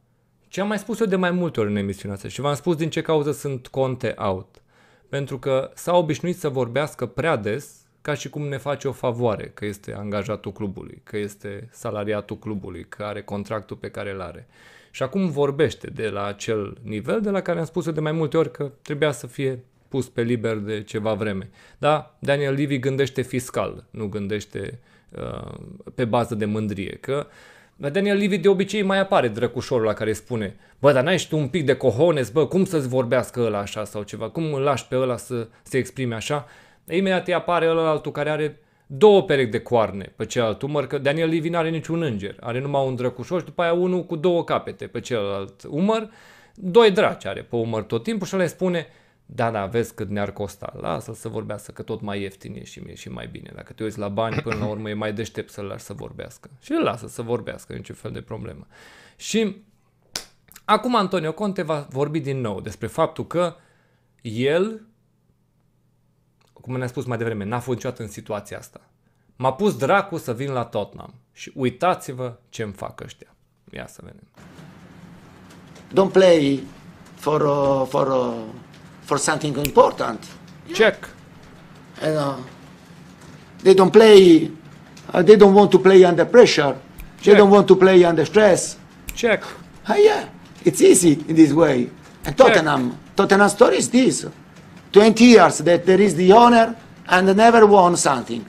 Ce am mai spus eu de mai multe ori în emisiunea asta și v-am spus din ce cauză sunt conte out. Pentru că s-a obișnuit să vorbească prea des ca și cum ne face o favoare, că este angajatul clubului, că este salariatul clubului, că are contractul pe care îl are. Uh, și acum vorbește de la acel nivel de la care am spus de mai multe ori că trebuia să fie pus pe liber de ceva vreme. Da, Daniel Levy gândește fiscal, nu gândește uh, pe bază de mândrie, că Daniel Levy de obicei mai apare drăcușorul la care spune Bă, dar n-ai și tu un pic de cohones, bă, cum să-ți vorbească ăla așa sau ceva? Cum îl lași pe ăla să se exprime așa? Imediat îi apare ăla altul care are două perechi de coarne pe celălalt umăr, că Daniel Levy nu are niciun înger, are numai un și după aia unul cu două capete pe celălalt umăr, doi draci are pe umăr tot timpul și le spune da, da, vezi cât ne-ar costa, lasă să vorbească, că tot mai ieftin e și mie și mai bine. Dacă te uiți la bani, până la urmă e mai deștept să-l lași să vorbească. Și îl lasă să vorbească, niciun fel de problemă. Și acum Antonio Conte va vorbi din nou despre faptul că el cum ne a spus mai devreme, n-a fost niciodată în situația asta. M-a pus dracu să vin la Tottenham și uitați-vă ce îmi fac ăștia. Ia să vedem. Don't play for, uh, for, uh, for something important. Check. And, uh, they don't play, uh, they don't want to play under pressure. Check. They don't want to play under stress. Check. Ah, yeah, it's easy in this way. And Tottenham, Check. Tottenham story is this. 20 years that there is the owner and never won something.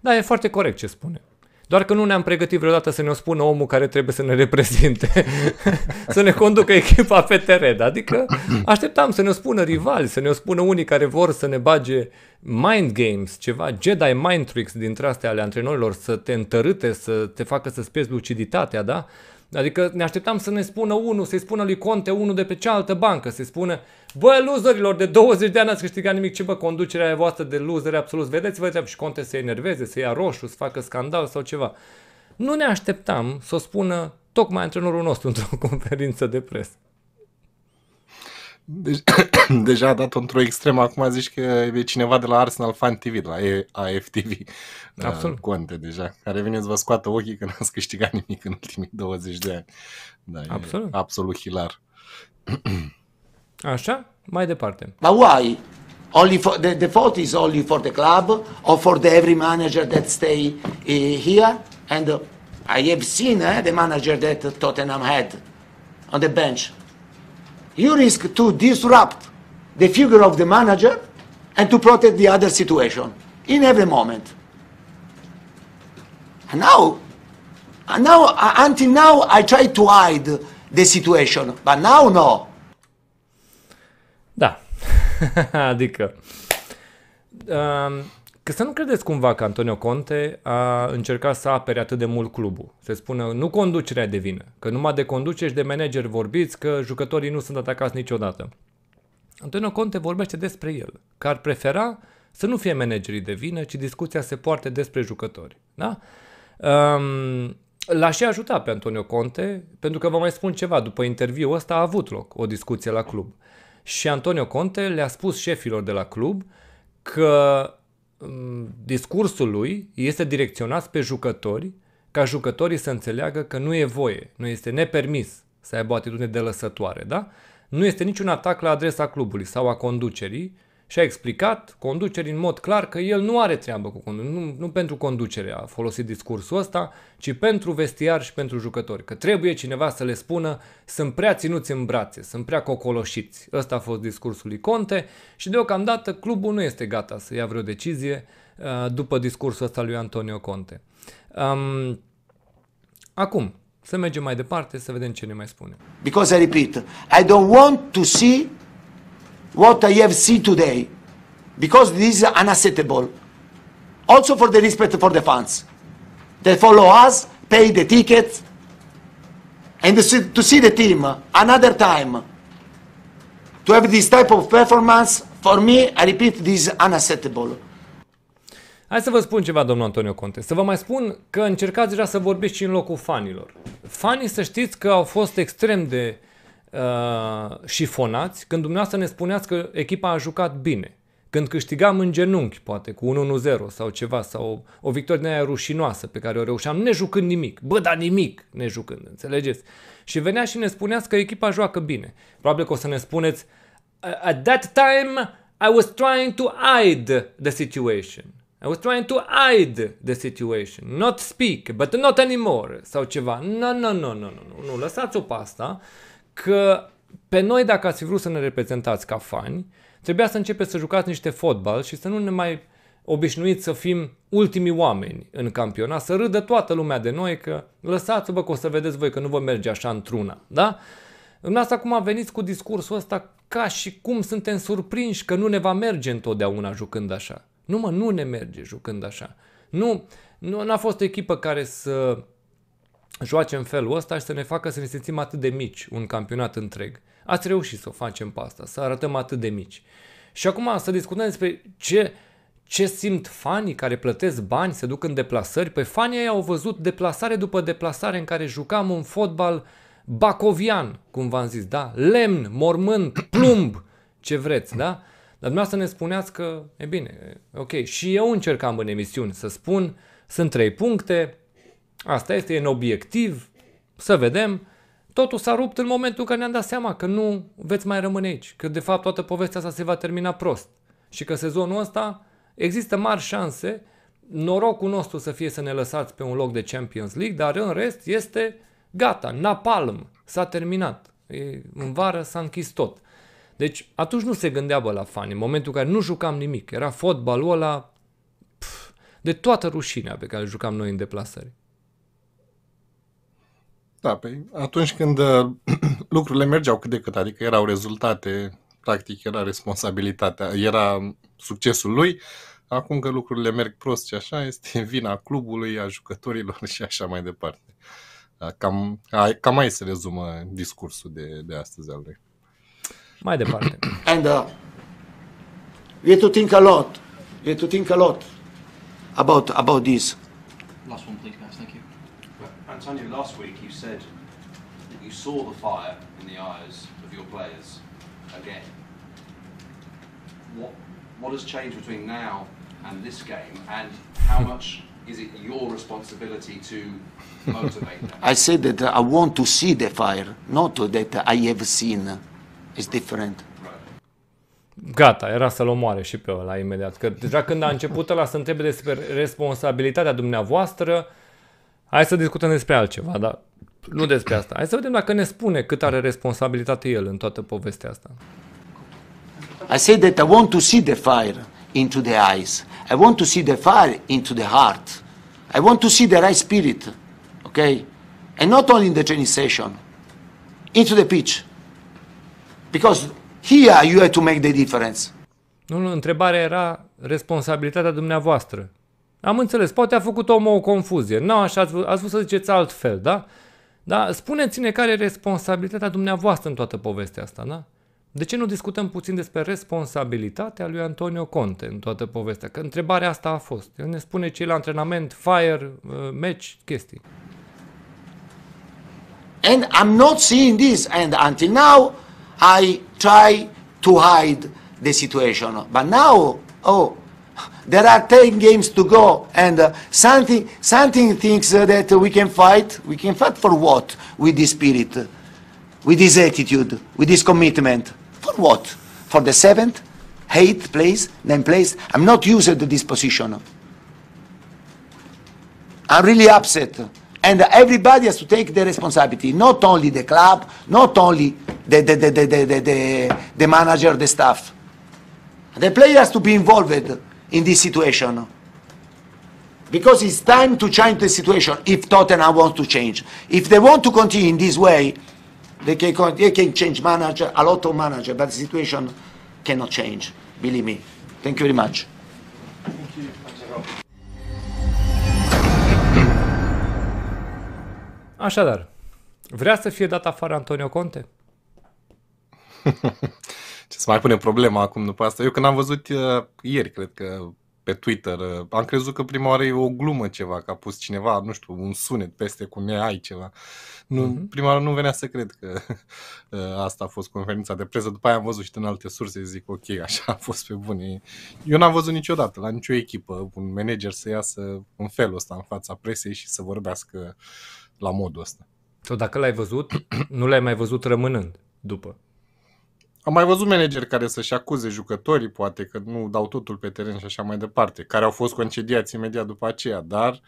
Da, e foarte corect ce spune. Doar că nu ne-am pregătit vreodată să ne-o spună omul care trebuie să ne reprezinte, să ne conducă echipa pe teren. Adică așteptam să ne-o spună rivali, să ne-o spună unii care vor să ne bage mind games, ceva Jedi mind tricks dintre astea ale antrenorilor, să te întărâte, să te facă să-ți pierzi luciditatea, da? Adică ne așteptam să ne spună unul, să-i spună lui Conte unul de pe cealaltă bancă, să-i spună Bă, loserilor, de 20 de ani ați câștigat nimic, ce bă, conducerea voastră de loseri absolut, vedeți-vă și Conte să enerveze, să ia roșu, să facă scandal sau ceva. Nu ne așteptam să o spună tocmai antrenorul nostru într-o conferință de presă. Deci, deja a dat-o într-o extremă. Acum zici că e cineva de la Arsenal Fan TV, de la AFTV. Da, absolut. Conte deja, care vine să vă scoată ochii că n-ați câștigat nimic în ultimii 20 de ani. Da, absolut. E absolut hilar. Așa? Mai departe. But why? Only for, the, the vote is only for the club or for the every manager that stay uh, here and uh, I have seen uh, the manager that Tottenham had on the bench you risk to disrupt the figure of the manager and to protect the other situation in every moment. And now, and now uh, until now, I tried to hide the situation, but now no. Da, adică um, Că să nu credeți cumva că Antonio Conte a încercat să apere atât de mult clubul. Se spune, nu conducerea de vină, că numai de conducere și de manager vorbiți, că jucătorii nu sunt atacați niciodată. Antonio Conte vorbește despre el, că ar prefera să nu fie managerii de vină, ci discuția se poarte despre jucători. Da? Um, l-a și ajutat pe Antonio Conte, pentru că vă mai spun ceva, după interviu ăsta a avut loc o discuție la club. Și Antonio Conte le-a spus șefilor de la club că Mm, discursul lui este direcționat pe jucători ca jucătorii să înțeleagă că nu e voie, nu este nepermis să aibă o atitudine lăsătoare, da? Nu este niciun atac la adresa clubului sau a conducerii, și a explicat conducerii în mod clar că el nu are treabă cu nu, nu pentru conducere a folosit discursul ăsta, ci pentru vestiar și pentru jucători, că trebuie cineva să le spună sunt prea ținuți în brațe, sunt prea cocoloșiți. Ăsta a fost discursul lui Conte și deocamdată clubul nu este gata să ia vreo decizie uh, după discursul ăsta lui Antonio Conte. Um, acum, să mergem mai departe, să vedem ce ne mai spune. Because I repeat, I don't want to see what I have seen today, because this is unacceptable, also for the respect for the fans. They follow us, pay the tickets, and to see the team another time, to have this type of performance, for me, I repeat, this is unacceptable. Hai să vă spun ceva, domnul Antonio Conte. Să vă mai spun că încercați deja să vorbiți și în locul fanilor. Fanii, să știți că au fost extrem de uh, uh, șifonați când dumneavoastră ne spuneați că echipa a jucat bine. Când câștigam în genunchi, poate, cu 1-0 sau ceva, sau o, o victorie aia rușinoasă pe care o reușeam, ne jucând nimic. Bă, dar nimic ne jucând, înțelegeți? Și venea și ne spuneați că echipa joacă bine. Probabil că o să ne spuneți, at that time I was trying to hide the situation. I was trying to hide the situation, not speak, but not anymore, sau ceva. No, no, no, no, no, nu, nu lăsați-o pe asta că pe noi, dacă ați vrut să ne reprezentați ca fani, trebuia să începeți să jucați niște fotbal și să nu ne mai obișnuiți să fim ultimii oameni în campionat, să râdă toată lumea de noi că lăsați-vă că o să vedeți voi că nu vă merge așa într-una, da? În asta acum veniți cu discursul ăsta ca și cum suntem surprinși că nu ne va merge întotdeauna jucând așa. Nu mă, nu ne merge jucând așa. Nu, nu a fost o echipă care să joace în felul ăsta și să ne facă să ne simțim atât de mici un campionat întreg. Ați reușit să o facem pe asta, să arătăm atât de mici. Și acum să discutăm despre ce, ce simt fanii care plătesc bani, se duc în deplasări. Pe fanii ei au văzut deplasare după deplasare în care jucam un fotbal bacovian, cum v-am zis, da? Lemn, mormânt, plumb, ce vreți, da? Dar dumneavoastră ne spuneați că, e bine, ok, și eu încercam în emisiuni să spun, sunt trei puncte, Asta este, în obiectiv, să vedem. Totul s-a rupt în momentul în care ne-am dat seama că nu veți mai rămâne aici, că de fapt toată povestea asta se va termina prost și că sezonul ăsta există mari șanse, norocul nostru să fie să ne lăsați pe un loc de Champions League, dar în rest este gata, napalm, s-a terminat. E, în vară s-a închis tot. Deci atunci nu se gândea bă la fani, în momentul în care nu jucam nimic, era fotbalul ăla pf, de toată rușinea pe care jucam noi în deplasări. Da, pe păi, atunci când uh, lucrurile mergeau cât de cât, adică erau rezultate, practic era responsabilitatea, era succesul lui, acum că lucrurile merg prost și așa, este vina clubului, a jucătorilor și așa mai departe. Da, cam, cam aici se rezumă discursul de, de astăzi al lui. Mai departe. And uh, we have to think a lot. We have to think a lot about, about this. Last one, please. Antonio, last week you said that you saw the fire in the eyes of your players again. What, what has changed between now and this game, and how much is it your responsibility to motivate them? I said that I want to see the fire, not that I have seen. It's different. Gata, era să-l omoare și pe ăla imediat. Că deja când a început ăla să întrebe despre responsabilitatea dumneavoastră, uh, Hai să discutăm despre altceva, dar nu despre asta. Hai să vedem dacă ne spune cât are responsabilitate el în toată povestea asta. I say that I want to see the fire into the eyes. I want to see the fire into the heart. I want to see the right spirit, okay? And not only in the training session, into the pitch. Because here you have to make the difference. Nu, nu, întrebarea era responsabilitatea dumneavoastră am înțeles, poate a făcut omul o confuzie. Nu, așa ați ați vrut să ziceți altfel, da? Da? Spuneți-ne care e responsabilitatea dumneavoastră în toată povestea asta, da? De ce nu discutăm puțin despre responsabilitatea lui Antonio Conte în toată povestea? Că întrebarea asta a fost. El ne spune ce e la antrenament, fire, uh, match, chestii. And I'm not seeing this and until now I try to hide the situation. But now, oh, there are 10 games to go and uh, something something thinks uh, that we can fight we can fight for what with this spirit with this attitude with this commitment for what for the seventh eighth place ninth place i'm not used to this position i'm really upset and everybody has to take the responsibility not only the club not only the the the the the, the, the manager the staff the players to be involved in this situation. Because it's time to change the situation if Tottenham want to change. If they want to continue in this way, they can, they can change manager, a lot of manager, but the situation cannot change, believe me. Thank you very much. Thank you. Așadar, vrea să fie dat afară Antonio Conte? Ce să mai punem problema acum după asta? Eu când am văzut uh, ieri, cred că pe Twitter, uh, am crezut că prima oară e o glumă ceva, că a pus cineva, nu știu, un sunet peste cu ai ceva. Nu, mm-hmm. Prima oară nu venea să cred că uh, asta a fost conferința de presă. După aia am văzut și în alte surse, zic, ok, așa a fost pe bune. Eu n-am văzut niciodată la nicio echipă un manager să iasă în felul ăsta în fața presei și să vorbească la modul ăsta. Sau dacă l-ai văzut, nu l-ai mai văzut rămânând după. Am mai văzut manageri care să-și acuze jucătorii, poate că nu dau totul pe teren și așa mai departe, care au fost concediați imediat după aceea, dar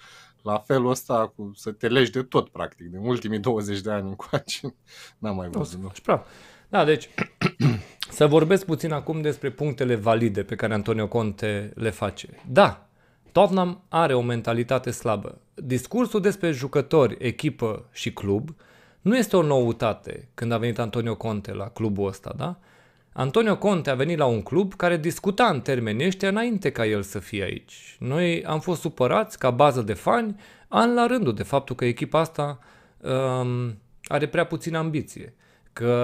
la felul ăsta cu să te legi de tot, practic, din ultimii 20 de ani încoace, n-am mai văzut. Nu. Praf. Da, deci să vorbesc puțin acum despre punctele valide pe care Antonio Conte le face. Da, Tottenham are o mentalitate slabă. Discursul despre jucători, echipă și club – nu este o noutate când a venit Antonio Conte la clubul ăsta, da? Antonio Conte a venit la un club care discuta în termeni ăștia înainte ca el să fie aici. Noi am fost supărați ca bază de fani an la rândul de faptul că echipa asta um, are prea puțin ambiție, că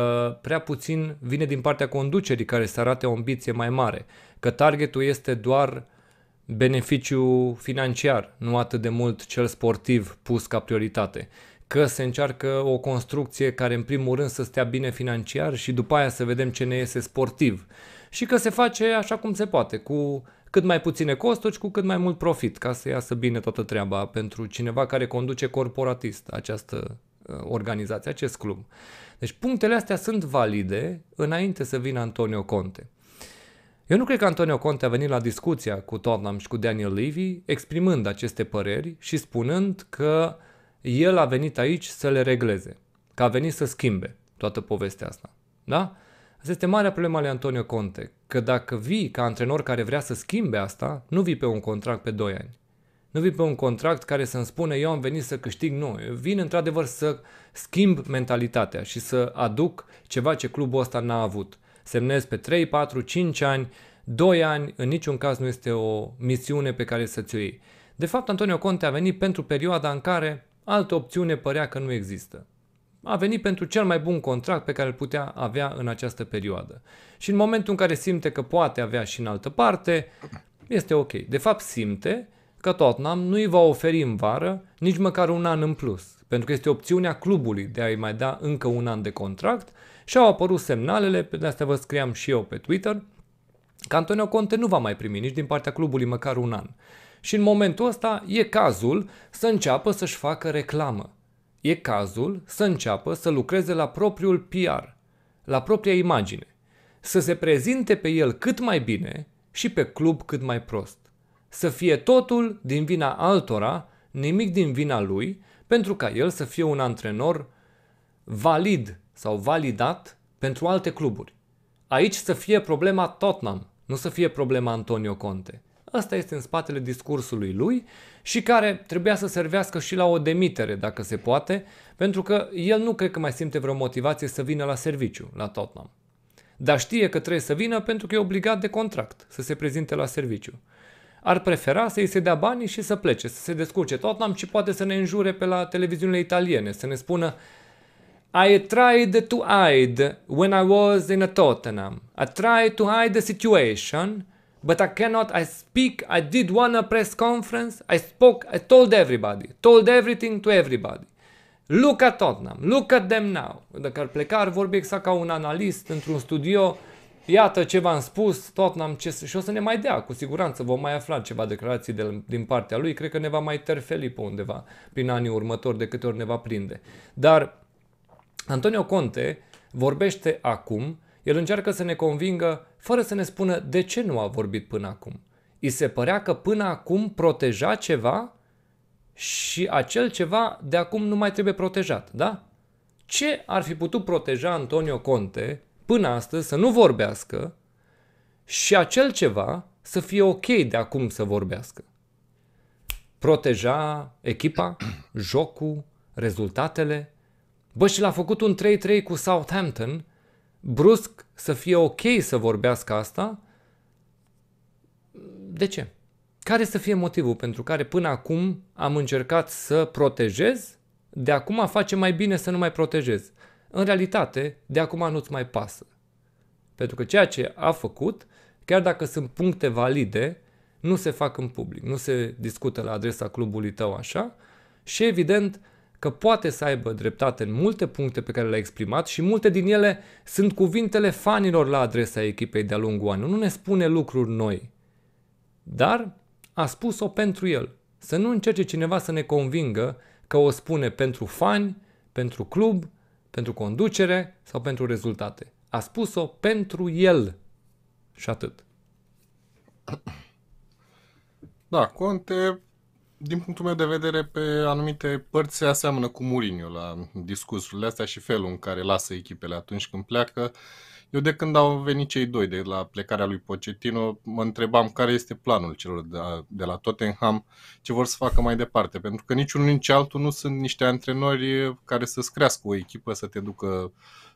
prea puțin vine din partea conducerii care să arate o ambiție mai mare, că targetul este doar beneficiu financiar, nu atât de mult cel sportiv pus ca prioritate că se încearcă o construcție care în primul rând să stea bine financiar și după aia să vedem ce ne iese sportiv și că se face așa cum se poate, cu cât mai puține costuri cu cât mai mult profit, ca să iasă bine toată treaba pentru cineva care conduce corporatist această uh, organizație, acest club. Deci punctele astea sunt valide înainte să vină Antonio Conte. Eu nu cred că Antonio Conte a venit la discuția cu Tottenham și cu Daniel Levy exprimând aceste păreri și spunând că uh, el a venit aici să le regleze, că a venit să schimbe toată povestea asta. Da? Asta este marea problemă ale Antonio Conte, că dacă vii ca antrenor care vrea să schimbe asta, nu vii pe un contract pe 2 ani. Nu vii pe un contract care să-mi spune eu am venit să câștig, nu. Eu vin într-adevăr să schimb mentalitatea și să aduc ceva ce clubul ăsta n-a avut. Semnez pe 3, 4, 5 ani, 2 ani, în niciun caz nu este o misiune pe care să-ți o iei. De fapt, Antonio Conte a venit pentru perioada în care Altă opțiune părea că nu există. A venit pentru cel mai bun contract pe care îl putea avea în această perioadă. Și în momentul în care simte că poate avea și în altă parte, este ok. De fapt, simte că Tottenham nu îi va oferi în vară nici măcar un an în plus, pentru că este opțiunea clubului de a-i mai da încă un an de contract și au apărut semnalele, pe asta vă scriam și eu pe Twitter, că Antonio Conte nu va mai primi nici din partea clubului măcar un an. Și în momentul ăsta e cazul să înceapă să-și facă reclamă. E cazul să înceapă să lucreze la propriul PR, la propria imagine, să se prezinte pe el cât mai bine și pe club cât mai prost. Să fie totul din vina altora, nimic din vina lui, pentru ca el să fie un antrenor valid sau validat pentru alte cluburi. Aici să fie problema Tottenham, nu să fie problema Antonio Conte. Asta este în spatele discursului lui și care trebuia să servească și la o demitere, dacă se poate, pentru că el nu cred că mai simte vreo motivație să vină la serviciu, la Tottenham. Dar știe că trebuie să vină pentru că e obligat de contract să se prezinte la serviciu. Ar prefera să îi se dea banii și să plece, să se descurce Tottenham și poate să ne înjure pe la televiziunile italiene, să ne spună I tried to hide when I was in a Tottenham. I tried to hide the situation but I cannot. I speak. I did one press conference. I spoke. I told everybody. Told everything to everybody. Look at Tottenham. Look at them now. Dacă ar pleca, ar vorbi exact ca un analist într-un studio. Iată ce v-am spus, Tottenham ce... și o să ne mai dea, cu siguranță vom mai afla ceva declarații de, din partea lui, cred că ne va mai terfeli pe undeva prin anii următori de câte ori ne va prinde. Dar Antonio Conte vorbește acum el încearcă să ne convingă fără să ne spună de ce nu a vorbit până acum. I se părea că până acum proteja ceva și acel ceva de acum nu mai trebuie protejat, da? Ce ar fi putut proteja Antonio Conte până astăzi să nu vorbească și acel ceva să fie ok de acum să vorbească? Proteja echipa, jocul, rezultatele. Bă, și l-a făcut un 3-3 cu Southampton brusc să fie ok să vorbească asta, de ce? Care să fie motivul pentru care până acum am încercat să protejez, de acum face mai bine să nu mai protejez. În realitate, de acum nu-ți mai pasă. Pentru că ceea ce a făcut, chiar dacă sunt puncte valide, nu se fac în public, nu se discută la adresa clubului tău așa și evident că poate să aibă dreptate în multe puncte pe care le-a exprimat și multe din ele sunt cuvintele fanilor la adresa echipei de-a lungul anului. Nu ne spune lucruri noi, dar a spus-o pentru el. Să nu încerce cineva să ne convingă că o spune pentru fani, pentru club, pentru conducere sau pentru rezultate. A spus-o pentru el. Și atât. Da, Conte din punctul meu de vedere, pe anumite părți se aseamănă cu Mourinho la discursurile astea și felul în care lasă echipele atunci când pleacă. Eu de când au venit cei doi de la plecarea lui Pochettino, mă întrebam care este planul celor de la, de la Tottenham, ce vor să facă mai departe, pentru că niciunul nici altul nu sunt niște antrenori care să-ți crească o echipă, să te ducă uh,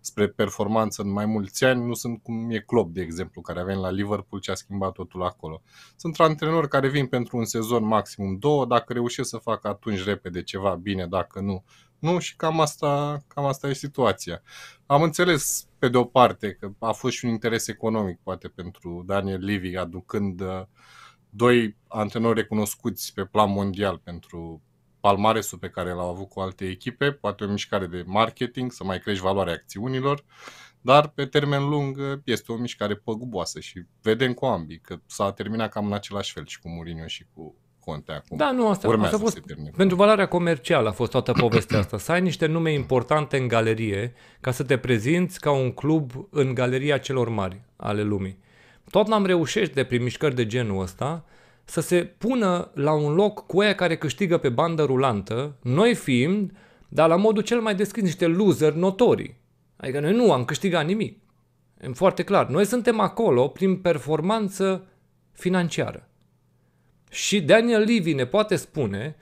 spre performanță în mai mulți ani, nu sunt cum e Klopp, de exemplu, care avem la Liverpool ce a schimbat totul acolo. Sunt antrenori care vin pentru un sezon maximum două, dacă reușesc să facă atunci repede ceva bine, dacă nu, nu și cam asta, cam asta e situația. Am înțeles pe de o parte că a fost și un interes economic poate pentru Daniel Levy aducând uh, doi antrenori recunoscuți pe plan mondial pentru palmaresul pe care l-au avut cu alte echipe, poate o mișcare de marketing, să mai crești valoarea acțiunilor, dar pe termen lung eh, este o mișcare păguboasă și vedem cu ambii că s-a terminat cam în același fel și cu Mourinho și cu Conte acum. Da, nu, asta, Urmează asta a fost, pentru valoarea comercială a fost toată povestea asta. Să ai niște nume importante în galerie ca să te prezinți ca un club în galeria celor mari ale lumii. Tot n-am reușit de prin mișcări de genul ăsta să se pună la un loc cu aia care câștigă pe bandă rulantă, noi fiind, dar la modul cel mai deschis, niște loser notori. Adică noi nu am câștigat nimic. E foarte clar. Noi suntem acolo prin performanță financiară. Și Daniel Levy ne poate spune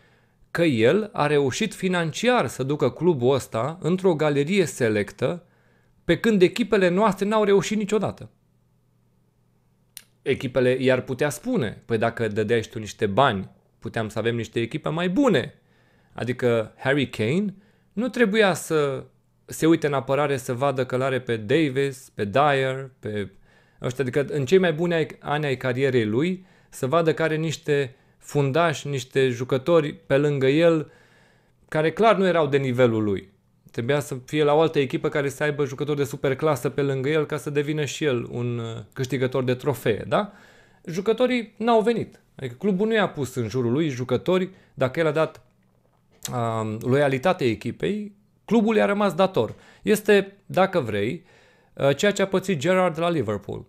că el a reușit financiar să ducă clubul ăsta într-o galerie selectă, pe când echipele noastre n-au reușit niciodată echipele i-ar putea spune, păi dacă dădeai tu niște bani, puteam să avem niște echipe mai bune. Adică Harry Kane nu trebuia să se uite în apărare să vadă că l-are pe Davis, pe Dyer, pe ăștia, adică în cei mai buni ani ai carierei lui, să vadă că are niște fundași, niște jucători pe lângă el care clar nu erau de nivelul lui. Trebuia să fie la o altă echipă care să aibă jucători de superclasă pe lângă el ca să devină și el un uh, câștigător de trofee, da? Jucătorii n-au venit. Adică clubul nu i-a pus în jurul lui jucători. Dacă el a dat um, loialitate echipei, clubul i-a rămas dator. Este, dacă vrei, uh, ceea ce a pățit Gerard la Liverpool.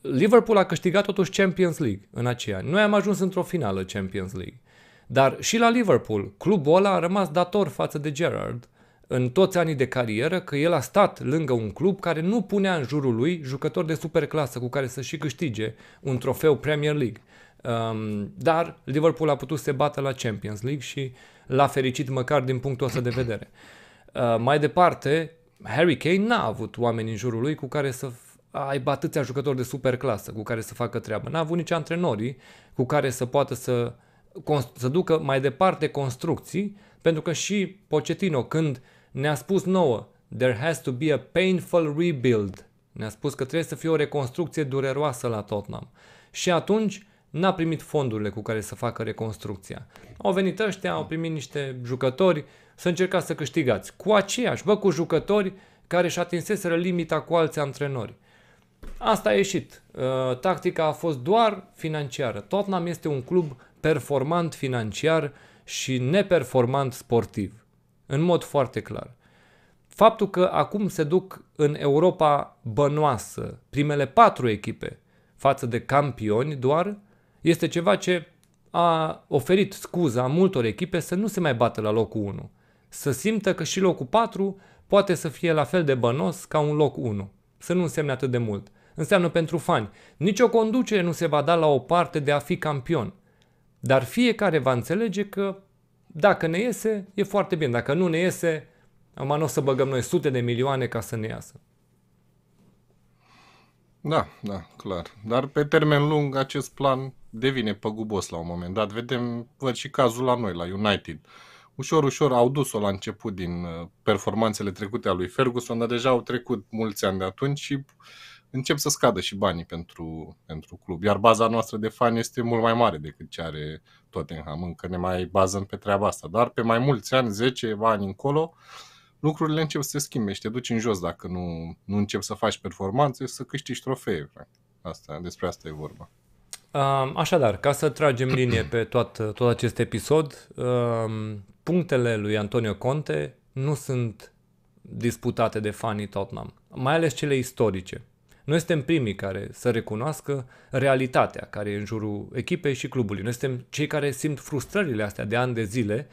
Liverpool a câștigat totuși Champions League în aceea. Noi am ajuns într-o finală Champions League. Dar și la Liverpool, clubul ăla a rămas dator față de Gerard uh, în toți anii de carieră că el a stat lângă un club care nu punea în jurul lui jucători de superclasă cu care să și câștige un trofeu Premier League. Um, dar Liverpool a putut să se bată la Champions League și l-a fericit măcar din punctul ăsta de vedere. Uh, mai departe, Harry Kane n-a avut oameni în jurul lui cu care să aibă atâția jucători de superclasă cu care să facă treabă. N-a avut nici antrenorii cu care să poată să, să ducă mai departe construcții, pentru că și Pochettino, când uh, ne-a spus nouă, there has to be a painful rebuild. Ne-a spus că trebuie să fie o reconstrucție dureroasă la Tottenham. Și atunci n-a primit fondurile cu care să facă reconstrucția. Au venit ăștia, au primit niște jucători să încercați să câștigați. Cu aceiași, bă, cu jucători care și atinseseră limita cu alți antrenori. Asta a ieșit. Uh, tactica a fost doar financiară. Tottenham este un club performant financiar și neperformant sportiv în mod foarte clar. Faptul că acum se duc în Europa bănoasă primele patru echipe față de campioni doar, este ceva ce a oferit scuza multor echipe să nu se mai bată la locul 1, să simtă că și locul 4 poate să fie la fel de bănos ca un loc 1, să nu însemne atât de mult. Înseamnă pentru fani, nicio conducere nu se va da la o parte de a fi campion, dar fiecare va înțelege că dacă ne iese, e foarte bine. Dacă nu ne iese, am nu o să băgăm noi sute de milioane ca să ne iasă. Da, da, clar. Dar pe termen lung acest plan devine păgubos la un moment dat. Vedem, văd și cazul la noi, la United. Ușor, ușor au dus-o la început din uh, performanțele trecute a lui Ferguson, dar deja au trecut mulți ani de atunci și încep să scadă și banii pentru, pentru club. Iar baza noastră de fani este mult mai mare decât ce are Tottenham. Încă ne mai bazăm pe treaba asta. Dar pe mai mulți ani, 10 ani încolo, lucrurile încep să se schimbe și te duci în jos dacă nu, nu începi să faci performanțe, să câștigi trofee. Asta, despre asta e vorba. Așadar, ca să tragem linie pe tot, tot acest episod, punctele lui Antonio Conte nu sunt disputate de fanii Tottenham, mai ales cele istorice. Noi suntem primii care să recunoască realitatea care e în jurul echipei și clubului. Noi suntem cei care simt frustrările astea de ani de zile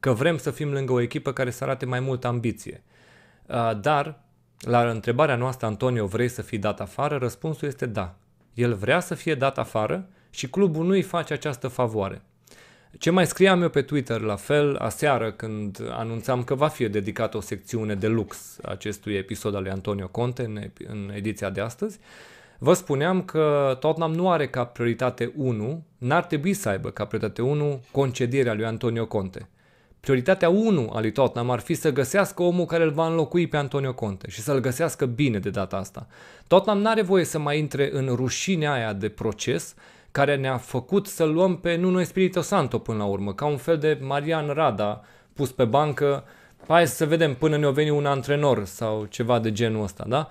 că vrem să fim lângă o echipă care să arate mai multă ambiție. Uh, dar, la întrebarea noastră, Antonio, vrei să fii dat afară? Răspunsul este da. El vrea să fie dat afară și clubul nu îi face această favoare. Ce mai scriam eu pe Twitter la fel aseară când anunțam că va fi dedicată o secțiune de lux acestui episod al lui Antonio Conte în, ediția de astăzi, vă spuneam că Tottenham nu are ca prioritate 1, n-ar trebui să aibă ca prioritate 1 concedierea lui Antonio Conte. Prioritatea 1 a lui Tottenham ar fi să găsească omul care îl va înlocui pe Antonio Conte și să-l găsească bine de data asta. Tottenham n-are voie să mai intre în rușinea aia de proces care ne-a făcut să luăm pe Nuno Espirito Santo până la urmă, ca un fel de Marian Rada pus pe bancă, hai să vedem până ne-o veni un antrenor sau ceva de genul ăsta, da?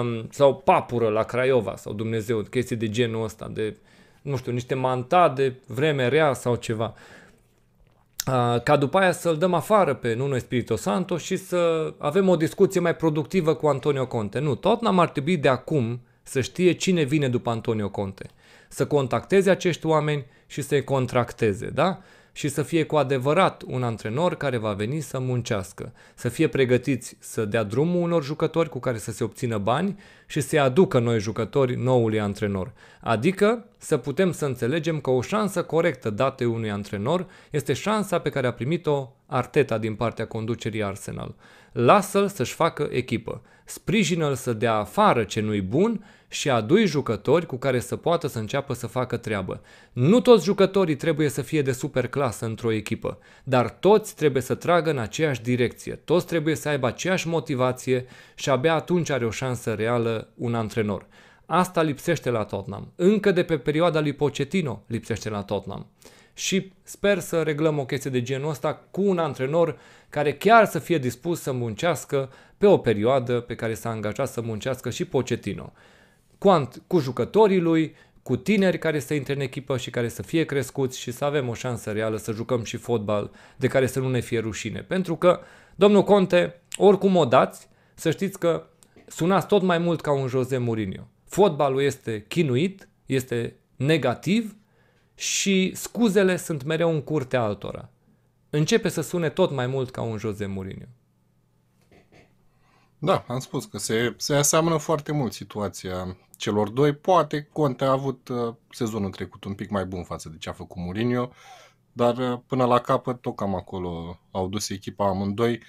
Um, sau papură la Craiova sau Dumnezeu, chestii de genul ăsta, de, nu știu, niște manta de vreme rea sau ceva. Uh, ca după aia să-l dăm afară pe Nuno Espirito Santo și să avem o discuție mai productivă cu Antonio Conte. Nu, tot n-am ar trebui de acum să știe cine vine după Antonio Conte să contacteze acești oameni și să-i contracteze, da? Și să fie cu adevărat un antrenor care va veni să muncească, să fie pregătiți să dea drumul unor jucători cu care să se obțină bani și să-i aducă noi jucători noului antrenor. Adică să putem să înțelegem că o șansă corectă dată unui antrenor este șansa pe care a primit-o Arteta din partea conducerii Arsenal. Lasă-l să-și facă echipă, sprijină-l să dea afară ce nu-i bun și adui jucători cu care să poată să înceapă să facă treabă. Nu toți jucătorii trebuie să fie de super clasă într-o echipă, dar toți trebuie să tragă în aceeași direcție, toți trebuie să aibă aceeași motivație și abia atunci are o șansă reală un antrenor. Asta lipsește la Tottenham. Încă de pe perioada lui Pochettino lipsește la Tottenham. Și sper să reglăm o chestie de genul ăsta cu un antrenor care chiar să fie dispus să muncească pe o perioadă pe care s-a angajat să muncească și Pochettino cu, cu jucătorii lui, cu tineri care să intre în echipă și care să fie crescuți și să avem o șansă reală să jucăm și fotbal de care să nu ne fie rușine. Pentru că, domnul Conte, oricum o dați, să știți că sunați tot mai mult ca un Jose Mourinho. Fotbalul este chinuit, este negativ și scuzele sunt mereu în curtea altora. Începe să sune tot mai mult ca un Jose Mourinho. Da, am spus că se, se aseamănă foarte mult situația celor doi. Poate Conte a avut uh, sezonul trecut un pic mai bun față de ce a făcut Mourinho, dar uh, până la capăt tot cam acolo au dus echipa amândoi.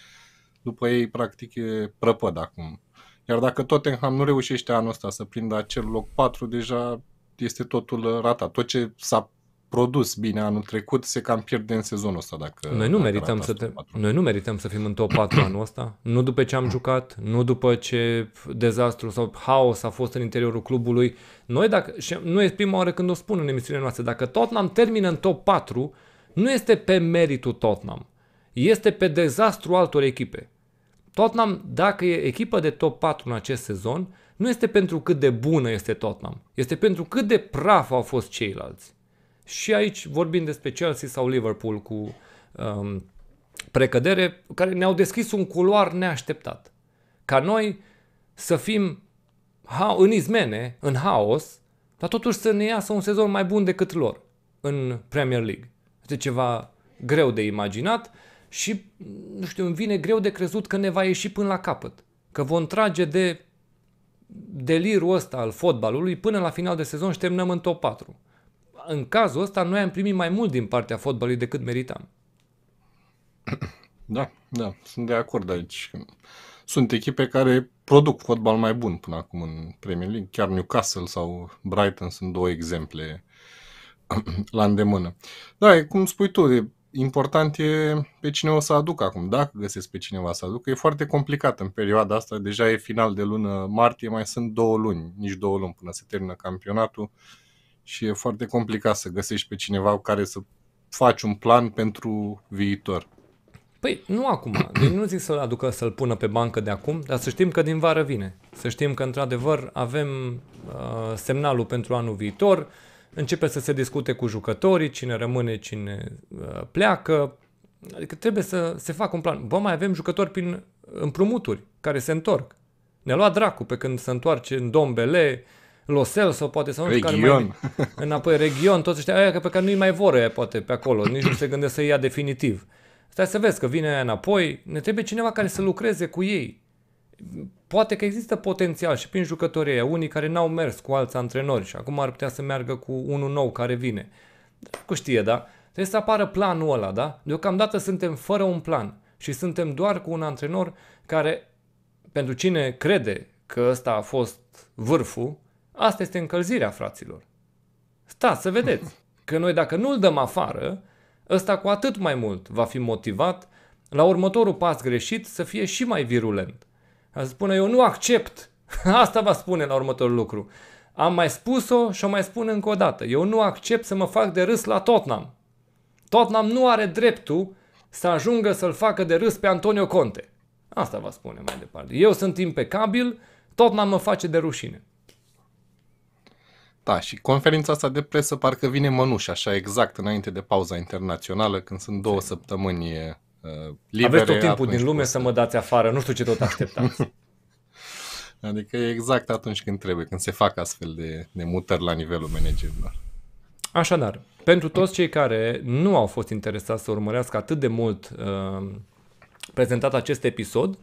După ei, practic, e prăpăd acum. Iar dacă Tottenham nu reușește anul ăsta să prindă acel loc 4, deja este totul uh, ratat. Tot ce s-a produs bine anul trecut, se cam pierde în sezonul ăsta. Dacă noi, nu merităm să te, noi nu merităm să fim în top 4 anul ăsta, nu după ce am jucat, nu după ce dezastru sau haos a fost în interiorul clubului. Noi dacă, și nu e prima oară când o spun în emisiunea noastră. dacă Tottenham termină în top 4, nu este pe meritul Tottenham, este pe dezastru altor echipe. Tottenham, dacă e echipă de top 4 în acest sezon, nu este pentru cât de bună este Tottenham, este pentru cât de praf au fost ceilalți. Și aici vorbim despre Chelsea sau Liverpool cu um, precădere, care ne-au deschis un culoar neașteptat. Ca noi să fim ha- în izmene, în haos, dar totuși să ne iasă un sezon mai bun decât lor în Premier League. Este ceva greu de imaginat și, nu știu, îmi vine greu de crezut că ne va ieși până la capăt. Că vom trage de delirul ăsta al fotbalului până la final de sezon și terminăm în top 4 în cazul ăsta noi am primit mai mult din partea fotbalului decât meritam. Da, da, sunt de acord aici. Sunt echipe care produc fotbal mai bun până acum în Premier League. Chiar Newcastle sau Brighton sunt două exemple la îndemână. Da, e cum spui tu, e important e pe cine o să aduc acum. Dacă găsesc pe cineva să aduc, e foarte complicat în perioada asta. Deja e final de lună martie, mai sunt două luni, nici două luni până se termină campionatul. Uh, și e foarte complicat să găsești pe cineva cu care să faci un plan pentru viitor. Păi, nu acum. Deci nu zic să-l aducă să-l pună pe bancă de acum, dar să știm că din vară vine. Să știm că, într-adevăr, avem uh, semnalul pentru anul viitor, începe să se discute cu jucătorii, cine rămâne, cine uh, pleacă. Adică trebuie să se facă un plan. Bă, mai avem jucători prin împrumuturi care se întorc. Ne-a luat dracu pe când se întoarce în Dombele, uh, Losel sau poate să nu știu care mai, înapoi, Region, toți ăștia, aia pe care nu-i mai vor aia, poate pe acolo, nici nu se gândesc să ia definitiv. Stai să vezi că vine aia înapoi, ne trebuie cineva care să lucreze cu ei. Poate că există potențial și prin jucătorii aia, unii care n-au mers cu alți antrenori și acum ar putea să meargă cu unul nou care vine. Cu știe, da? Trebuie să apară planul ăla, da? Deocamdată suntem fără un plan și suntem doar cu un antrenor care, pentru cine crede că ăsta a fost vârful, Asta este încălzirea, fraților. Stați să vedeți că noi dacă nu-l dăm afară, ăsta cu atât mai mult va fi motivat la următorul pas greșit să fie și mai virulent. A spune eu nu accept. Asta va spune la următorul lucru. Am mai spus-o și o mai spun încă o dată. Eu nu accept să mă fac de râs la Tottenham. Tottenham nu are dreptul să ajungă să-l facă de râs pe Antonio Conte. Asta va spune mai departe. Eu sunt impecabil, Tottenham mă face de rușine. Da, și conferința asta de presă parcă vine mănuș, așa exact înainte de pauza internațională, când sunt două săptămâni uh, libere. Aveți tot timpul din lume să... mă dați afară, nu știu ce tot așteptați. adică e exact atunci când trebuie, când se fac astfel de, de mutări la nivelul managerilor. Așadar, pentru toți cei care nu au fost interesați să urmărească atât de mult uh, prezentat acest episod,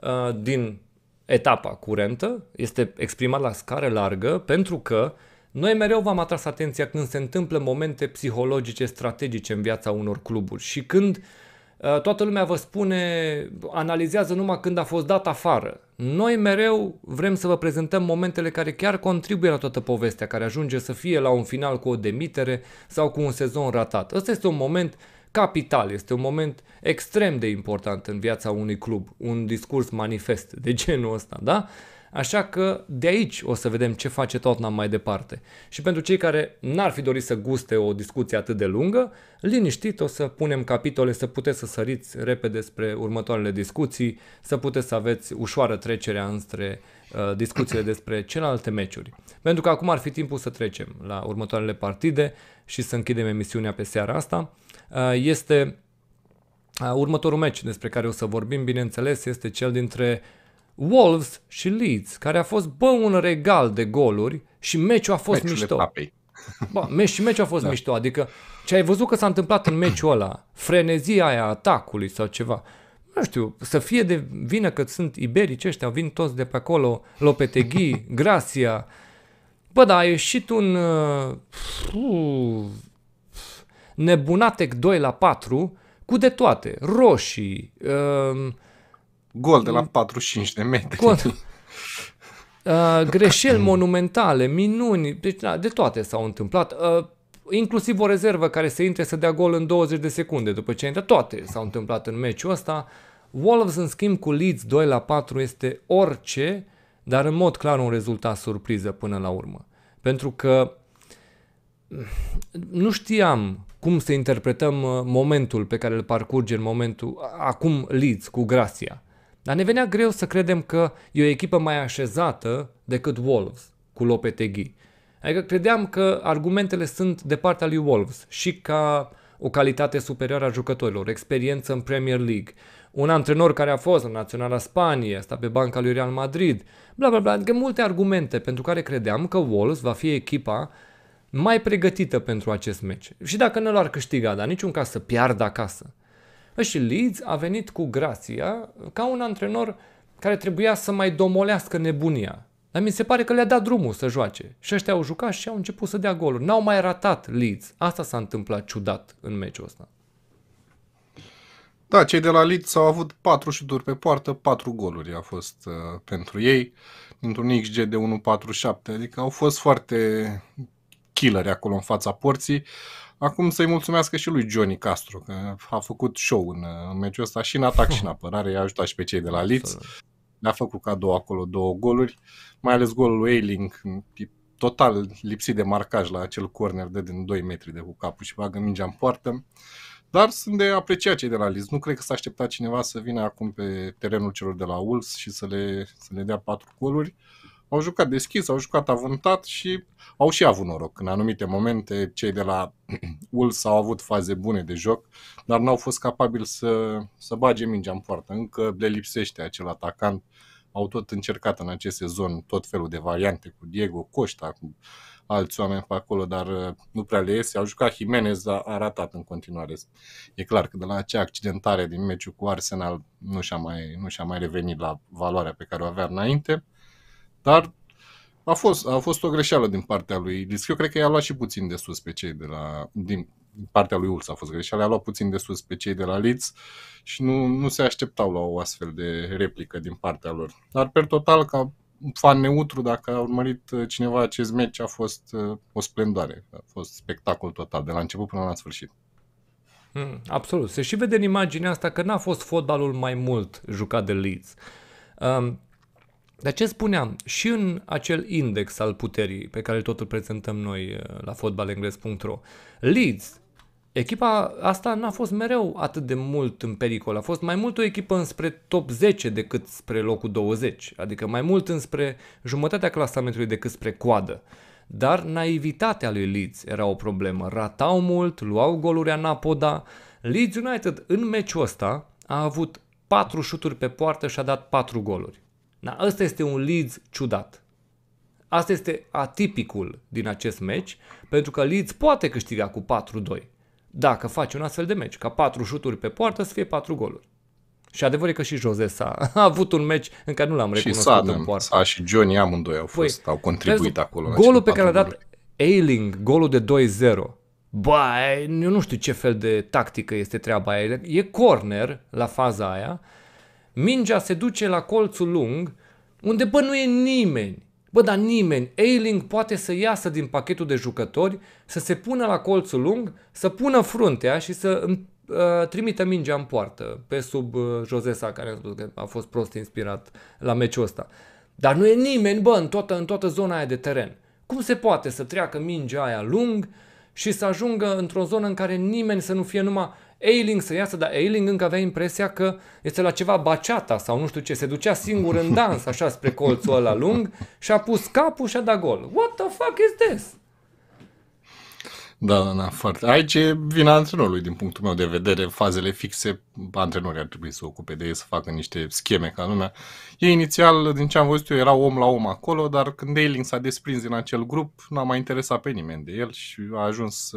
uh, din etapa curentă, este exprimat la scară largă pentru că noi mereu v-am atras atenția când se întâmplă momente psihologice strategice în viața unor cluburi și când uh, toată lumea vă spune, analizează numai când a fost dat afară. Noi mereu vrem să vă prezentăm momentele care chiar contribuie la toată povestea, care ajunge să fie la un final cu o demitere sau cu un sezon ratat. Ăsta este un moment capital, este un moment extrem de important în viața unui club, un discurs manifest de genul ăsta, da? Uh, Așa că de aici o să vedem ce face Tottenham mai departe. Și pentru cei care n-ar fi dorit să guste o discuție atât de lungă, liniștit o să punem capitole să puteți să săriți repede spre următoarele discuții, să puteți să aveți ușoară trecerea înspre uh, discuțiile despre celelalte meciuri. Pentru că acum ar fi timpul să trecem la următoarele partide și să închidem emisiunea pe seara asta. Uh, este uh, Următorul meci despre care o să vorbim, bineînțeles, este cel dintre Wolves și Leeds, care a fost, bă, un regal de goluri și meciul a fost Meciurile mișto. Papei. Bă, meci și meciul a fost da. mișto, adică ce ai văzut că s-a întâmplat în meciul ăla, frenezia aia atacului sau ceva, nu știu, să fie de vină că sunt iberici ăștia, vin toți de pe acolo, Lopeteghi, Gracia, bă, da, a ieșit un uh, nebunatec 2 la 4 cu de toate, roșii, uh, Gol de la 45 mm. de metri. Gol. Uh, greșeli monumentale, minuni, deci da, de toate s-au întâmplat. Uh, inclusiv o rezervă care se intre să dea gol în 20 de secunde după ce intră. Toate s-au întâmplat în meciul ăsta. Wolves, în schimb, cu Leeds 2 la 4 este orice, dar în mod clar un rezultat surpriză până la urmă. Pentru că mm, nu știam cum să interpretăm uh, momentul pe care îl parcurge în momentul acum Leeds cu Gracia. Dar ne venea greu să credem că e o echipă mai așezată decât Wolves cu Lopetegui. Adică credeam că argumentele sunt de partea lui Wolves și ca o calitate superioară a jucătorilor, experiență în Premier League, un antrenor care a fost în Naționala Spaniei, sta pe banca lui Real Madrid, bla bla bla, adică multe argumente pentru care credeam că Wolves va fi echipa mai pregătită pentru acest meci. Și dacă nu l-ar câștiga, dar niciun caz să piardă acasă. Și Leeds a venit cu grația ca un antrenor care trebuia să mai domolească nebunia. Dar mi se pare că le-a dat drumul să joace. Și ăștia au jucat și au început să dea goluri. N-au mai ratat Leeds. Asta s-a întâmplat ciudat în meciul ăsta. Da, cei de la Leeds au avut 4 șuturi pe poartă, 4 goluri a fost uh, pentru ei, într-un XG de 1.47, adică au fost foarte killeri acolo în fața porții. Acum să-i mulțumească și lui Johnny Castro, că a făcut show în, în meciul ăsta și în atac și în apărare, i-a ajutat și pe cei de la Leeds. Le-a făcut cadou acolo două goluri, mai ales golul lui Eiling, total lipsit de marcaj la acel corner de din 2 metri de cu capul și bagă mingea în poartă. Dar sunt de apreciat cei de la Leeds. Nu cred că s-a așteptat cineva să vină acum pe terenul celor de la Wolves și să le, să le dea patru goluri. Uh, au jucat deschis, au jucat avântat și au și avut noroc. În anumite momente, cei de la Wolves au avut faze bune de joc, dar n-au fost capabili să, să bage mingea în poartă. Încă le lipsește acel atacant. Au tot încercat în acest sezon tot felul de variante cu Diego Costa, cu alți oameni pe acolo, dar uh, nu prea le iese. Au jucat Jimenez, dar a ratat în continuare. E clar că de la acea accidentare din meciul cu Arsenal nu și-a mai, nu și-a mai revenit la valoarea pe care o avea înainte. Dar a fost, a fost o greșeală din partea lui Ilis. Eu cred că i-a luat și puțin de sus pe cei de la... Din partea lui Urs a fost greșeală, i-a luat puțin de sus pe cei de la Leeds și nu, nu se așteptau la o astfel de replică din partea lor. Dar, per total, ca fan neutru, dacă a urmărit cineva acest meci, a fost uh, o splendoare. A fost spectacol total, de la început până la sfârșit. Mm, absolut. Se și vede în imaginea asta că n-a fost fotbalul mai mult jucat de Leeds. Um, dar ce spuneam, și în acel index al puterii pe care tot îl prezentăm noi uh, la fotbalengles.ro, Leeds, echipa asta n-a fost mereu atât de mult în pericol, a fost mai mult o echipă înspre top 10 decât spre locul 20, adică mai mult înspre jumătatea clasamentului decât spre coadă. Dar naivitatea lui Leeds era o problemă, ratau mult, luau goluri anapoda. Leeds United în meciul ăsta a avut 4 șuturi pe poartă și a dat 4 goluri. Dar Asta este un Leeds ciudat. Asta este atipicul din acest meci, pentru că Leeds poate câștiga cu 4-2 dacă face un astfel de meci, ca 4 șuturi pe poartă să fie 4 goluri. Și adevărul e că și Jose s-a a avut un meci în care nu l-am recunoscut și Sadam, în poartă. Și și Johnny amândoi au păi, fost, păi, au contribuit vezi, acolo. Golul pe care l-a dat Ailing, golul de 2-0, Bă, eu nu știu ce fel de tactică este treaba aia. E corner la faza aia Mingea se duce la colțul lung, unde bă nu e nimeni. Bă, dar nimeni. Ailing poate să iasă din pachetul de jucători, să se pună la colțul lung, să pună fruntea și să uh, trimită mingea în poartă, pe sub uh, Josesa, care spus că a fost prost inspirat la meciul ăsta. Dar nu e nimeni, bă, în toată, în toată zona aia de teren. Cum se poate să treacă mingea aia lung și să ajungă într-o zonă în care nimeni să nu fie numai Ailing să iasă, dar Ailing încă avea impresia că este la ceva baciata sau nu știu ce, se ducea singur în dans așa spre colțul ăla lung și a pus capul și a dat gol. What the fuck is this? Da, da, da, foarte. Aici e vina antrenorului, din punctul meu de vedere. Fazele fixe, antrenorii ar trebui să ocupe de ei, să facă niște scheme ca lumea. Ei inițial, din ce am văzut eu, era om la om acolo, dar când Ailing s-a desprins din acel grup, n-a mai interesat pe nimeni de el și a ajuns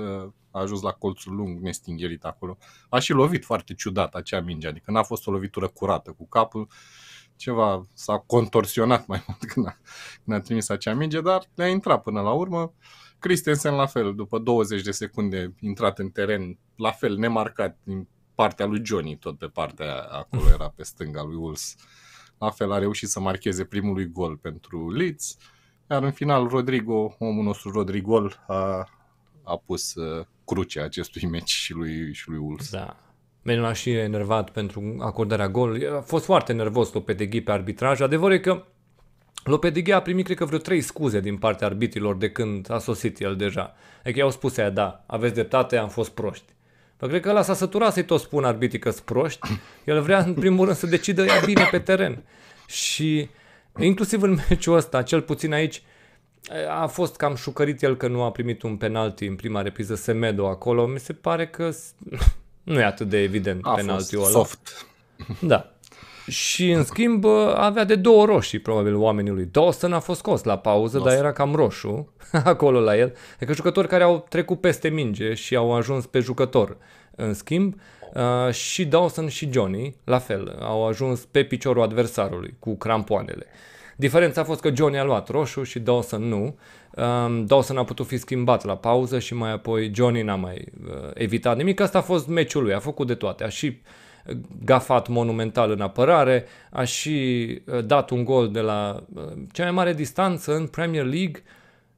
a ajuns la colțul lung, nestingherit acolo. A și lovit foarte ciudat acea minge, adică n-a fost o lovitură curată cu capul, ceva s-a contorsionat mai mult când a, când a trimis acea minge, dar le-a intrat până la urmă. Christensen la fel, după 20 de secunde intrat în teren, la fel, nemarcat din partea lui Johnny, tot pe partea acolo era pe stânga lui Wolves. La fel a reușit să marcheze primului gol pentru Leeds, iar în final Rodrigo, omul nostru Rodrigo, a, a pus uh, crucea acestui meci și lui, și lui Ulf. Da. Menu a și enervat pentru acordarea golului. A fost foarte nervos Lopeteghi pe arbitraj. Adevărul e că Lopeteghi a primit, cred că, vreo trei scuze din partea arbitrilor de când a sosit el deja. Adică i-au spus aia, da, aveți dreptate, am fost proști. Dar păi cred că ăla s-a săturat să-i tot spun arbitrii că sunt proști. El vrea, în primul rând, să decidă ea bine pe teren. Și inclusiv în meciul ăsta, cel puțin aici, a fost cam șucărit el că nu a primit un penalti în prima repriză Semedo acolo. Mi se pare că nu e atât de evident a penaltiul ăla. soft. Da. Și în schimb avea de două roșii probabil oamenii lui. Dawson a fost scos la pauză, Dawson. dar era cam roșu acolo la el. Adică jucători care au trecut peste minge și au ajuns pe jucător. În schimb, și Dawson și Johnny, la fel, au ajuns pe piciorul adversarului cu crampoanele. Uh, Diferența a fost că Johnny a luat roșu și Dawson nu. Um, Dawson a putut fi schimbat la pauză și mai apoi Johnny n-a mai uh, evitat nimic. Asta a fost meciul lui, a făcut de toate. A și uh, gafat monumental în apărare, a și uh, dat un gol de la uh, cea mai mare distanță în Premier League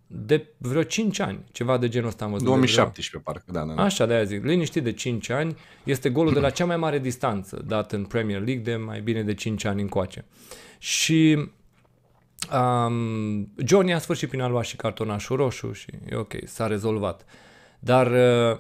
de vreo 5 ani, ceva de genul ăsta am văzut. 2017 parcă, da, da, da. Așa, de-aia zic, liniștit de 5 ani, este golul de la cea mai mare distanță dat în Premier League de mai bine de 5 ani încoace. Și Um, Johnny a sfârșit prin a lua și cartonașul roșu și e ok, s-a rezolvat. Dar uh,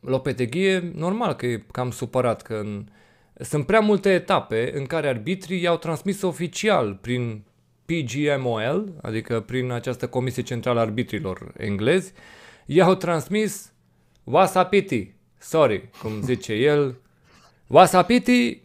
Lopeteghi e normal că e cam supărat că în, sunt prea multe etape în care arbitrii i-au transmis oficial prin PGMOL, adică prin această comisie centrală a arbitrilor englezi, i-au transmis Wasapiti, sorry, cum zice el, Wasapiti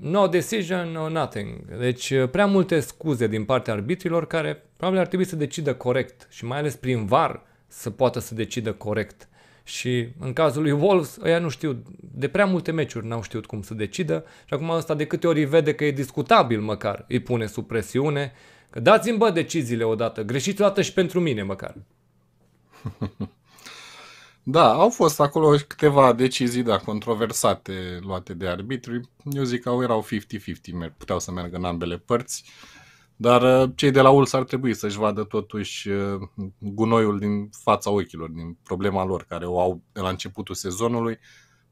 no decision, no nothing. Deci uh, prea multe scuze din partea arbitrilor care probabil ar trebui să decidă corect și mai ales prin VAR să poată să decidă corect. Și în cazul lui Wolves, ăia nu știu, de prea multe meciuri n-au știut cum să decidă și acum ăsta de câte ori vede că e discutabil măcar, îi pune sub presiune, că dați-mi bă deciziile odată, greșiți odată și pentru mine măcar. Da, au fost acolo câteva decizii, da, controversate luate de arbitri. Eu zic că erau 50-50, puteau să meargă în ambele părți. Dar uh, cei de la ULS ar trebui să-și vadă totuși uh, gunoiul din fața ochilor, din problema lor care o au de la începutul sezonului,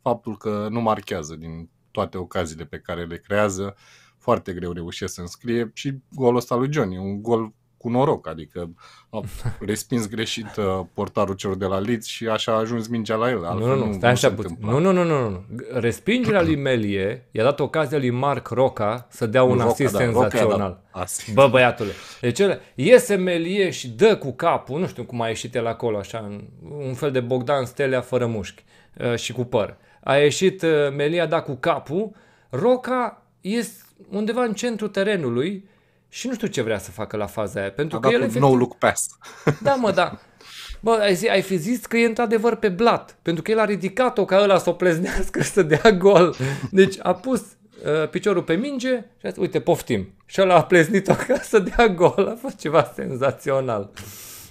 faptul că nu marchează din toate ocaziile pe care le creează, foarte greu reușesc să înscrie și golul ăsta lui John, e un gol cu noroc, adică a respins greșit uh, portarul celor de la Leeds și așa a ajuns mingea la el. Nu, nu, nu, stai așa puțin. Nu, nu, nu, nu, nu. Respingerea lui Melie i-a dat ocazia lui Marc Roca să dea un Roca, asist da, senzațional. Bă, băiatule. Deci el iese Melie și dă cu capul, nu știu cum a ieșit el acolo, așa, un fel de Bogdan Stelea fără mușchi uh, și cu păr. A ieșit uh, Melie, a cu capul, Roca este undeva în centrul terenului, și nu știu ce vrea să facă la faza aia. Pentru A că dat el un efectiv... nou look pass. Da, mă, da. Bă, ai, zi, ai fi zis că e într-adevăr pe blat, pentru că el a ridicat-o ca ăla să o pleznească să dea gol. Deci a pus uh, piciorul pe minge și a zis, uite, poftim. Și ăla a pleznit-o ca să dea gol. A fost ceva senzațional.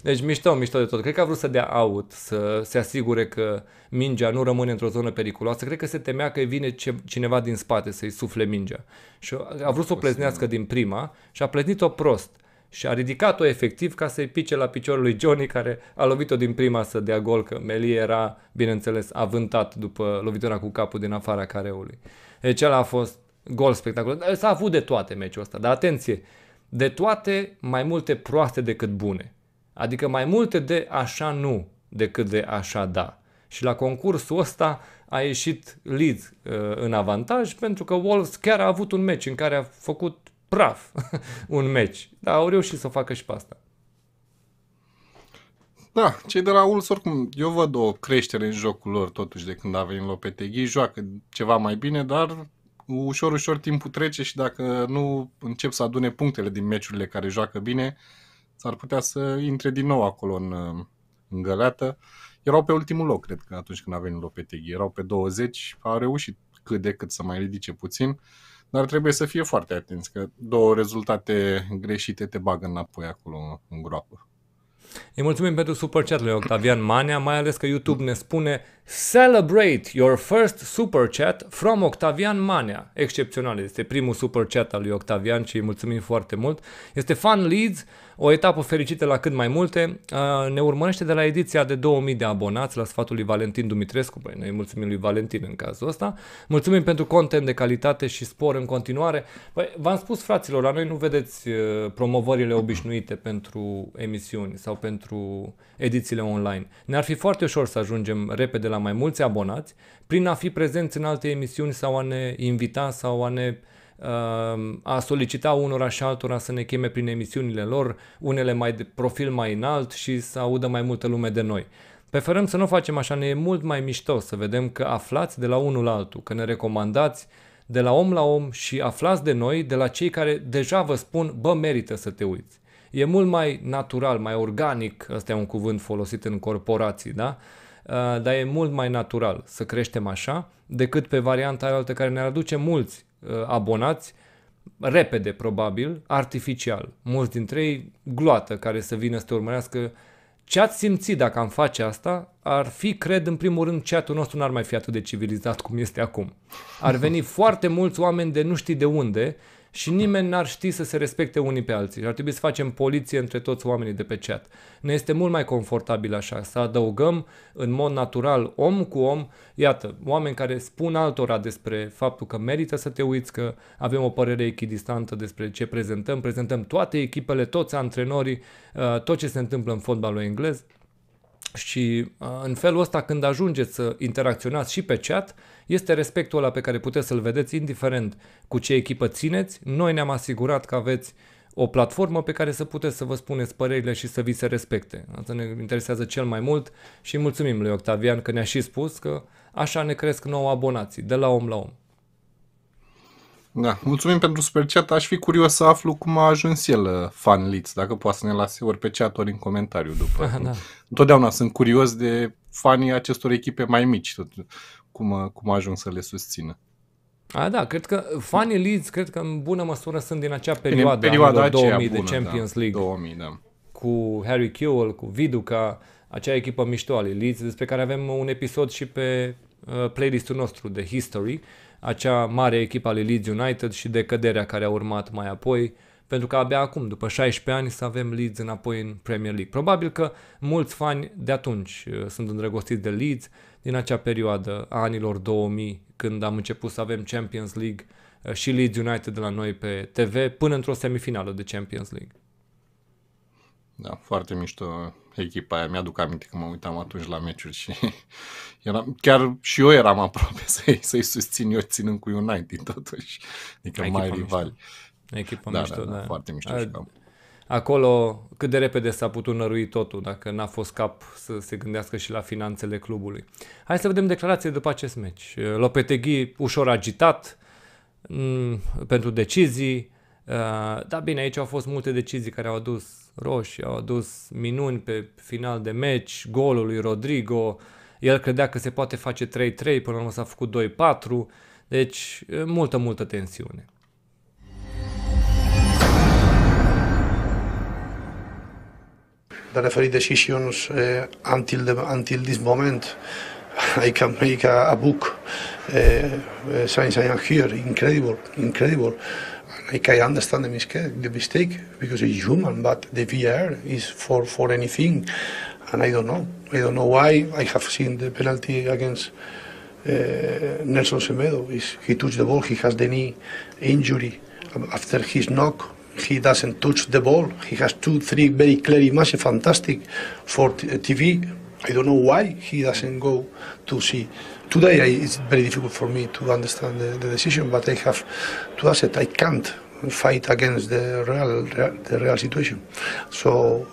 Deci mișto, mișto de tot. Cred că a vrut să dea out, să se asigure că mingea nu rămâne într-o zonă periculoasă. Cred că se temea că vine ce, cineva din spate să-i sufle mingea. Și a vrut să o pleznească din prima și a pleznit-o prost. Și a ridicat-o efectiv ca să-i pice la piciorul lui Johnny care a lovit-o din prima să dea gol, că Meli era, bineînțeles, avântat după lovitura cu capul din afara careului. Deci ăla a fost gol spectaculos. S-a avut de toate meciul ăsta, dar atenție, de toate mai multe proaste decât bune. Adică mai multe de așa nu decât de așa da. Și la concursul ăsta a ieșit Leeds uh, în avantaj pentru că Wolves chiar a avut un meci în care a făcut praf un meci. Dar au reușit să facă și pe asta. Da, cei de la Wolves oricum, eu văd o creștere în jocul lor totuși de când a venit Lopetegui, joacă ceva mai bine, dar ușor, ușor timpul trece și dacă nu încep să adune punctele din meciurile care joacă bine, uh, s-ar putea să intre din nou acolo în, în găleată. Erau pe ultimul loc, cred că atunci când a venit Lopetegui. Erau pe 20, a reușit cât de cât să mai ridice puțin, dar trebuie să fie foarte atenți, că două rezultate greșite te bagă înapoi acolo în groapă. Îi mulțumim pentru super chat lui Octavian Manea, mai ales că YouTube ne spune Celebrate your first super chat from Octavian Manea. Excepțional, este primul super chat al lui Octavian și îi mulțumim foarte mult. Este fan Leeds o etapă fericită la cât mai multe. Ne urmărește de la ediția de 2000 de abonați la sfatul lui Valentin Dumitrescu. Băi, noi mulțumim lui Valentin în cazul ăsta. Mulțumim pentru content de calitate și spor în continuare. Băi, v-am spus, fraților, la noi nu vedeți promovările obișnuite pentru emisiuni sau pentru edițiile online. Ne-ar fi foarte ușor să ajungem repede la mai mulți abonați prin a fi prezenți în alte emisiuni sau a ne invita sau a ne uh, Ehm, a solicita unora și altora să ne cheme prin emisiunile lor, unele mai de profil mai înalt și să audă mai multă lume de noi. Preferăm să nu facem așa, ne e mult mai mișto să vedem că aflați de la unul la altul, că ne recomandați de la om la om și aflați de noi, de la cei care deja vă spun, bă, merită să te uiți. E mult mai natural, mai organic, ăsta e un cuvânt folosit în corporații, da? Ehm, dar e mult mai natural să creștem așa decât pe varianta altă care ne aduce mulți Uh, abonați, repede probabil, artificial. Mulți dintre ei gloată care să vină să te urmărească ce ați simțit dacă am face asta ar fi, cred, în primul rând, chatul nostru n-ar mai fi atât de civilizat cum este acum. Ar veni foarte mulți oameni de nu știi de unde și nimeni n-ar ști să se respecte unii pe alții. Ar trebui să facem poliție între toți oamenii de pe chat. Ne este mult mai confortabil așa, să adăugăm în mod natural om cu om, iată, oameni care spun altora despre faptul că merită să te uiți, că avem o părere echidistantă despre ce prezentăm, prezentăm toate echipele, toți antrenorii, uh, tot ce se întâmplă în fotbalul englez. Și în felul ăsta, când ajungeți să interacționați și pe chat, este respectul ăla pe care puteți să-l vedeți, indiferent cu ce echipă țineți. Noi ne-am asigurat că aveți o platformă pe care să puteți să vă spuneți părerile și să vi se respecte. Asta ne interesează cel mai mult și mulțumim lui Octavian că ne-a și spus că așa ne cresc nouă abonații, de la om la om. Da, mulțumim pentru super chat. Aș fi curios să aflu cum a ajuns el uh, fan Leeds, dacă poate să ne lase ori pe chat, ori în comentariu după. da. Întotdeauna sunt curios de fanii acestor echipe mai mici, tot, cum, uh, cum a ajuns să le susțină. A, da, cred că fanii Leeds, cred că în bună măsură sunt din acea perioadă, Bine, perioada 2000 bună, de Champions da, League. 2000, da. Cu Harry Kewell, cu Viduca, acea echipă mișto ale Leeds, despre care avem un episod și pe uh, nostru de History. Uh, acea mare echipă a lui Leeds United și decăderea care a urmat mai apoi, pentru că abia acum, după 16 ani, să avem Leeds înapoi în Premier League. Probabil că mulți fani de atunci uh, sunt îndrăgostiți de Leeds din acea perioadă a anilor 2000, când am început să avem Champions League uh, și Leeds United de la noi pe TV, până într-o semifinală de Champions League. Da, foarte mișto echipa aia. Mi-aduc aminte că mă uitam atunci la meciuri și eram, chiar și eu eram aproape să-i, să susțin, eu ținând cu United totuși, adică echipa mai rivali. Mișto. Echipa da, mișto, da, da, da. foarte mișto A, și cam. Acolo cât de repede s-a putut nărui totul, dacă n-a fost cap să se gândească și la finanțele clubului. Hai să vedem declarații după acest meci. Uh, Lopeteghi ușor agitat m- mm, pentru decizii, Uh, da, bine, aici au fost multe decizii care au adus roșii, au adus minuni pe final de meci, golul lui Rodrigo, el credea că se poate face 3-3, până la urmă s-a făcut 2-4, deci multă, multă tensiune. the referee decisions uh, until the, until this moment. I can make a, a book uh, eh, uh, eh, since I am here. Incredible, incredible. like I understand the mistake, the mistake because it's human, but the VR is for, for anything, and I don't know. I don't know why I have seen the penalty against uh, Nelson Semedo. Is he touched the ball, he has the knee injury. After his knock, he doesn't touch the ball. He has two, three very clear images, fantastic for TV. Uh, I don't know why he doesn't go to see. Today I, it's very difficult for me to understand the, the, decision, but I have to accept I can't fight against the real, real the real situation. So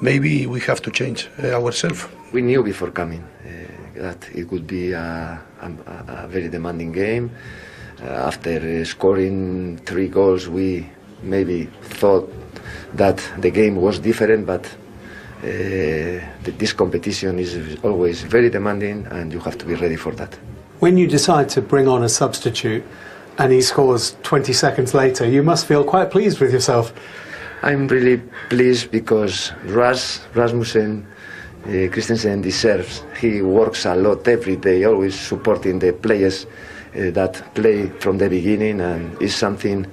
maybe we have to change uh, ourselves. We knew before coming uh, that it would be a, a, a very demanding game. Uh, after scoring three goals, we maybe thought that the game was different, but uh, this competition is always very demanding and you have to be ready for that. When you decide to bring on a substitute and he scores 20 seconds later, you must feel quite pleased with yourself. I'm really pleased because Ras, Rasmussen uh, Christensen deserves. He works a lot every day, always supporting the players uh, that play from the beginning, and it's something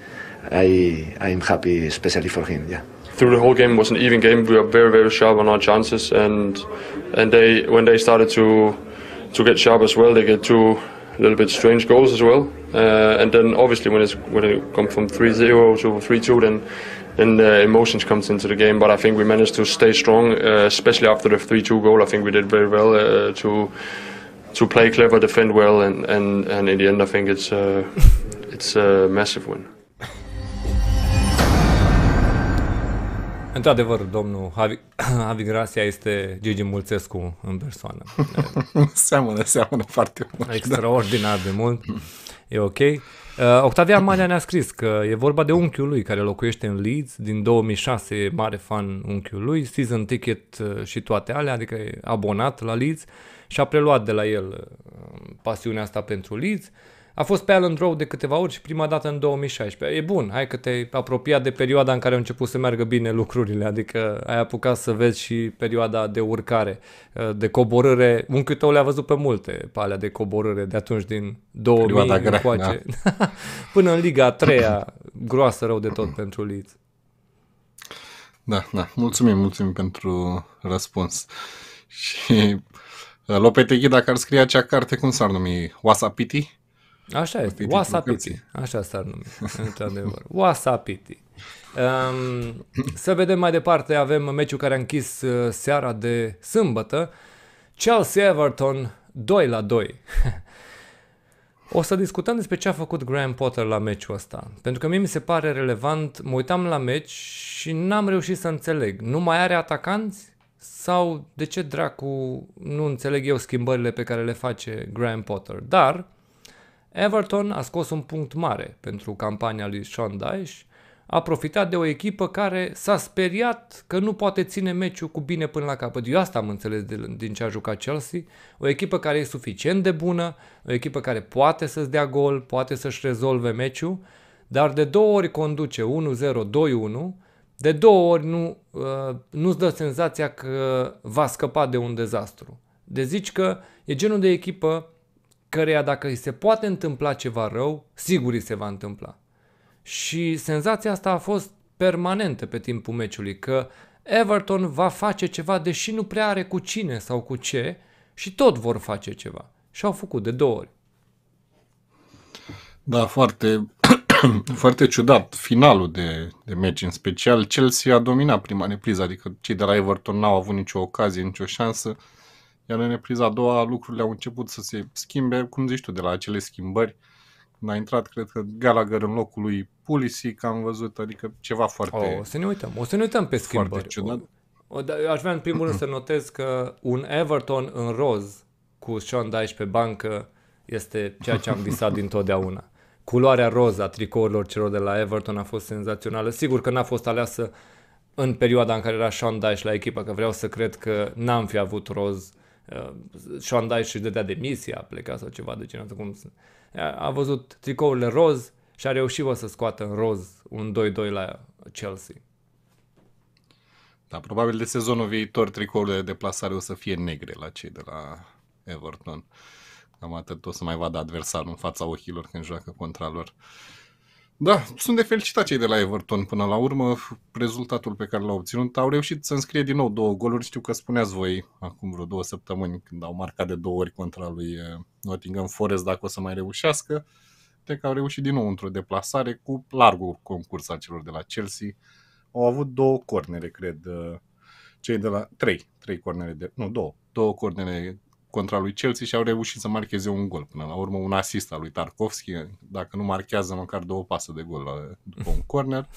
I, I'm happy, especially for him. Yeah through the whole game was an even game. We were very very sharp on our chances, and and they when they started to to get sharp as well, they get two little bit strange goals as well. Uh, and then obviously when it's when it comes from 3-0 to 3-2, then then the emotions comes into the game. But I think we managed to stay strong, uh, especially after the 3-2 goal. I think we did very well uh, to to play clever, defend well, and, and, and in the end, I think it's uh, it's a massive win. Într-adevăr, domnul Havi, Grasia este Gigi Mulțescu în persoană. seamănă, seamănă foarte mult. Extraordinar da. de mult. E ok. Uh, Octavian Manea ne-a scris că e vorba de unchiul lui care locuiește în Leeds. Din 2006 e mare fan unchiul lui. Season ticket uh, și toate alea, adică e abonat la Leeds și a preluat de la el uh, pasiunea asta pentru Leeds. A fost pe Allen Road de câteva ori și prima dată în 2016. E bun, hai că te-ai apropiat de perioada în care au început să meargă bine lucrurile, adică ai apucat să vezi și perioada de urcare, uh, de coborâre. Unchiul tău le-a văzut pe multe pe alea de coborâre de atunci din 2000 perioada încoace. Da. Până în Liga 3 groasă rău de tot pentru Leeds. Da, da. Mulțumim, mulțumim pentru răspuns. Și uh, Lopeteghi, dacă ar scrie acea carte, cum s-ar numi? Wasapiti? Așa este, Wasapiti. Așa s-ar numi, într-adevăr. Wasapiti. Um, să vedem mai departe, avem meciul care a închis uh, seara de sâmbătă. Chelsea-Everton 2 la 2. O să discutăm despre ce a făcut Graham Potter la meciul ăsta. Pentru că mie mi se pare relevant, mă uitam la meci și n-am reușit să înțeleg. Nu mai are atacanți? Sau de ce dracu nu înțeleg eu schimbările pe care le face Graham Potter? Dar Everton a scos un punct mare pentru campania lui Sean Dyche, a profitat de o echipă care s-a speriat că nu poate ține meciul cu bine până la capăt. Eu asta am înțeles de, din ce a jucat Chelsea. O echipă care e suficient de bună, o echipă care poate să-ți dea gol, poate să-și rezolve meciul, dar de două ori conduce 1-0, 2-1, de două ori nu, uh, nu-ți dă senzația că va scăpa de un dezastru. De zici că e genul de echipă căreia dacă îi se poate întâmpla ceva rău, sigur îi se va întâmpla. Și senzația asta a fost permanentă pe timpul meciului, că Everton va face ceva deși nu prea are cu cine sau cu ce și tot vor face ceva. Și au făcut de două ori. Da, foarte, foarte ciudat finalul de, de meci, în special Chelsea a dominat prima repriză, adică cei de la Everton n-au avut nicio ocazie, nicio șansă. Uh, iar în repriza a doua lucrurile au început să se schimbe, cum zici tu, de la acele schimbări. Când a intrat, cred că Gallagher în locul lui Pulisic, am văzut, adică ceva foarte... O, oh, o să ne uităm, o să ne uităm pe schimbări. Ciudat. O, o, da, aș vrea în primul rând să notez că un Everton în roz cu Sean Dyche pe bancă este ceea ce am visat dintotdeauna. Culoarea roz a tricourilor celor de la Everton a fost senzațională. Sigur că n-a fost aleasă în perioada în care era Sean Dyche la echipă, că vreau să cred că n-am fi avut roz uh, uh, Sean Dyche și dădea demisia, a plecat sau ceva de genul cum a văzut tricourile roz și a reușit să scoată în roz un 2-2 la Chelsea. Da, probabil de sezonul viitor tricourile de deplasare o să fie negre la cei de la Everton. Cam atât o să mai vadă adversarul în fața ochilor când joacă contra lor. Uh, da, sunt de felicitat cei de la Everton până la urmă. Rezultatul pe care l-au obținut au reușit să înscrie din nou două goluri. Știu că spuneați voi acum vreo două săptămâni când au marcat de două ori contra lui eh, Nottingham Forest dacă o să mai reușească. Cred că au reușit din nou într-o deplasare cu largul concurs al celor de la Chelsea. Au avut două cornere, cred, eh, cei de la... Trei, trei cornere de... Nu, două. Două cornere contra lui Chelsea și au reușit să marcheze un gol. Până la urmă, un asist al lui Tarkovski, dacă nu marchează măcar două pasă de gol uh, după un corner.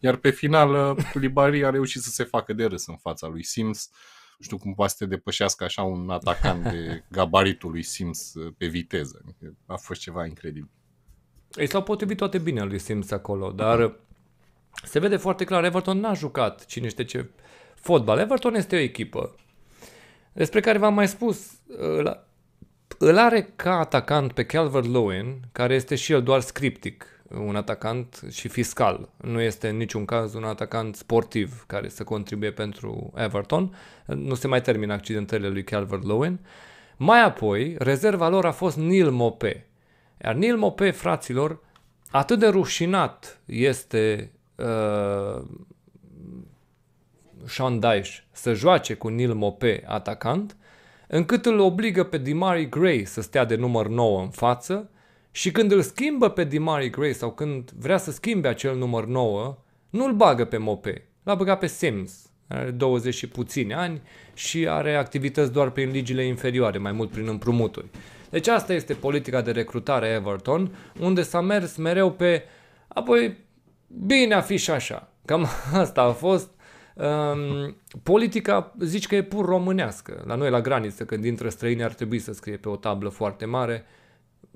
Iar pe final, uh, Libari a reușit să se facă de râs în fața lui Sims. Nu știu cum poate să te depășească așa un atacant de gabaritul lui Sims uh, pe viteză. A fost ceva incredibil. Ei s-au potrivit toate bine lui Sims acolo, dar se vede foarte clar, Everton n-a jucat cine știe ce fotbal. Everton este o echipă despre care v-am mai spus, îl, îl are ca atacant pe Calvert-Lewin, care este și el doar scriptic, un atacant și fiscal. Nu este în niciun caz un atacant sportiv care să contribuie pentru Everton. Nu se mai termină accidentele lui Calvert-Lewin. Mai apoi, rezerva lor a fost Neil Mope. Iar Neil Mope, fraților, atât de rușinat este uh, Sean Dyche să joace cu Neil Mope atacant, încât îl obligă pe Dimari Gray să stea de număr 9 în față și când îl schimbă pe Dimari Gray sau când vrea să schimbe acel număr 9, nu-l bagă pe Mope, l-a băgat pe Sims. Are 20 și puțini ani și are activități doar prin ligile inferioare, mai mult prin împrumuturi. Deci asta este politica de recrutare Everton, unde s-a mers mereu pe apoi bine a fi și așa. Cam asta a fost Um, politica, zici că e pur românească. La noi, la graniță, când intră străini, ar trebui să scrie pe o tablă foarte mare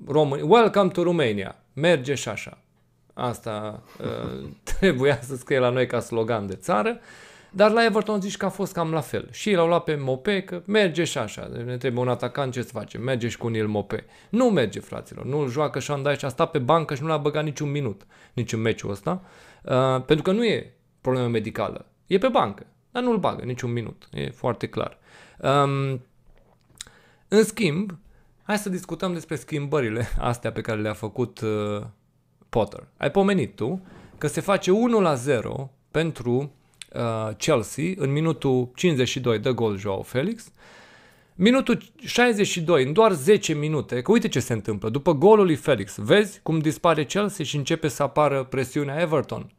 Român... Welcome to Romania. Merge și așa. Asta uh, trebuia să scrie la noi ca slogan de țară. Dar la Everton zici că a fost cam la fel. Și ei l-au luat pe Mope că merge și așa. ne trebuie un atacant, ce să facem? Merge și cu Nil Mope. Nu merge, fraților. Nu-l joacă Șandai și a stat pe bancă și nu l-a băgat niciun minut, niciun meciul ăsta. Uh, pentru că nu e problemă medicală. E pe bancă, dar nu-l bagă niciun minut, e foarte clar. Um, în schimb, hai să discutăm despre schimbările astea pe care le-a făcut uh, Potter. Ai pomenit tu că se face 1 la 0 pentru uh, Chelsea în minutul 52 de gol Joao Felix. Minutul 62, în doar 10 minute, că uite ce se întâmplă, după golul lui Felix, vezi cum dispare Chelsea și începe să apară presiunea Everton.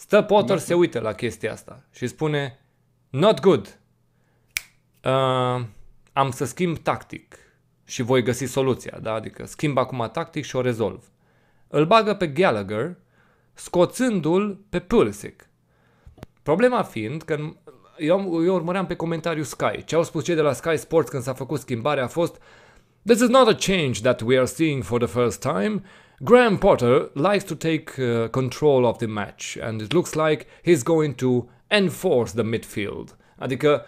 Stă Potter, se uită la chestia asta și spune Not good. Uh, am să schimb tactic și voi găsi soluția, da? Adică schimb acum tactic și o rezolv. Îl bagă pe Gallagher, scoțându-l pe Pulisic. Problema fiind că eu, eu urmăream pe comentariu Sky. Ce au spus cei de la Sky Sports când s-a făcut schimbarea a fost This is not a change that we are seeing for the first time. Graham Potter likes to take uh, control of the match and it looks like he's going to enforce the midfield. Adică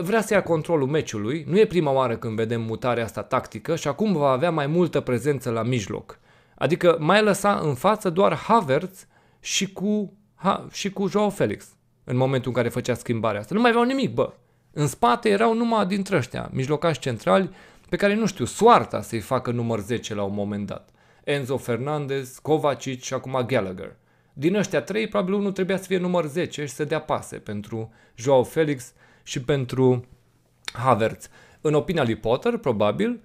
vrea să ia controlul meciului, nu e prima oară când vedem mutarea asta tactică și acum va avea mai multă prezență la mijloc. Adică mai lăsa în față doar Havertz și cu, ha, și cu Joao Felix în momentul în care făcea schimbarea asta. Nu mai aveau nimic, bă. În spate erau numai dintre ăștia, mijlocași centrali, pe care nu știu, soarta să-i facă număr 10 la un moment dat. Enzo Fernandez, Kovacic și acum Gallagher. Din ăștia trei, probabil unul trebuia să fie număr 10 și să dea pase pentru Joao Felix și pentru Havertz. În opinia lui Potter, probabil,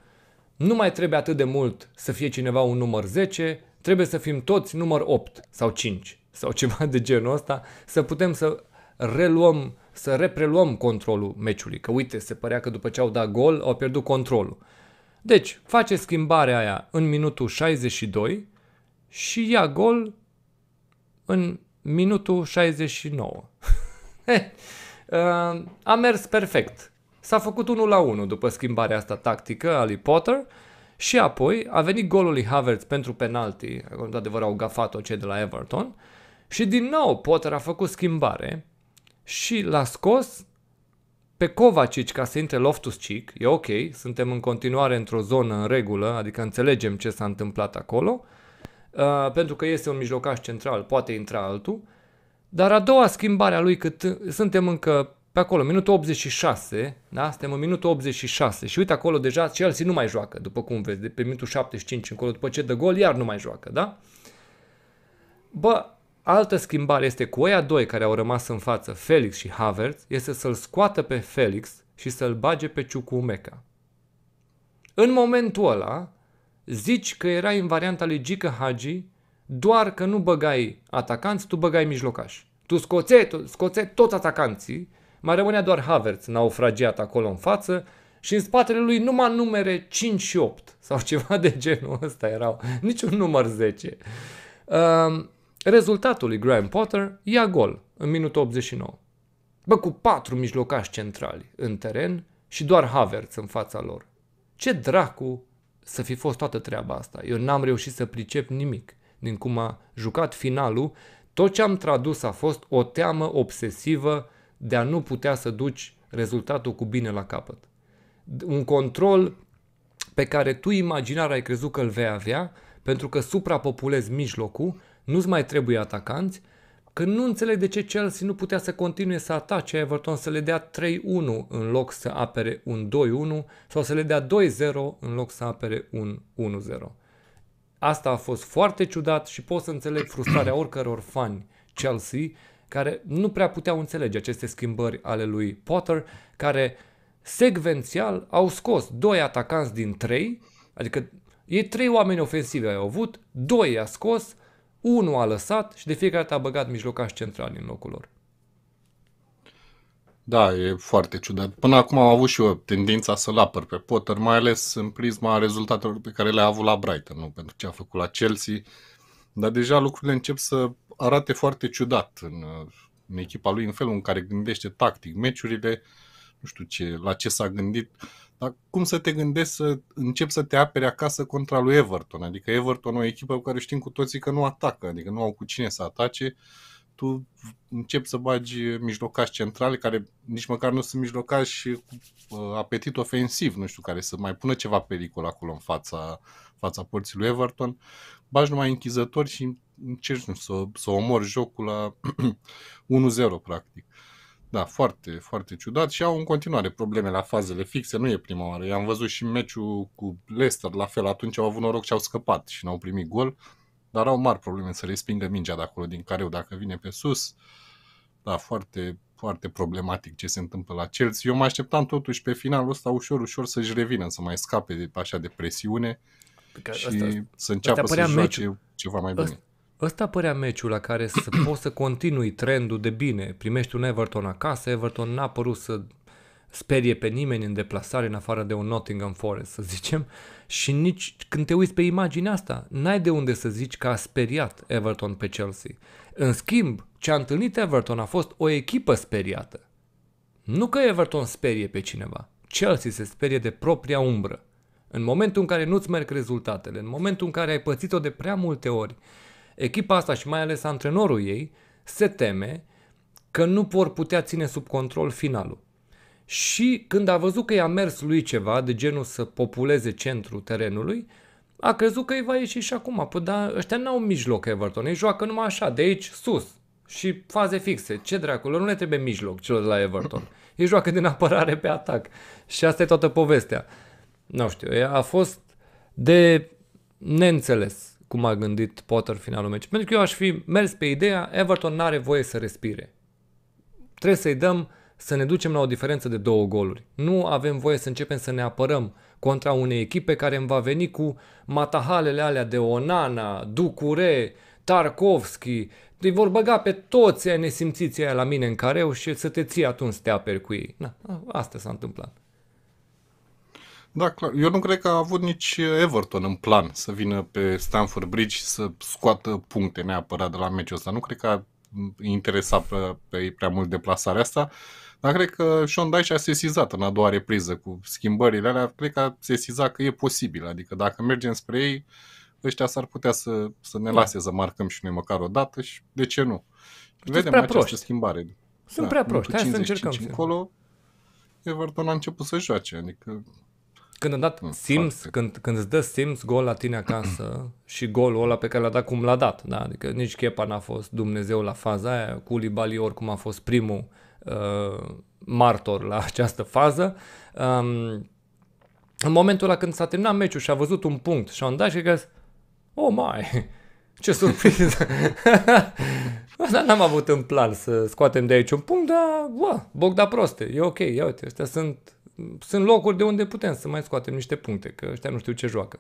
nu mai trebuie atât de mult să fie cineva un număr 10, trebuie să fim toți număr 8 sau 5 sau ceva de genul ăsta, să putem să reluăm, să repreluăm controlul meciului. Că uite, se părea că după ce au dat gol, au pierdut controlul. Deci, face schimbarea aia în minutul 62 și ia gol în minutul 69. Eh, uh, a mers perfect. S-a făcut 1 la 1 după schimbarea asta tactică a lui Potter și apoi a venit golul lui Havertz pentru penalti, acum de adevăr au gafat-o cei de la Everton, și din nou Potter a făcut schimbare și l-a scos pe Kovacic ca să intre Loftus-Cheek, e ok, suntem în continuare într-o zonă în regulă, adică înțelegem ce s-a întâmplat acolo, uh, pentru că este un mijlocaș central, poate intra altul, dar a doua schimbare a lui, cât suntem încă pe acolo, minutul 86, da? suntem în minutul 86 și uite acolo deja Chelsea nu mai joacă, după cum vezi, de pe minutul 75 încolo, după ce dă gol, iar nu mai joacă, da? Bă, Altă schimbare este cu oia doi care au rămas în față, Felix și Havertz, este să-l scoată pe Felix și să-l bage pe Ciucumeca. În momentul ăla, zici că era în varianta lui Gică Hagi, doar că nu băgai atacanți, tu băgai mijlocași. Tu scoțeai, tu scoțeai toți atacanții, mai rămânea doar Havertz naufragiat acolo în față și în spatele lui numai numere 5 și 8 sau ceva de genul ăsta erau, niciun număr 10. Uh, Rezultatul lui Graham Potter ia gol în minutul 89. Bă, cu patru mijlocași centrali în teren și doar Havertz în fața lor. Ce dracu să fi fost toată treaba asta. Eu n-am reușit să pricep nimic din cum a jucat finalul. Tot ce am tradus a fost o teamă obsesivă de a nu putea să duci rezultatul cu bine la capăt. Un control pe care tu imaginar ai crezut că îl vei avea, pentru că suprapopulezi mijlocul, nu-ți mai trebuie atacanți, că nu înțeleg de ce Chelsea nu putea să continue să atace Everton să le dea 3-1 în loc să apere un 2-1 sau să le dea 2-0 în loc să apere un 1-0. Asta a fost foarte ciudat și pot să înțeleg frustrarea oricăror fani Chelsea care nu prea puteau înțelege aceste schimbări ale lui Potter, care secvențial au scos doi atacanți din trei, adică ei trei oameni ofensive au avut, doi i-a scos, unul a lăsat și de fiecare dată a băgat mijlocaș central în locul lor. Da, e foarte ciudat. Până acum am avut și eu tendința să-l apăr pe Potter, mai ales în prisma rezultatelor pe care le-a avut la Brighton, nu pentru ce a făcut la Chelsea. Dar deja lucrurile încep să arate foarte ciudat în, în echipa lui, în felul în care gândește tactic meciurile. Nu știu ce, la ce s-a gândit. Uh, dar cum să te gândești să începi să te apere acasă contra lui Everton? Adică Everton o echipă cu care știm cu toții că nu atacă, adică nu au cu cine să atace. Tu începi să bagi mijlocași centrale care nici măcar nu sunt mijlocași cu uh, apetit ofensiv, nu știu, care să mai pună ceva pericol acolo în fața, fața porții lui Everton. Bagi numai închizători și încerci nu, să, să omori jocul la 1-0 practic. Da, foarte, foarte ciudat și au în continuare probleme la fazele fixe, nu e prima oară. I-am văzut și meciul cu Leicester, la fel, atunci au avut noroc și au scăpat și n-au primit gol, dar au mari probleme să respingă mingea de acolo din careu dacă vine pe sus. Da, foarte, foarte problematic ce se întâmplă la Chelsea. Eu mă așteptam totuși pe finalul ăsta ușor, ușor să-și revină, să mai scape de, așa de presiune și asta, să înceapă să joace meciul. ceva mai bine. Asta, Ăsta părea meciul la care să poți să continui trendul de bine. Primești un Everton acasă, Everton n-a părut să sperie pe nimeni în deplasare în afară de un Nottingham Forest, să zicem, și nici când te uiți pe imaginea asta, n-ai de unde să zici că a speriat Everton pe Chelsea. În schimb, ce a întâlnit Everton a fost o echipă speriată. Nu că Everton sperie pe cineva, Chelsea se sperie de propria umbră. În momentul în care nu-ți merg rezultatele, în momentul în care ai pățit-o de prea multe ori, echipa asta și mai ales antrenorul ei se teme că nu vor putea ține sub control finalul. Și când a văzut că i-a mers lui ceva, de genul să populeze centrul terenului, a crezut că îi va ieși și acum. Păi, dar ăștia n-au mijloc Everton, ei joacă numai așa, de aici sus și faze fixe. Ce dracu! nu le trebuie mijloc celor de la Everton. Ei joacă din apărare pe atac. Și asta e toată povestea. Nu știu, a fost de neînțeles cum a gândit Potter finalul meciului. Pentru că eu aș fi mers pe ideea Everton n-are voie să respire. Trebuie să-i dăm să ne ducem la o diferență de două goluri. Nu avem voie să începem să ne apărăm contra unei echipe care îmi va veni cu matahalele alea de Onana, Ducure, Tarkovski, îi vor băga pe toți ai nesimțiții aia la mine în careu și să te ții atunci să te aperi cu ei. Na, asta s-a întâmplat. Da, clar. Eu nu cred că a avut nici Everton în plan să vină pe Stanford Bridge să scoată puncte neapărat de la meciul ăsta. Nu cred că a interesat pe, pe ei prea mult deplasarea asta, dar cred că Sean Dyche a sesizat în a doua repriză cu schimbările alea, cred că a sesizat că e posibil, adică dacă mergem spre ei, ăștia s-ar putea să, să ne da. lase da. să marcăm și noi măcar o dată și de ce nu. Știți, Vedem această proști. schimbare. Sunt da, prea proști, hai să încercăm. Încolo, Everton a început să joace, adică când a dat uh, simț, când, când îți dă simț gol la tine acasă și golul ăla pe care l-a dat cum l-a dat, da? adică nici Chepa n-a fost Dumnezeu la faza aia, Culibali oricum a fost primul uh, martor la această fază, um, în momentul ăla când s-a terminat meciul și a văzut un punct și a dat și zis, oh mai, ce surpriză! Asta n-am avut în plan să scoatem de aici un punct, dar, bă, Bogda proste, e ok, ia uite, ăstea sunt sunt locuri de unde putem să mai scoatem niște puncte, că ăștia nu știu ce joacă.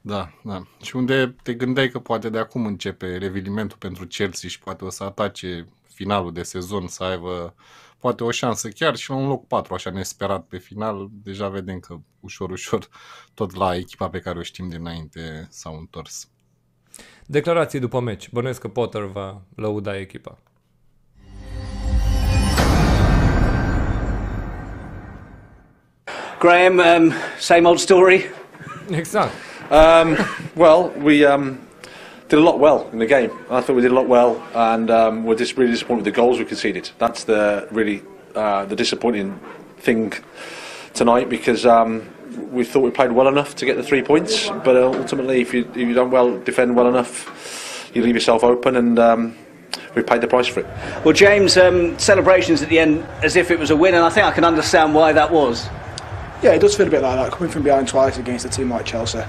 Da, da. Și unde te gândeai că poate de acum începe revilimentul pentru Chelsea și poate o să atace finalul de sezon să aibă poate o șansă chiar și la un loc 4 așa nesperat pe final, deja vedem că ușor, ușor tot la echipa pe care o știm dinainte s-au întors. Declarații după meci. Bănuiesc că Potter va lăuda echipa. Graham, um, same old story. Exactly. Um, well, we um, did a lot well in the game. I thought we did a lot well, and um, we're just really disappointed with the goals we conceded. That's the really uh, the disappointing thing tonight because um, we thought we played well enough to get the three points, but uh, ultimately, if you, if you don't well defend well enough, you leave yourself open and um, we paid the price for it. Well, James, um, celebrations at the end as if it was a win, and I think I can understand why that was. Yeah, it does feel a bit like that, coming from behind twice against a team like Chelsea. Um,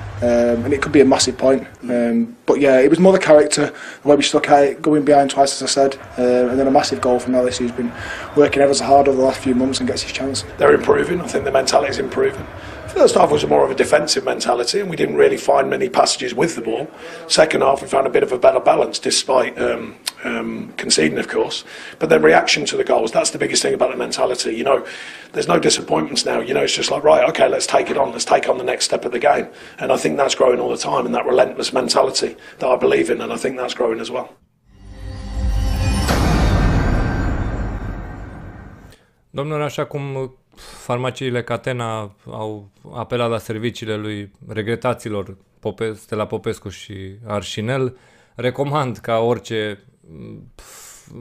and it could be a massive point. Mm. Um, but yeah, it was more the character, the way we stuck at it, going behind twice, as I said. Uh, and then a massive goal from Ellis, who's been working ever so hard over the last few months and gets his chance. They're improving. I think the mentality is improving. First half was more of a defensive mentality, and we didn't really find many passages with the ball. Second half, we found a bit of a better balance, despite um, um, conceding, of course. But then reaction to the goals, that's the biggest thing about the mentality. You know, there's no disappointments now. You know, it's just like, right, okay, let's take it on. Let's take on the next step of the game. And I think that's growing all the time, and that relentless mentality that I believe in, and I think that's growing as well. Domnule, așa cum farmaciile Catena au apelat la serviciile lui regretaților Pope, la Popescu și Arșinel. Recomand ca orice mm,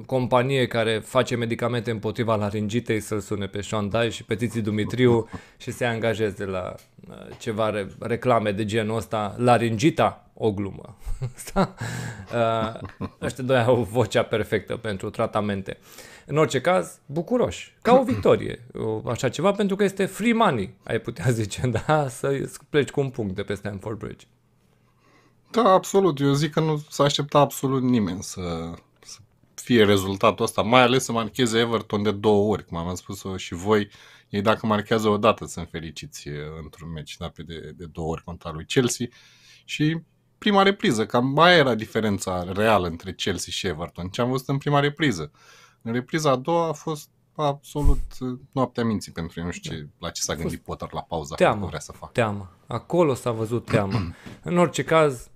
companie care face medicamente împotriva laringitei să-l sune pe Sean Dai și pe Tizi Dumitriu și să se angajeze la uh, ceva re- reclame de genul ăsta. Laringita, o glumă. Uh, ăștia doi au vocea perfectă pentru tratamente. Uh, în orice caz, bucuroși. Ca o victorie, așa ceva, pentru că este free money, ai putea zice, da? Să pleci cu un punct de pe Stanford Bridge. Da, absolut. Eu zic că nu s-a așteptat absolut nimeni să, să fie rezultatul ăsta, mai ales să marcheze Everton de două ori, cum am spus și voi. Ei dacă marchează o dată sunt fericiți într-un meci, da, de, de două ori contra lui Chelsea. Și prima repriză, cam mai era diferența reală între Chelsea și Everton, ce am văzut în prima repriză. Repriza a doua a fost absolut uh, noaptea minții pentru eu Nu știu da. ce, la ce s-a gândit Potter la pauza teamă, care vrea să facă. Teamă. Acolo s-a văzut teamă. În orice caz,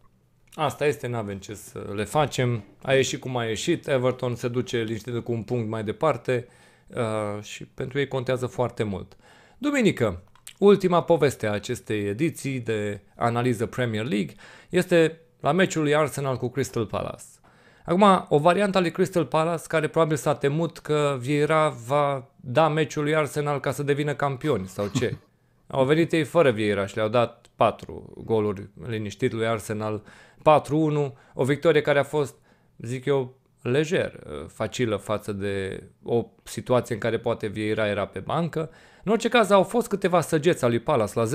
asta este, nu avem ce să le facem. A ieșit cum a ieșit, Everton se duce liniștit cu un punct mai departe uh, și pentru ei contează foarte mult. Duminică, ultima poveste a acestei ediții de analiză Premier League este la meciul lui Arsenal cu Crystal Palace. Acum, o variantă a lui Crystal Palace care probabil s-a temut că Vieira va da meciul lui Arsenal ca să devină campioni sau ce. Au venit ei fără Vieira și le-au dat patru goluri liniștit lui Arsenal, 4-1, o victorie care a fost, zic eu, lejer, uh, facilă față de o situație în care poate Vieira era pe bancă. În orice caz, au fost câteva săgeți al lui Palace la 0-0.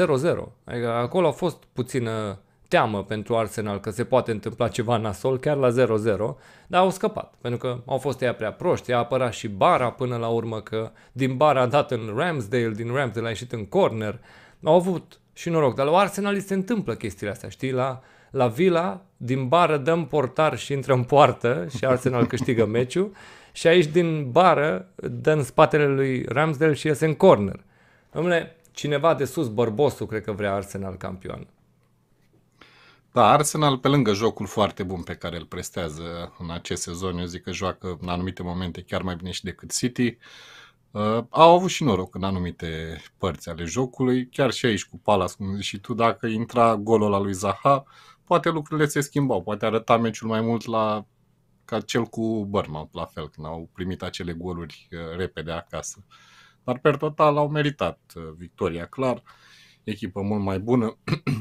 Adică acolo au fost puțină teamă pentru Arsenal că se poate întâmpla ceva nasol chiar la 0-0, dar au scăpat, pentru că au fost ea prea proști, a apărat și bara până la urmă că din bara a dat în Ramsdale, din Ramsdale a ieșit în corner, au avut și noroc, dar la Arsenal se întâmplă chestiile astea, știi, la, la Villa din bară dăm portar și intră în poartă și Arsenal câștigă meciul și aici din bară dă în spatele lui Ramsdale și iese în corner. Domnule, cineva de sus, bărbosul, cred că vrea Arsenal campion. Da, Arsenal, pe lângă jocul foarte bun pe care îl prestează în acest sezon, eu zic că joacă în anumite momente chiar mai bine și decât City, uh, au avut și noroc în anumite părți ale jocului, chiar și aici cu Palace, cum zici și tu, dacă intra golul la lui Zaha, poate lucrurile se schimbau, poate arăta meciul mai mult la ca cel cu Burnout, la fel, când au primit acele goluri uh, repede acasă. Dar, per total, au meritat uh, victoria, clar. Echipă mult mai bună.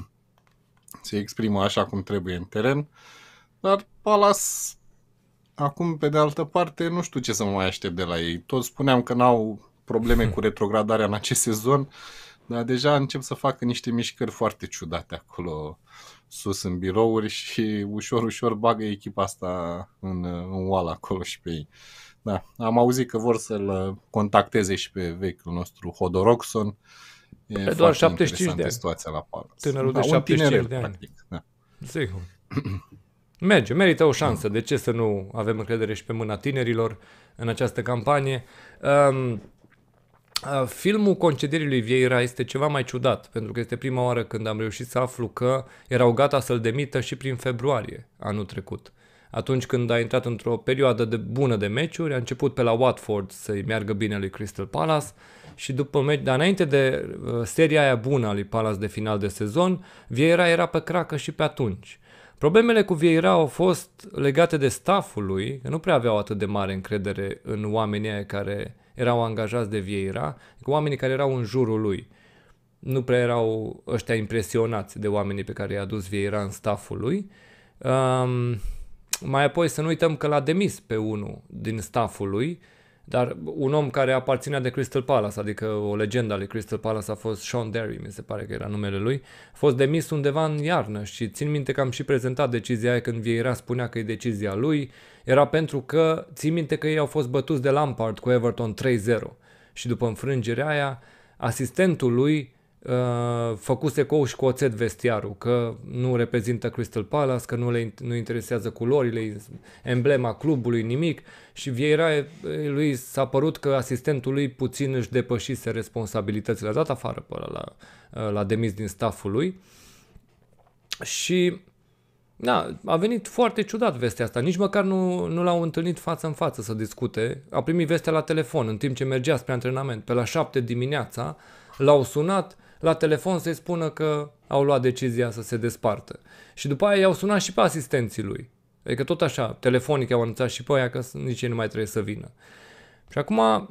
se exprimă așa cum trebuie în teren, dar Palas acum, pe de altă parte, nu știu ce să mă mai aștept de la ei. Tot spuneam că n-au probleme cu retrogradarea în acest sezon, dar deja încep să facă niște mișcări foarte ciudate acolo sus în birouri și ușor, ușor bagă echipa asta în, în oală acolo și pe ei. Da, am auzit că vor să-l contacteze și pe vechiul nostru Hodoroxon, uh, E pe doar 75 de ani. situația la Palace. Tânărul da, de 75 de ani. Practic, da. Sigur. Merge, merită o șansă. De ce să nu avem încredere și pe mâna tinerilor în această campanie? Um, Filmul concedierii lui Vieira este ceva mai ciudat, pentru că este prima oară când am reușit să aflu că erau gata să-l demită și prin februarie anul trecut. Uh, atunci când a intrat într-o perioadă de bună de meciuri, a început pe la Watford să-i meargă bine lui Crystal Palace și după meci, dar înainte de uh, seria aia bună a lui Palace de final de sezon, Vieira era pe cracă și pe atunci. Problemele cu Vieira au fost legate de stafful lui, că nu prea aveau atât de mare încredere în oamenii care erau angajați de Vieira, cu adică oamenii care erau în jurul lui. Nu prea erau ăștia impresionați de oamenii pe care i-a adus Vieira în stafful lui. Um, mai apoi să nu uităm că l-a demis pe unul din stafful lui, dar un om care aparținea de Crystal Palace, adică o legendă ale Crystal Palace a fost Sean Derry, mi se pare că era numele lui, a fost demis undeva în iarnă și țin minte că am și prezentat decizia aia când Vieira spunea că e decizia lui, era pentru că țin minte că ei au fost bătuți de Lampard cu Everton 3-0 și după înfrângerea aia asistentul lui Uh, făcuse făcut și cu oțet vestiarul, că nu reprezintă Crystal Palace, că nu le nu interesează culorile, emblema clubului, nimic și Vieira eh, lui s-a părut că asistentul lui puțin își depășise responsabilitățile, a dat afară pe ăla, la, eh, la demis din stafful lui și da, a venit foarte ciudat vestea asta. Nici măcar nu, nu l-au întâlnit față în față să discute. A primit vestea la telefon în timp ce mergea spre antrenament. Pe la șapte dimineața l-au sunat la telefon să-i spună că au luat decizia să se despartă. Și după aia i-au sunat și pe asistenții lui. Adică tot așa, telefonic au anunțat și pe aia că nici ei nu mai trebuie să vină. Și acum,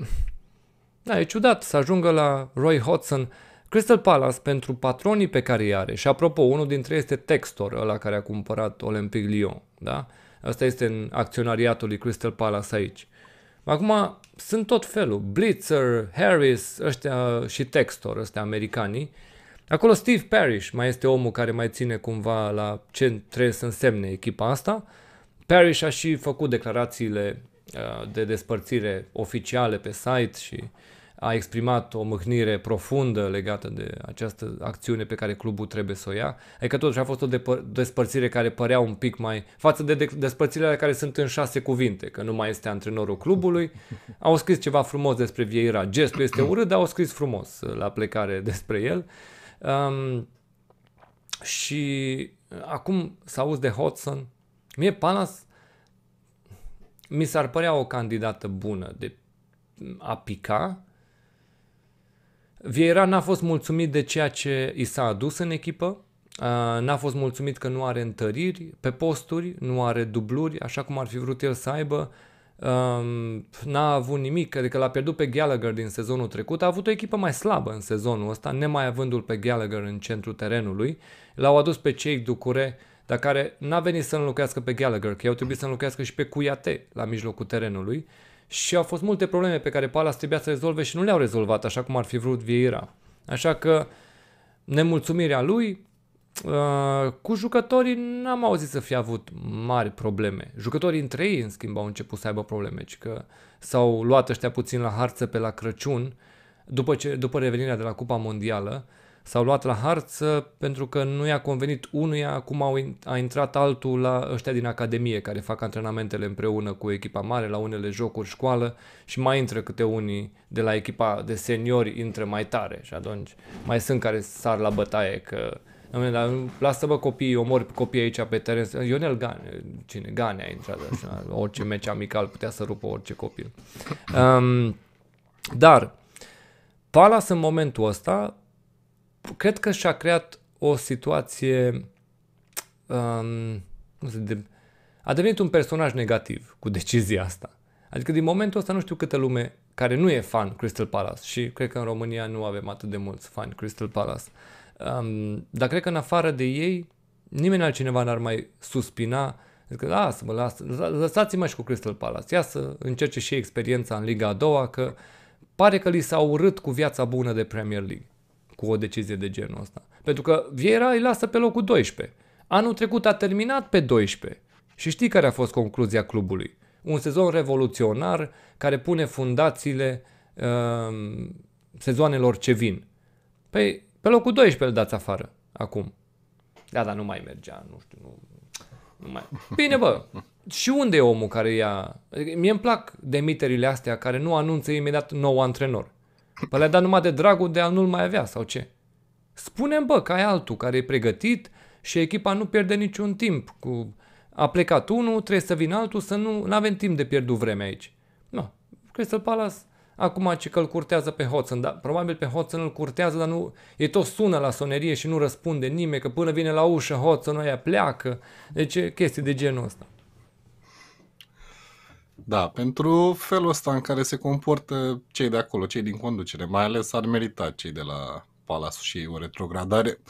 da, e ciudat să ajungă la Roy Hodgson, Crystal Palace pentru patronii pe care îi are. Și apropo, unul dintre ei este Textor, ăla care a cumpărat Olympic Lyon, da? Asta este în acționariatul lui Crystal Palace aici. Acum sunt tot felul, Blitzer, Harris ăștia și Textor, ăștia americanii. Acolo Steve Parrish mai este omul care mai ține cumva la ce trebuie să însemne echipa asta. Parrish a și făcut declarațiile uh, de despărțire oficiale pe site și uh, a exprimat o mâhnire profundă legată de această acțiune pe care clubul trebuie să o ia. Adică totuși a fost o despărțire care părea un pic mai... față de, de despărțirile care sunt în șase cuvinte, că nu mai este antrenorul clubului. Au scris ceva frumos despre Vieira. Gestul este urât, dar au scris frumos la plecare despre el. Um, și acum s auzi de Hudson. Mie Palas mi s-ar părea o candidată bună de a pica, Vieira n-a fost mulțumit de ceea ce i s-a adus în echipă, n-a fost mulțumit că nu are întăriri pe posturi, nu are dubluri, așa cum ar fi vrut el să aibă, n-a avut nimic, adică l-a pierdut pe Gallagher din sezonul trecut, a avut o echipă mai slabă în sezonul ăsta, nemai avându-l pe Gallagher în centrul terenului, l-au adus pe cei Ducure, dar care n-a venit să înlocuiască pe Gallagher, că i-au trebuit să înlocuiască și pe Cuiate la mijlocul terenului, și au fost multe probleme pe care Palace trebuia să rezolve și nu le-au rezolvat așa cum ar fi vrut Vieira. Așa că nemulțumirea lui Uh, cu jucătorii n-am auzit să fie avut mari probleme. Jucătorii între ei, în schimb, au început să aibă probleme, ci că s-au luat ăștia puțin la harță pe la Crăciun, după, ce, după revenirea de la Cupa Mondială, s-au luat la harță pentru că nu i-a convenit unuia, cum au, a intrat altul la ăștia din academie care fac antrenamentele împreună cu echipa mare la unele jocuri școală și mai intră câte unii de la echipa de seniori intră mai tare și atunci mai sunt care sar la bătaie că dar lasă-mă copiii, omori copiii aici pe teren. Ionel Gane, cine? Gane a intrat așa, orice meci amical putea să rupă orice copil. Um, dar Palace în momentul ăsta cred că și-a creat o situație, um, de, a devenit un personaj negativ cu decizia asta. Adică din momentul ăsta nu știu câtă lume care nu e fan Crystal Palace și cred că în România nu avem atât de mulți fani Crystal Palace. Um, dar cred că în afară de ei, nimeni altcineva n-ar mai suspina Zic, lasă-mă, lasă, lăsați-mă și cu Crystal Palace. Ia să încerce și experiența în Liga a doua, că pare că li s-a urât cu viața bună de Premier League cu o decizie de genul ăsta. Pentru că Vieira îi lasă pe locul 12. Anul trecut a terminat pe 12. Și știi care a fost concluzia clubului? Un sezon revoluționar care pune fundațiile uh, sezoanelor ce vin. Păi pe locul 12 îl dați afară acum. Da, dar nu mai mergea, nu știu, nu, nu mai... Bine, bă, și unde e omul care ia... Mie îmi plac demiterile astea care nu anunță imediat nou antrenor. Păi le-a dat numai de dragul de a nu-l mai avea sau ce? spune bă, că ai altul care e pregătit și echipa nu pierde niciun timp cu a plecat unul, trebuie să vină altul, să nu avem timp de pierdut vreme aici. Nu, no. Crystal Palace acum ce că îl curtează pe Hudson, dar probabil pe Hudson îl curtează, dar nu, e tot sună la sonerie și nu răspunde nimeni, că până vine la ușă Hodgson, aia pleacă, deci chestii de genul ăsta. Da, pentru felul ăsta în care se comportă cei de acolo, cei din conducere, mai ales ar merita cei de la Palasul și ei o retrogradare,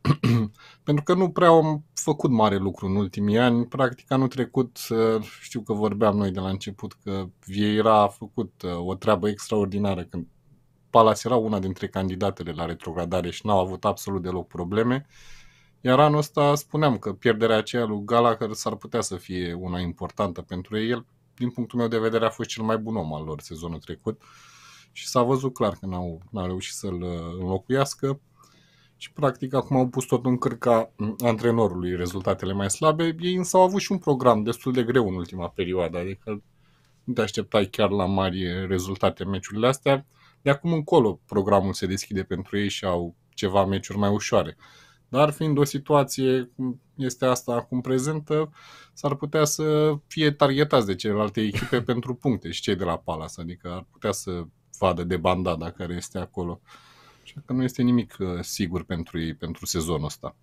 pentru că nu prea am făcut mare lucru în ultimii ani. Practic anul trecut, ă, știu că vorbeam noi de la început că Vieira a făcut ă, o treabă extraordinară când Palas era una dintre candidatele la retrogradare și n-au avut absolut deloc probleme. Iar anul ăsta spuneam că pierderea aceea lui Gallagher s-ar putea să fie una importantă pentru el, din punctul meu de vedere, a fost cel mai bun om al lor sezonul trecut și s-a văzut clar că n-au, n-au reușit să-l uh, înlocuiască și practic acum au pus tot în cârca antrenorului rezultatele mai slabe. Ei însă au avut și un program destul de greu în ultima perioadă, adică nu te așteptai chiar la mari rezultate în meciurile astea. De acum încolo programul se deschide pentru ei și au ceva meciuri mai ușoare. Dar fiind o situație cum este asta acum prezentă, s-ar putea să fie targetați de celelalte echipe pentru puncte și cei de la Palace, adică ar putea să vadă de bandada care este acolo. Așa că nu este nimic uh, sigur pentru ei pentru sezonul ăsta.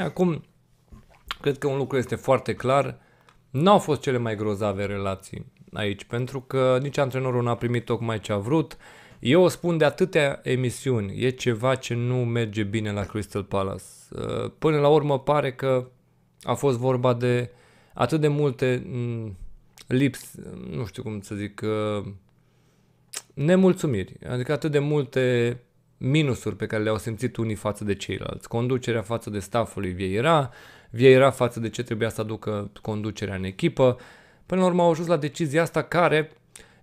Acum, cred că un lucru este foarte clar, nu au fost cele mai grozave relații aici, pentru că nici antrenorul n-a primit tocmai ce a vrut, eu o spun de atâtea emisiuni, e ceva ce nu merge bine la Crystal Palace. Uh, până la urmă pare că a fost vorba de atât de multe mm, lips, nu știu cum să zic, uh, nemulțumiri, adică atât de multe minusuri pe care le-au simțit unii față de ceilalți. Conducerea față de stafful lui Vieira, Vieira față de ce trebuia să aducă conducerea în echipă. Până la urmă au ajuns la decizia asta care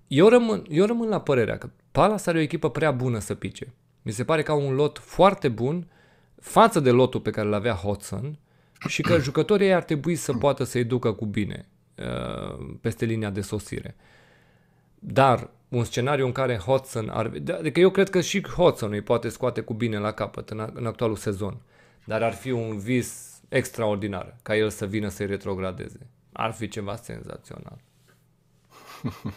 eu rămân, eu rămân la părerea că Palace are o echipă prea bună să pice. Mi se pare că au un lot foarte bun față de lotul pe care îl avea Hodgson și că jucătorii ei ar trebui să poată să-i ducă cu bine uh, peste linia de sosire. Dar un scenariu în care Hodgson ar... Da, adică eu cred că și Hodgson îi poate scoate cu bine la capăt în, în actualul sezon. Dar ar fi un vis extraordinar ca el să vină să-i retrogradeze. Ar fi ceva senzațional.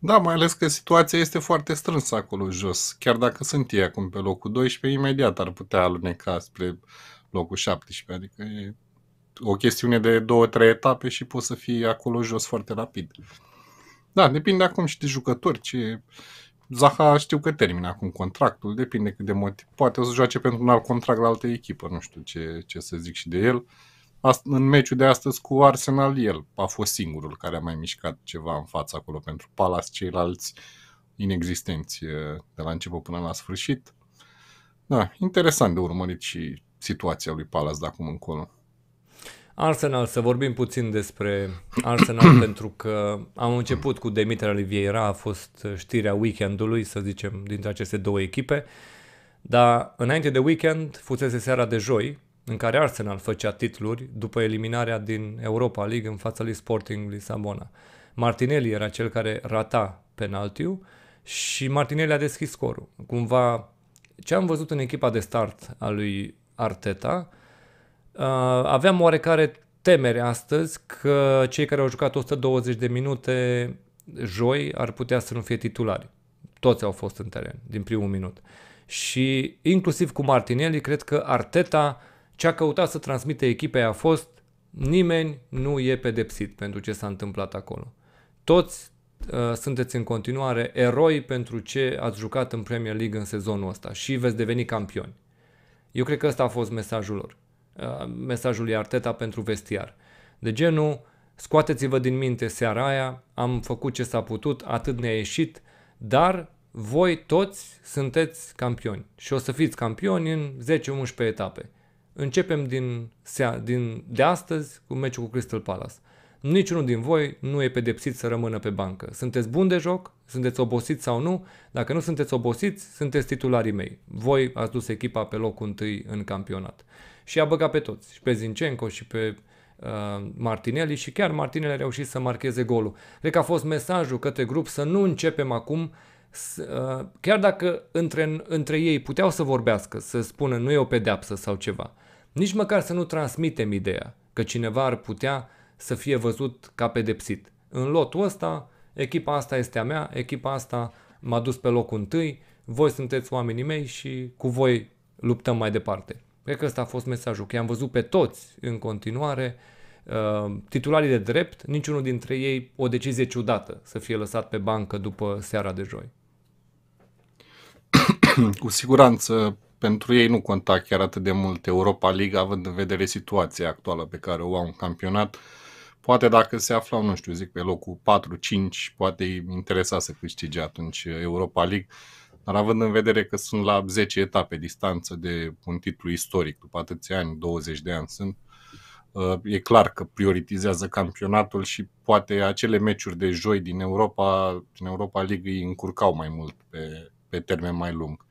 Da, mai ales că situația este foarte strânsă acolo jos. Chiar dacă sunt ei acum pe locul 12, imediat ar putea aluneca spre locul 17. Adică e o chestiune de două, trei etape și poți să fii acolo jos foarte rapid. Da, depinde acum și de jucători. Ce... Zaha știu că termină acum contractul, depinde cât de mult. Poate o să joace pentru un alt contract la altă echipă, nu știu ce, ce să zic și de el. Uh, în meciul de astăzi cu Arsenal, el a fost singurul care a mai mișcat ceva în fața acolo pentru Palace, ceilalți inexistenți de la început până la sfârșit. Da, interesant de urmărit și situația lui Palace de acum încolo. Arsenal, să vorbim puțin despre Arsenal pentru că am început cu Demitra Oliveira, a fost știrea weekendului, să zicem, dintre aceste două echipe. Dar înainte de weekend, fusese seara de joi, în care Arsenal făcea titluri după eliminarea din Europa League în fața lui Sporting Lisabona. Martinelli era cel care rata penaltiu și Martinelli a deschis scorul. Cumva, ce am văzut în echipa de start a lui Arteta, uh, aveam oarecare temere astăzi că cei care au jucat 120 de minute joi ar putea să nu fie titulari. Toți au fost în teren din primul minut. Și inclusiv cu Martinelli, cred că Arteta ce a căutat să transmite echipei a fost nimeni nu e pedepsit pentru ce s-a întâmplat acolo. Toți uh, sunteți în continuare eroi pentru ce ați jucat în Premier League în sezonul ăsta și veți deveni campioni. Eu cred că ăsta a fost mesajul lor, uh, mesajul lui Arteta pentru vestiar. De genul, scoateți-vă din minte seara aia, am făcut ce s-a putut, atât ne-a ieșit, dar voi toți sunteți campioni și o să fiți campioni în 10-11 etape. Începem din, sea, din, de astăzi cu meciul cu Crystal Palace. Niciunul din voi nu e pedepsit să rămână pe bancă. Sunteți buni de joc, sunteți obosiți sau nu, dacă nu sunteți obosiți, sunteți titularii mei. Voi ați dus echipa pe locul întâi în campionat. Și a băgat pe toți, și pe Zincenco, și pe uh, Martinelli și chiar Martinelli a reușit să marcheze golul. Cred că a fost mesajul către grup să nu începem acum uh, chiar dacă între, între ei puteau să vorbească, să spună nu e o pedeapsă sau ceva, nici măcar să nu transmitem ideea că cineva ar putea să fie văzut ca pedepsit. În lotul ăsta, echipa asta este a mea, echipa asta m-a dus pe locul întâi, voi sunteți oamenii mei și cu voi luptăm mai departe. Cred că ăsta a fost mesajul, că i-am văzut pe toți în continuare uh, titularii de drept, niciunul dintre ei o decizie ciudată să fie lăsat pe bancă după seara de joi. Cu siguranță pentru ei nu conta chiar atât de mult Europa League, având în vedere situația actuală pe care o au în campionat. Poate dacă se aflau, nu știu, zic, pe locul 4-5, poate îi interesa să câștige atunci Europa League, dar având în vedere că sunt la 10 etape distanță de un titlu istoric, după atâția ani, 20 de ani sunt, uh, e clar că prioritizează campionatul și poate acele meciuri de joi din Europa, din Europa League îi încurcau mai mult pe, pe termen mai lung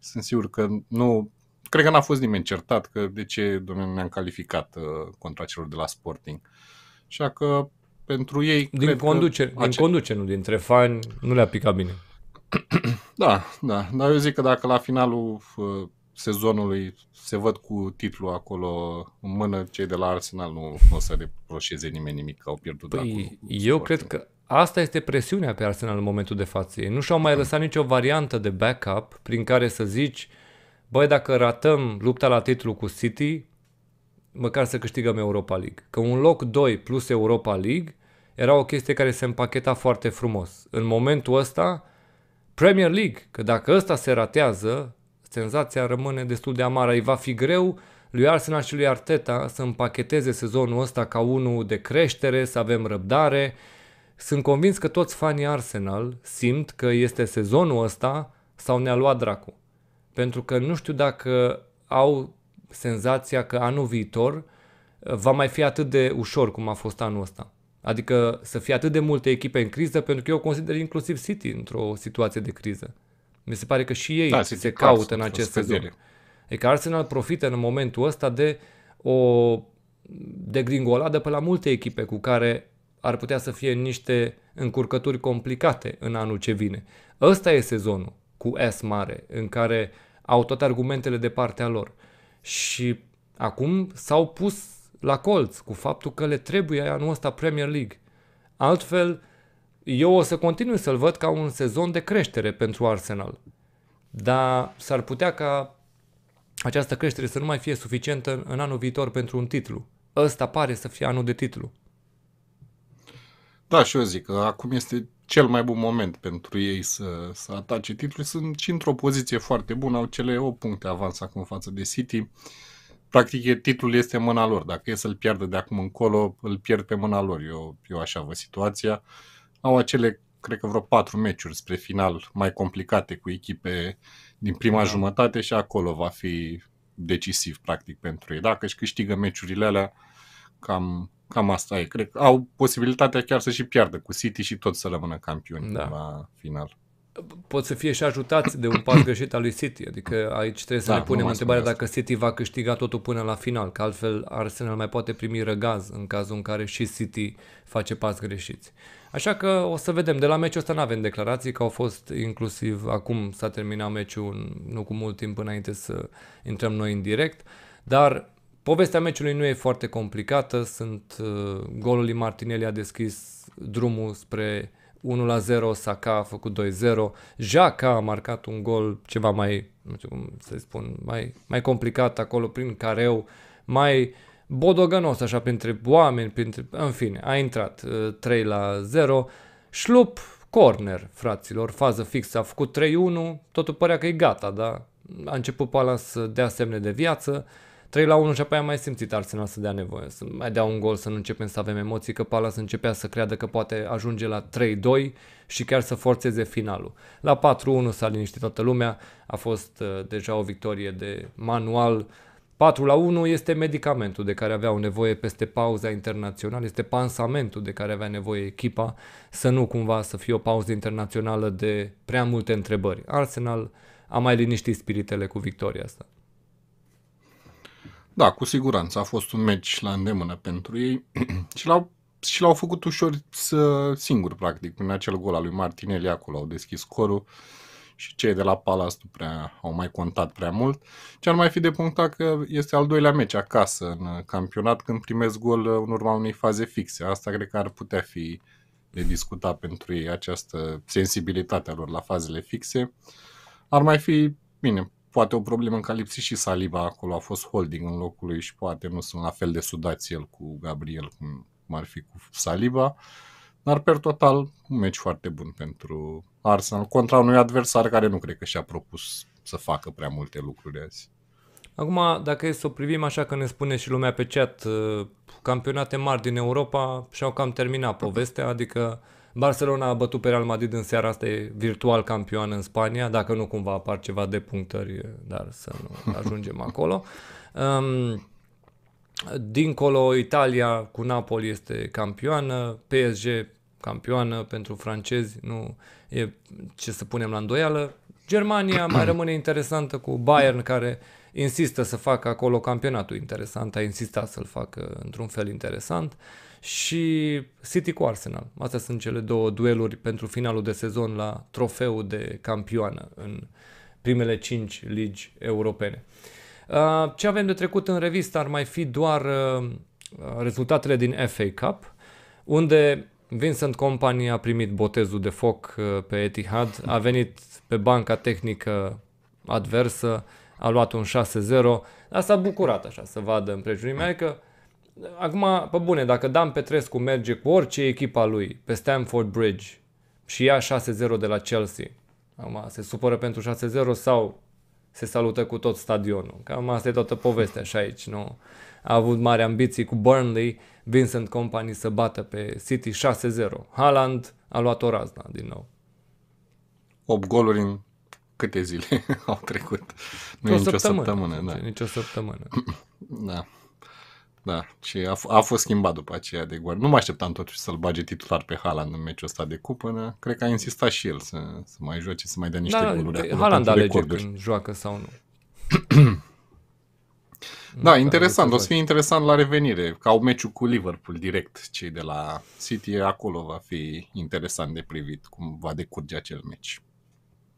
sunt sigur că nu... Cred că n-a fost nimeni certat că de ce domnule, ne-am calificat uh, contra celor de la Sporting. Așa că pentru ei... Din conducere, ace... din conducere, nu dintre fani, nu le-a picat bine. da, da. Dar eu zic că dacă la finalul uh, sezonului se văd cu titlul acolo în mână, cei de la Arsenal nu, nu o să reproșeze nimeni nimic că au pierdut păi, Eu sporting. cred că Asta este presiunea pe Arsenal în momentul de față. Ei nu și-au mai mm. lăsat nicio variantă de backup prin care să zici, băi, dacă ratăm lupta la titlu cu City, măcar să câștigăm Europa League. Că un loc 2 plus Europa League era o chestie care se împacheta foarte frumos. În momentul ăsta, Premier League, că dacă ăsta se ratează, senzația rămâne destul de amară. Îi va fi greu lui Arsenal și lui Arteta să împacheteze sezonul ăsta ca unul de creștere, să avem răbdare, sunt convins că toți fanii Arsenal simt că este sezonul ăsta sau ne-a luat dracu. Pentru că nu știu dacă au senzația că anul viitor uh, va mai fi atât de ușor cum a fost anul ăsta. Adică să fie atât de multe echipe în criză, pentru că eu consider inclusiv City într-o situație de criză. Mi se pare că și ei da, se caută în acest sezon. E că Arsenal profită în momentul ăsta de o degringoladă pe la multe echipe cu care ar putea să fie niște încurcături complicate în anul ce vine. Ăsta e sezonul cu S mare, în care au toate argumentele de partea lor. Și acum s-au pus la colț cu faptul că le trebuie anul ăsta Premier League. Altfel, eu o să continui să-l văd ca un sezon de creștere pentru Arsenal. Dar s-ar putea ca această creștere să nu mai fie suficientă în anul viitor pentru un titlu. Ăsta pare să fie anul de titlu. Da, și eu zic că acum este cel mai bun moment pentru ei să, să atace titlul. Sunt și într-o poziție foarte bună, au cele 8 puncte avans acum față de City. Practic, titlul este în mâna lor. Dacă e să-l pierdă de acum încolo, îl pierd pe mâna lor. Eu, eu așa văd situația. Au acele, cred că vreo 4 meciuri spre final mai complicate cu echipe din prima da. jumătate și acolo va fi decisiv, practic, pentru ei. Dacă își câștigă meciurile alea, cam, cam asta e. Cred că au posibilitatea chiar să și piardă cu City și tot să rămână campioni da. la final. Pot să fie și ajutați de un pas greșit al lui City. Adică aici trebuie să da, ne punem întrebarea dacă City va câștiga totul până la final, că altfel Arsenal mai poate primi răgaz în cazul în care și City face pas greșiți. Așa că o să vedem. De la meciul ăsta nu avem declarații, că au fost inclusiv acum s-a terminat meciul nu cu mult timp înainte să intrăm noi în direct, dar Povestea meciului nu e foarte complicată, sunt uh, golul lui Martinelli a deschis drumul spre 1 la 0, Saka a făcut 2-0, Jaca a marcat un gol ceva mai, nu știu cum să spun, mai, mai complicat acolo prin careu, mai bodogănos așa printre oameni, printre, în fine, a intrat uh, 3 la 0, șlup, corner, fraților, fază fixă, a făcut 3-1, totul părea că e gata, da? A început Palace să dea semne de viață, 3 la 1 și apoi am mai simțit Arsenal să dea nevoie, să mai dea un gol, să nu începem să avem emoții, că Palace începea să creadă că poate ajunge la 3-2 și chiar să forțeze finalul. La 4-1 s-a liniștit toată lumea, a fost uh, deja o victorie de manual. 4 la 1 este medicamentul de care aveau nevoie peste pauza internațională, este pansamentul de care avea nevoie echipa, să nu cumva să fie o pauză internațională de prea multe întrebări. Arsenal a mai liniștit spiritele cu victoria asta. Da, cu siguranță. A fost un meci la îndemână pentru ei și l-au, și l-au făcut ușor să, singur, practic. În acel gol al lui Martinelli, acolo au deschis scorul și cei de la Palace nu prea au mai contat prea mult. Ce ar mai fi de punctat că este al doilea meci acasă în campionat când primesc gol uh, în urma unei faze fixe. Asta cred că ar putea fi de discutat pentru ei această sensibilitate a lor la fazele fixe. Ar mai fi, bine, poate o problemă că a lipsit și saliva acolo, a fost holding în locul lui și poate nu sunt la fel de sudați el cu Gabriel cum, ar fi cu saliva. Dar, per total, un meci foarte bun pentru Arsenal, contra unui adversar care nu cred că și-a propus să facă prea multe lucruri azi. Acum, dacă e să o privim așa că ne spune și lumea pe chat, uh, campionate mari din Europa și-au cam terminat povestea, adică Barcelona a bătut pe Real Madrid în seara asta, e virtual campion în Spania, dacă nu cumva apar ceva de punctări, dar să nu ajungem acolo. Um, dincolo, Italia cu Napoli este campioană, PSG campioană pentru francezi, nu e ce să punem la îndoială. Germania mai rămâne interesantă cu Bayern care insistă să facă acolo campionatul interesant, a insistat să-l facă într-un fel interesant. Uh, și City cu Arsenal. Astea sunt cele două dueluri pentru finalul de sezon la trofeul de campioană în primele cinci ligi europene. Ce avem de trecut în revistă ar mai fi doar rezultatele din FA Cup, unde Vincent Company a primit botezul de foc pe Etihad, a venit pe banca tehnică adversă, a luat un 6-0, s a bucurat așa să vadă împrejurimea că Acum, pe bune, dacă Dan Petrescu merge cu orice echipa lui pe Stamford Bridge și ia 6-0 de la Chelsea, acum se supără pentru 6-0 sau se salută cu tot stadionul. Cam asta e toată povestea și aici, nu? A avut mari ambiții cu Burnley, Vincent Company să bată pe City 6-0. Haaland a luat o razna din nou. 8 goluri în câte zile au trecut? Nu o nicio săptămână, săptămână da. Nici o săptămână. da. da. Da, și a, f- a fost schimbat după aceea de gol. Nu mă așteptam totuși să-l bage titular pe Haaland în meciul ăsta de cupă. până Cred că a insistat și el să, să mai joace, să mai dea niște da, goluri. Haaland alege când joacă sau nu. da, interesant. O să fie interesant la revenire. Ca au meciul cu Liverpool direct, cei de la City, acolo va fi interesant de privit cum va decurge acel meci.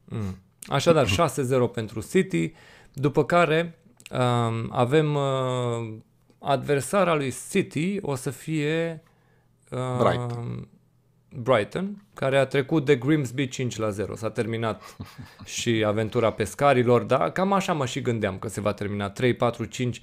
Mm. Așadar, 6-0 pentru City, după care um, avem uh, Adversara lui City o să fie uh, Brighton. Brighton, care a trecut de Grimsby 5 la 0. S-a terminat și aventura pescarilor, dar cam așa mă și gândeam că se va termina 3, 4, 5,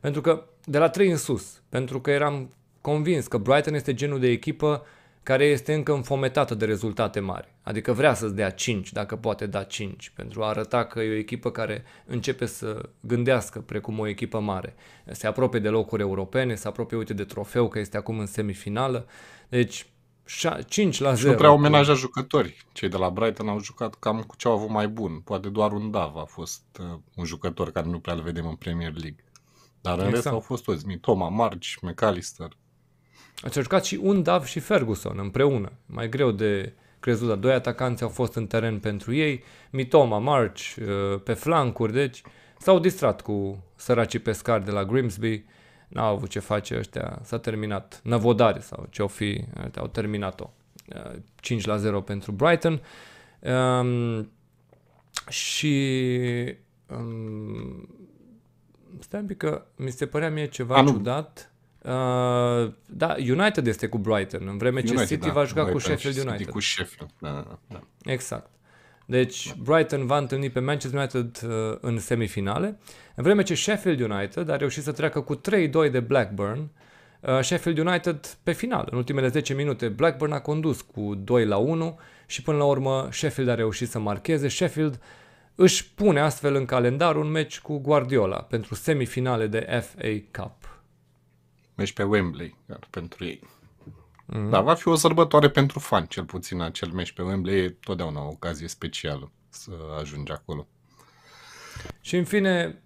pentru că de la 3 în sus, pentru că eram convins că Brighton este genul de echipă uh, care este încă înfometată de rezultate mari. Adică vrea să-ți dea 5, dacă poate da 5, pentru a arăta că e o echipă care începe să gândească precum o echipă mare. Se apropie de locuri europene, se apropie, uite, de trofeu, că este acum în semifinală. Deci, 5 la 0. Și nu prea omenaja jucători. Cei de la Brighton au jucat cam cu ce au avut mai bun. Poate doar un Dav a fost uh, un jucător care nu prea îl vedem în Premier League. Dar în exact. rest au fost toți. Mitoma, Marge, McAllister, a cercat și Undav și Ferguson împreună, mai greu de crezut, dar doi atacanți au fost în teren pentru ei, Mitoma, March, uh, pe flancuri, deci s-au distrat cu săracii pescari de la Grimsby, n-au avut ce face ăștia, s-a terminat năvodare sau ce-o fi, au terminat-o. 5 uh, la 0 pentru Brighton um, și um, stai un pic că mi se părea mie ceva Anum. ciudat Uh, da, United este cu Brighton, în vreme United, ce City da, va juca cu Sheffield United. City cu Sheffield, da, da. da. Exact. Deci da. Brighton va întâlni pe Manchester United uh, în semifinale, în vreme ce Sheffield United a reușit să treacă cu 3-2 de Blackburn. Uh, Sheffield United pe final, în ultimele 10 minute, Blackburn a condus cu 2 la 1 și până la urmă Sheffield a reușit să marcheze. Sheffield își pune astfel în calendar un meci cu Guardiola pentru semifinale de FA Cup mergi pe Wembley pentru ei. Mm. Da, va fi o sărbătoare pentru fani, cel puțin acel meci pe Wembley e totdeauna o ocazie specială să ajungi acolo. Și în fine,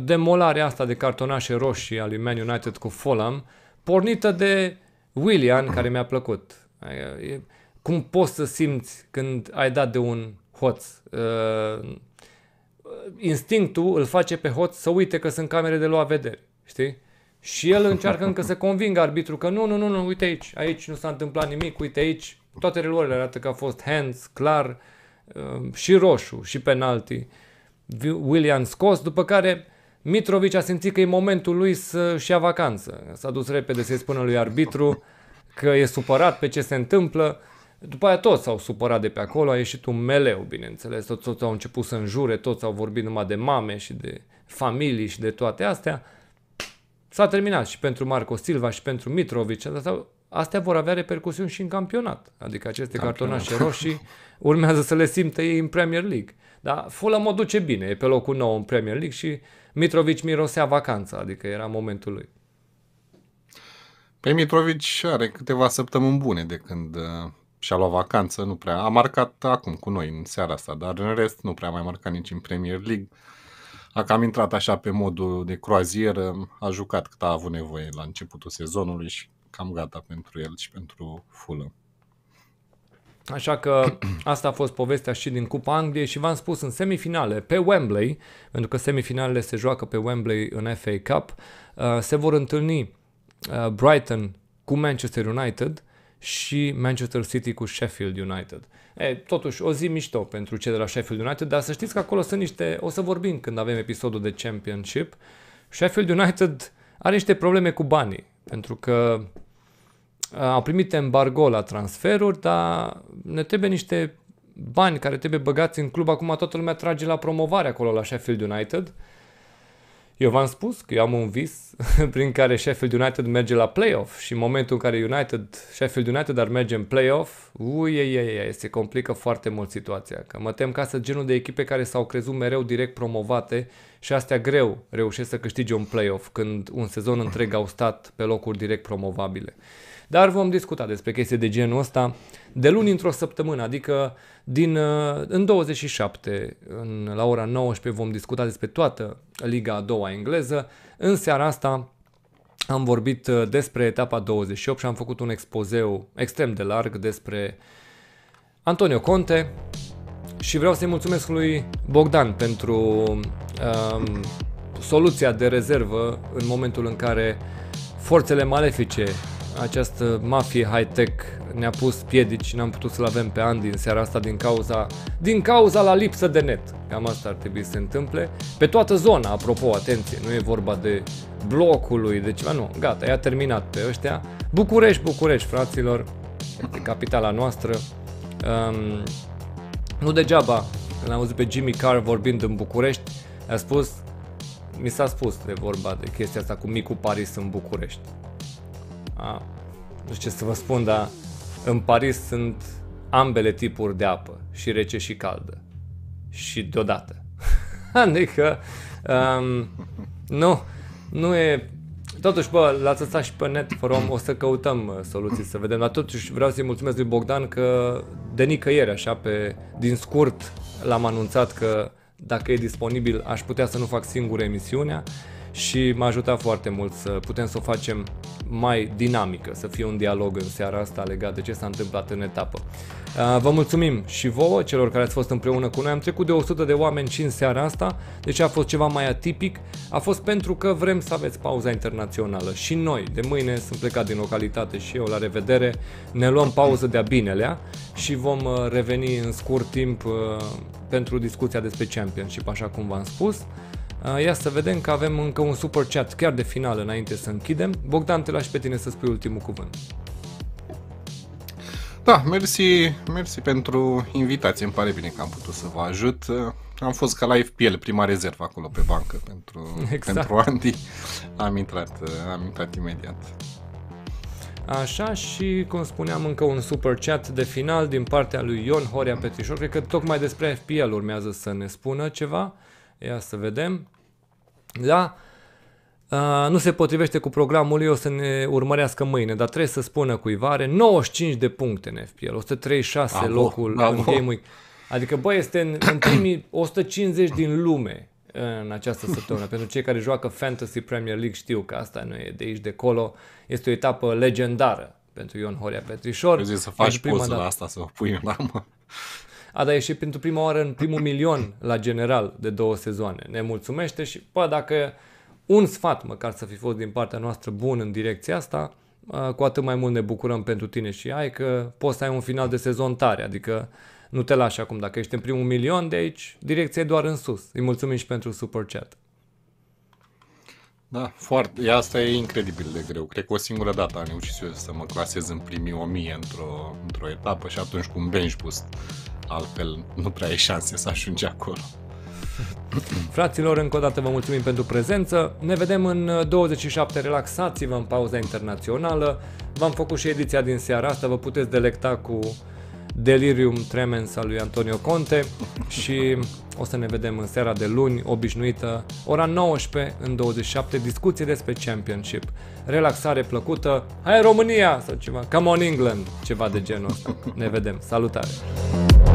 demolarea asta de cartonașe roșii al lui Man United cu Fulham, pornită de Willian, mm. care mi-a plăcut. Cum poți să simți când ai dat de un hoț? Uh, instinctul îl face pe hoț să uite că sunt camere de luat vedere, știi? Și el încearcă încă să convingă arbitru că nu, nu, nu, nu, uite aici, aici nu s-a întâmplat nimic, uite aici, toate reluările arată că a fost hands, clar, um, și roșu, și penalti. William scos, după care Mitrovic a simțit că e momentul lui să-și ia vacanță. S-a dus repede să-i spună lui arbitru că e supărat pe ce se întâmplă. După aia toți s-au supărat de pe acolo, a ieșit un meleu, bineînțeles, toți, toți au început să înjure, toți au vorbit numai de mame și de familii și de toate astea. S-a terminat și pentru Marco Silva și pentru Mitrovic. Astea vor avea repercusiuni și în campionat. Adică aceste campionat. cartonașe roșii urmează să le simtă ei în Premier League. Dar Fulham o duce bine, e pe locul nou în Premier League și Mitrovic mirosea vacanța, adică era momentul lui. Păi Mitrovic are câteva săptămâni bune de când uh, și-a luat vacanță, nu prea. A marcat acum cu noi în seara asta, dar în rest nu prea mai marcat nici în Premier League. A cam intrat așa pe modul de croazieră, a jucat cât a avut nevoie la începutul sezonului și cam gata pentru el și pentru Fulham. Așa că asta a fost povestea și din Cupa Angliei și v-am spus în semifinale pe Wembley, pentru că semifinalele se joacă pe Wembley în FA Cup, uh, se vor întâlni uh, Brighton cu Manchester United și Manchester City cu Sheffield United. E, totuși, o zi mișto pentru cei de la Sheffield United, dar să știți că acolo sunt niște... O să vorbim când avem episodul de Championship. Sheffield United are niște probleme cu banii, pentru că au primit embargo la transferuri, dar ne trebuie niște bani care trebuie băgați în club. Acum toată lumea trage la promovare acolo la Sheffield United. Uh, eu v-am spus că eu am un vis prin care Sheffield United merge la playoff și în momentul în care United, Sheffield United ar merge în playoff, uie, uie, uie, se complică foarte mult situația. Că mă tem că asta genul de echipe care s-au crezut mereu direct promovate și astea greu reușesc să câștige un playoff când un sezon întreg au stat pe locuri direct promovabile. Dar vom discuta despre chestii de genul ăsta de luni într-o săptămână, adică din, uh, în 27, în, la ora 19, vom discuta despre toată Liga a doua engleză. În seara asta am vorbit uh, despre etapa 28 și am făcut un expozeu extrem de larg despre Antonio Conte și vreau să-i mulțumesc lui Bogdan pentru um, soluția de rezervă în momentul în care forțele malefice această mafie high-tech ne-a pus piedici și n-am putut să-l avem pe Andy în seara asta din cauza, din cauza la lipsă de net. Cam asta ar trebui să se întâmple. Pe toată zona, apropo, atenție, nu e vorba de blocului, de deci, ceva, nu. Gata, i-a terminat pe ăștia. București, București, fraților, este capitala noastră. Um, nu degeaba când am auzit pe Jimmy Carr vorbind în București, a spus mi s-a spus de vorba de chestia asta cu micul Paris în București. A, nu știu ce să vă spun, dar în Paris sunt ambele tipuri de apă, și rece și caldă. Și deodată. adică, um, nu, nu e... Totuși, bă, l-ați și pe om, o să căutăm uh, soluții să vedem, dar totuși vreau să-i mulțumesc lui Bogdan că de nicăieri, așa, pe, din scurt, l-am anunțat că dacă e disponibil, aș putea să nu fac singur emisiunea și m-a ajutat foarte mult să putem să o facem mai dinamică, să fie un dialog în seara asta legat de ce s-a întâmplat în etapă. Uh, vă mulțumim și vouă, celor care ați fost împreună cu noi. Am trecut de 100 de oameni și în seara asta, deci a fost ceva mai atipic. A fost pentru că vrem să aveți pauza internațională și noi. De mâine sunt plecat din localitate și eu, la revedere. Ne luăm pauză de-a binelea și vom uh, reveni în scurt timp uh, pentru discuția despre Championship, așa cum v-am spus. Uh, ia să vedem că avem încă un super chat chiar de final înainte să închidem. Bogdan, te lași pe tine să spui ultimul cuvânt. Da, mersi, mersi pentru invitație. Îmi pare bine că am putut să vă ajut. Uh, am fost ca la FPL, prima rezervă acolo pe bancă pentru, exact. pentru Andy. Am intrat, uh, am intrat imediat. Așa și, cum spuneam, încă un super chat de final din partea lui Ion Horia Petrișor. Cred că tocmai despre FPL urmează să ne spună ceva. Ia să vedem da? Uh, nu se potrivește cu programul lui, o să ne urmărească mâine, dar trebuie să spună cuiva, are 95 de puncte în FPL, 136 bravo, locul bravo. în Game Week. Adică, bă, este în, în primii 150 din lume în această săptămână. Pentru cei care joacă Fantasy Premier League știu că asta nu e de aici, de acolo. Este o etapă legendară pentru Ion Horia Petrișor. Eu zic să faci prima poză la da. asta, să o pui în armă a, da ieșit pentru prima oară în primul milion la general de două sezoane. Ne mulțumește și, bă, dacă un sfat măcar să fi fost din partea noastră bun în direcția asta, cu atât mai mult ne bucurăm pentru tine și ai că poți să ai un final de sezon tare, adică nu te lași acum, dacă ești în primul milion de aici, direcția e doar în sus. Îi mulțumim și pentru super chat. Da, foarte. Asta e incredibil de greu. Cred că o singură dată am reușit eu să mă clasez în primii 1000 într-o, într-o etapă și atunci cu un bench boost. Altfel nu prea ai șanse să ajungi acolo. Fraților, încă o dată vă mulțumim pentru prezență. Ne vedem în 27. Relaxați-vă în pauza internațională. V-am făcut și ediția din seara asta. Vă puteți delecta cu Delirium Tremens al lui Antonio Conte și o să ne vedem în seara de luni, obișnuită, ora 19 în 27, discuții despre Championship. Relaxare plăcută, hai România sau ceva, come on England, ceva de genul ăsta. Ne vedem, salutare!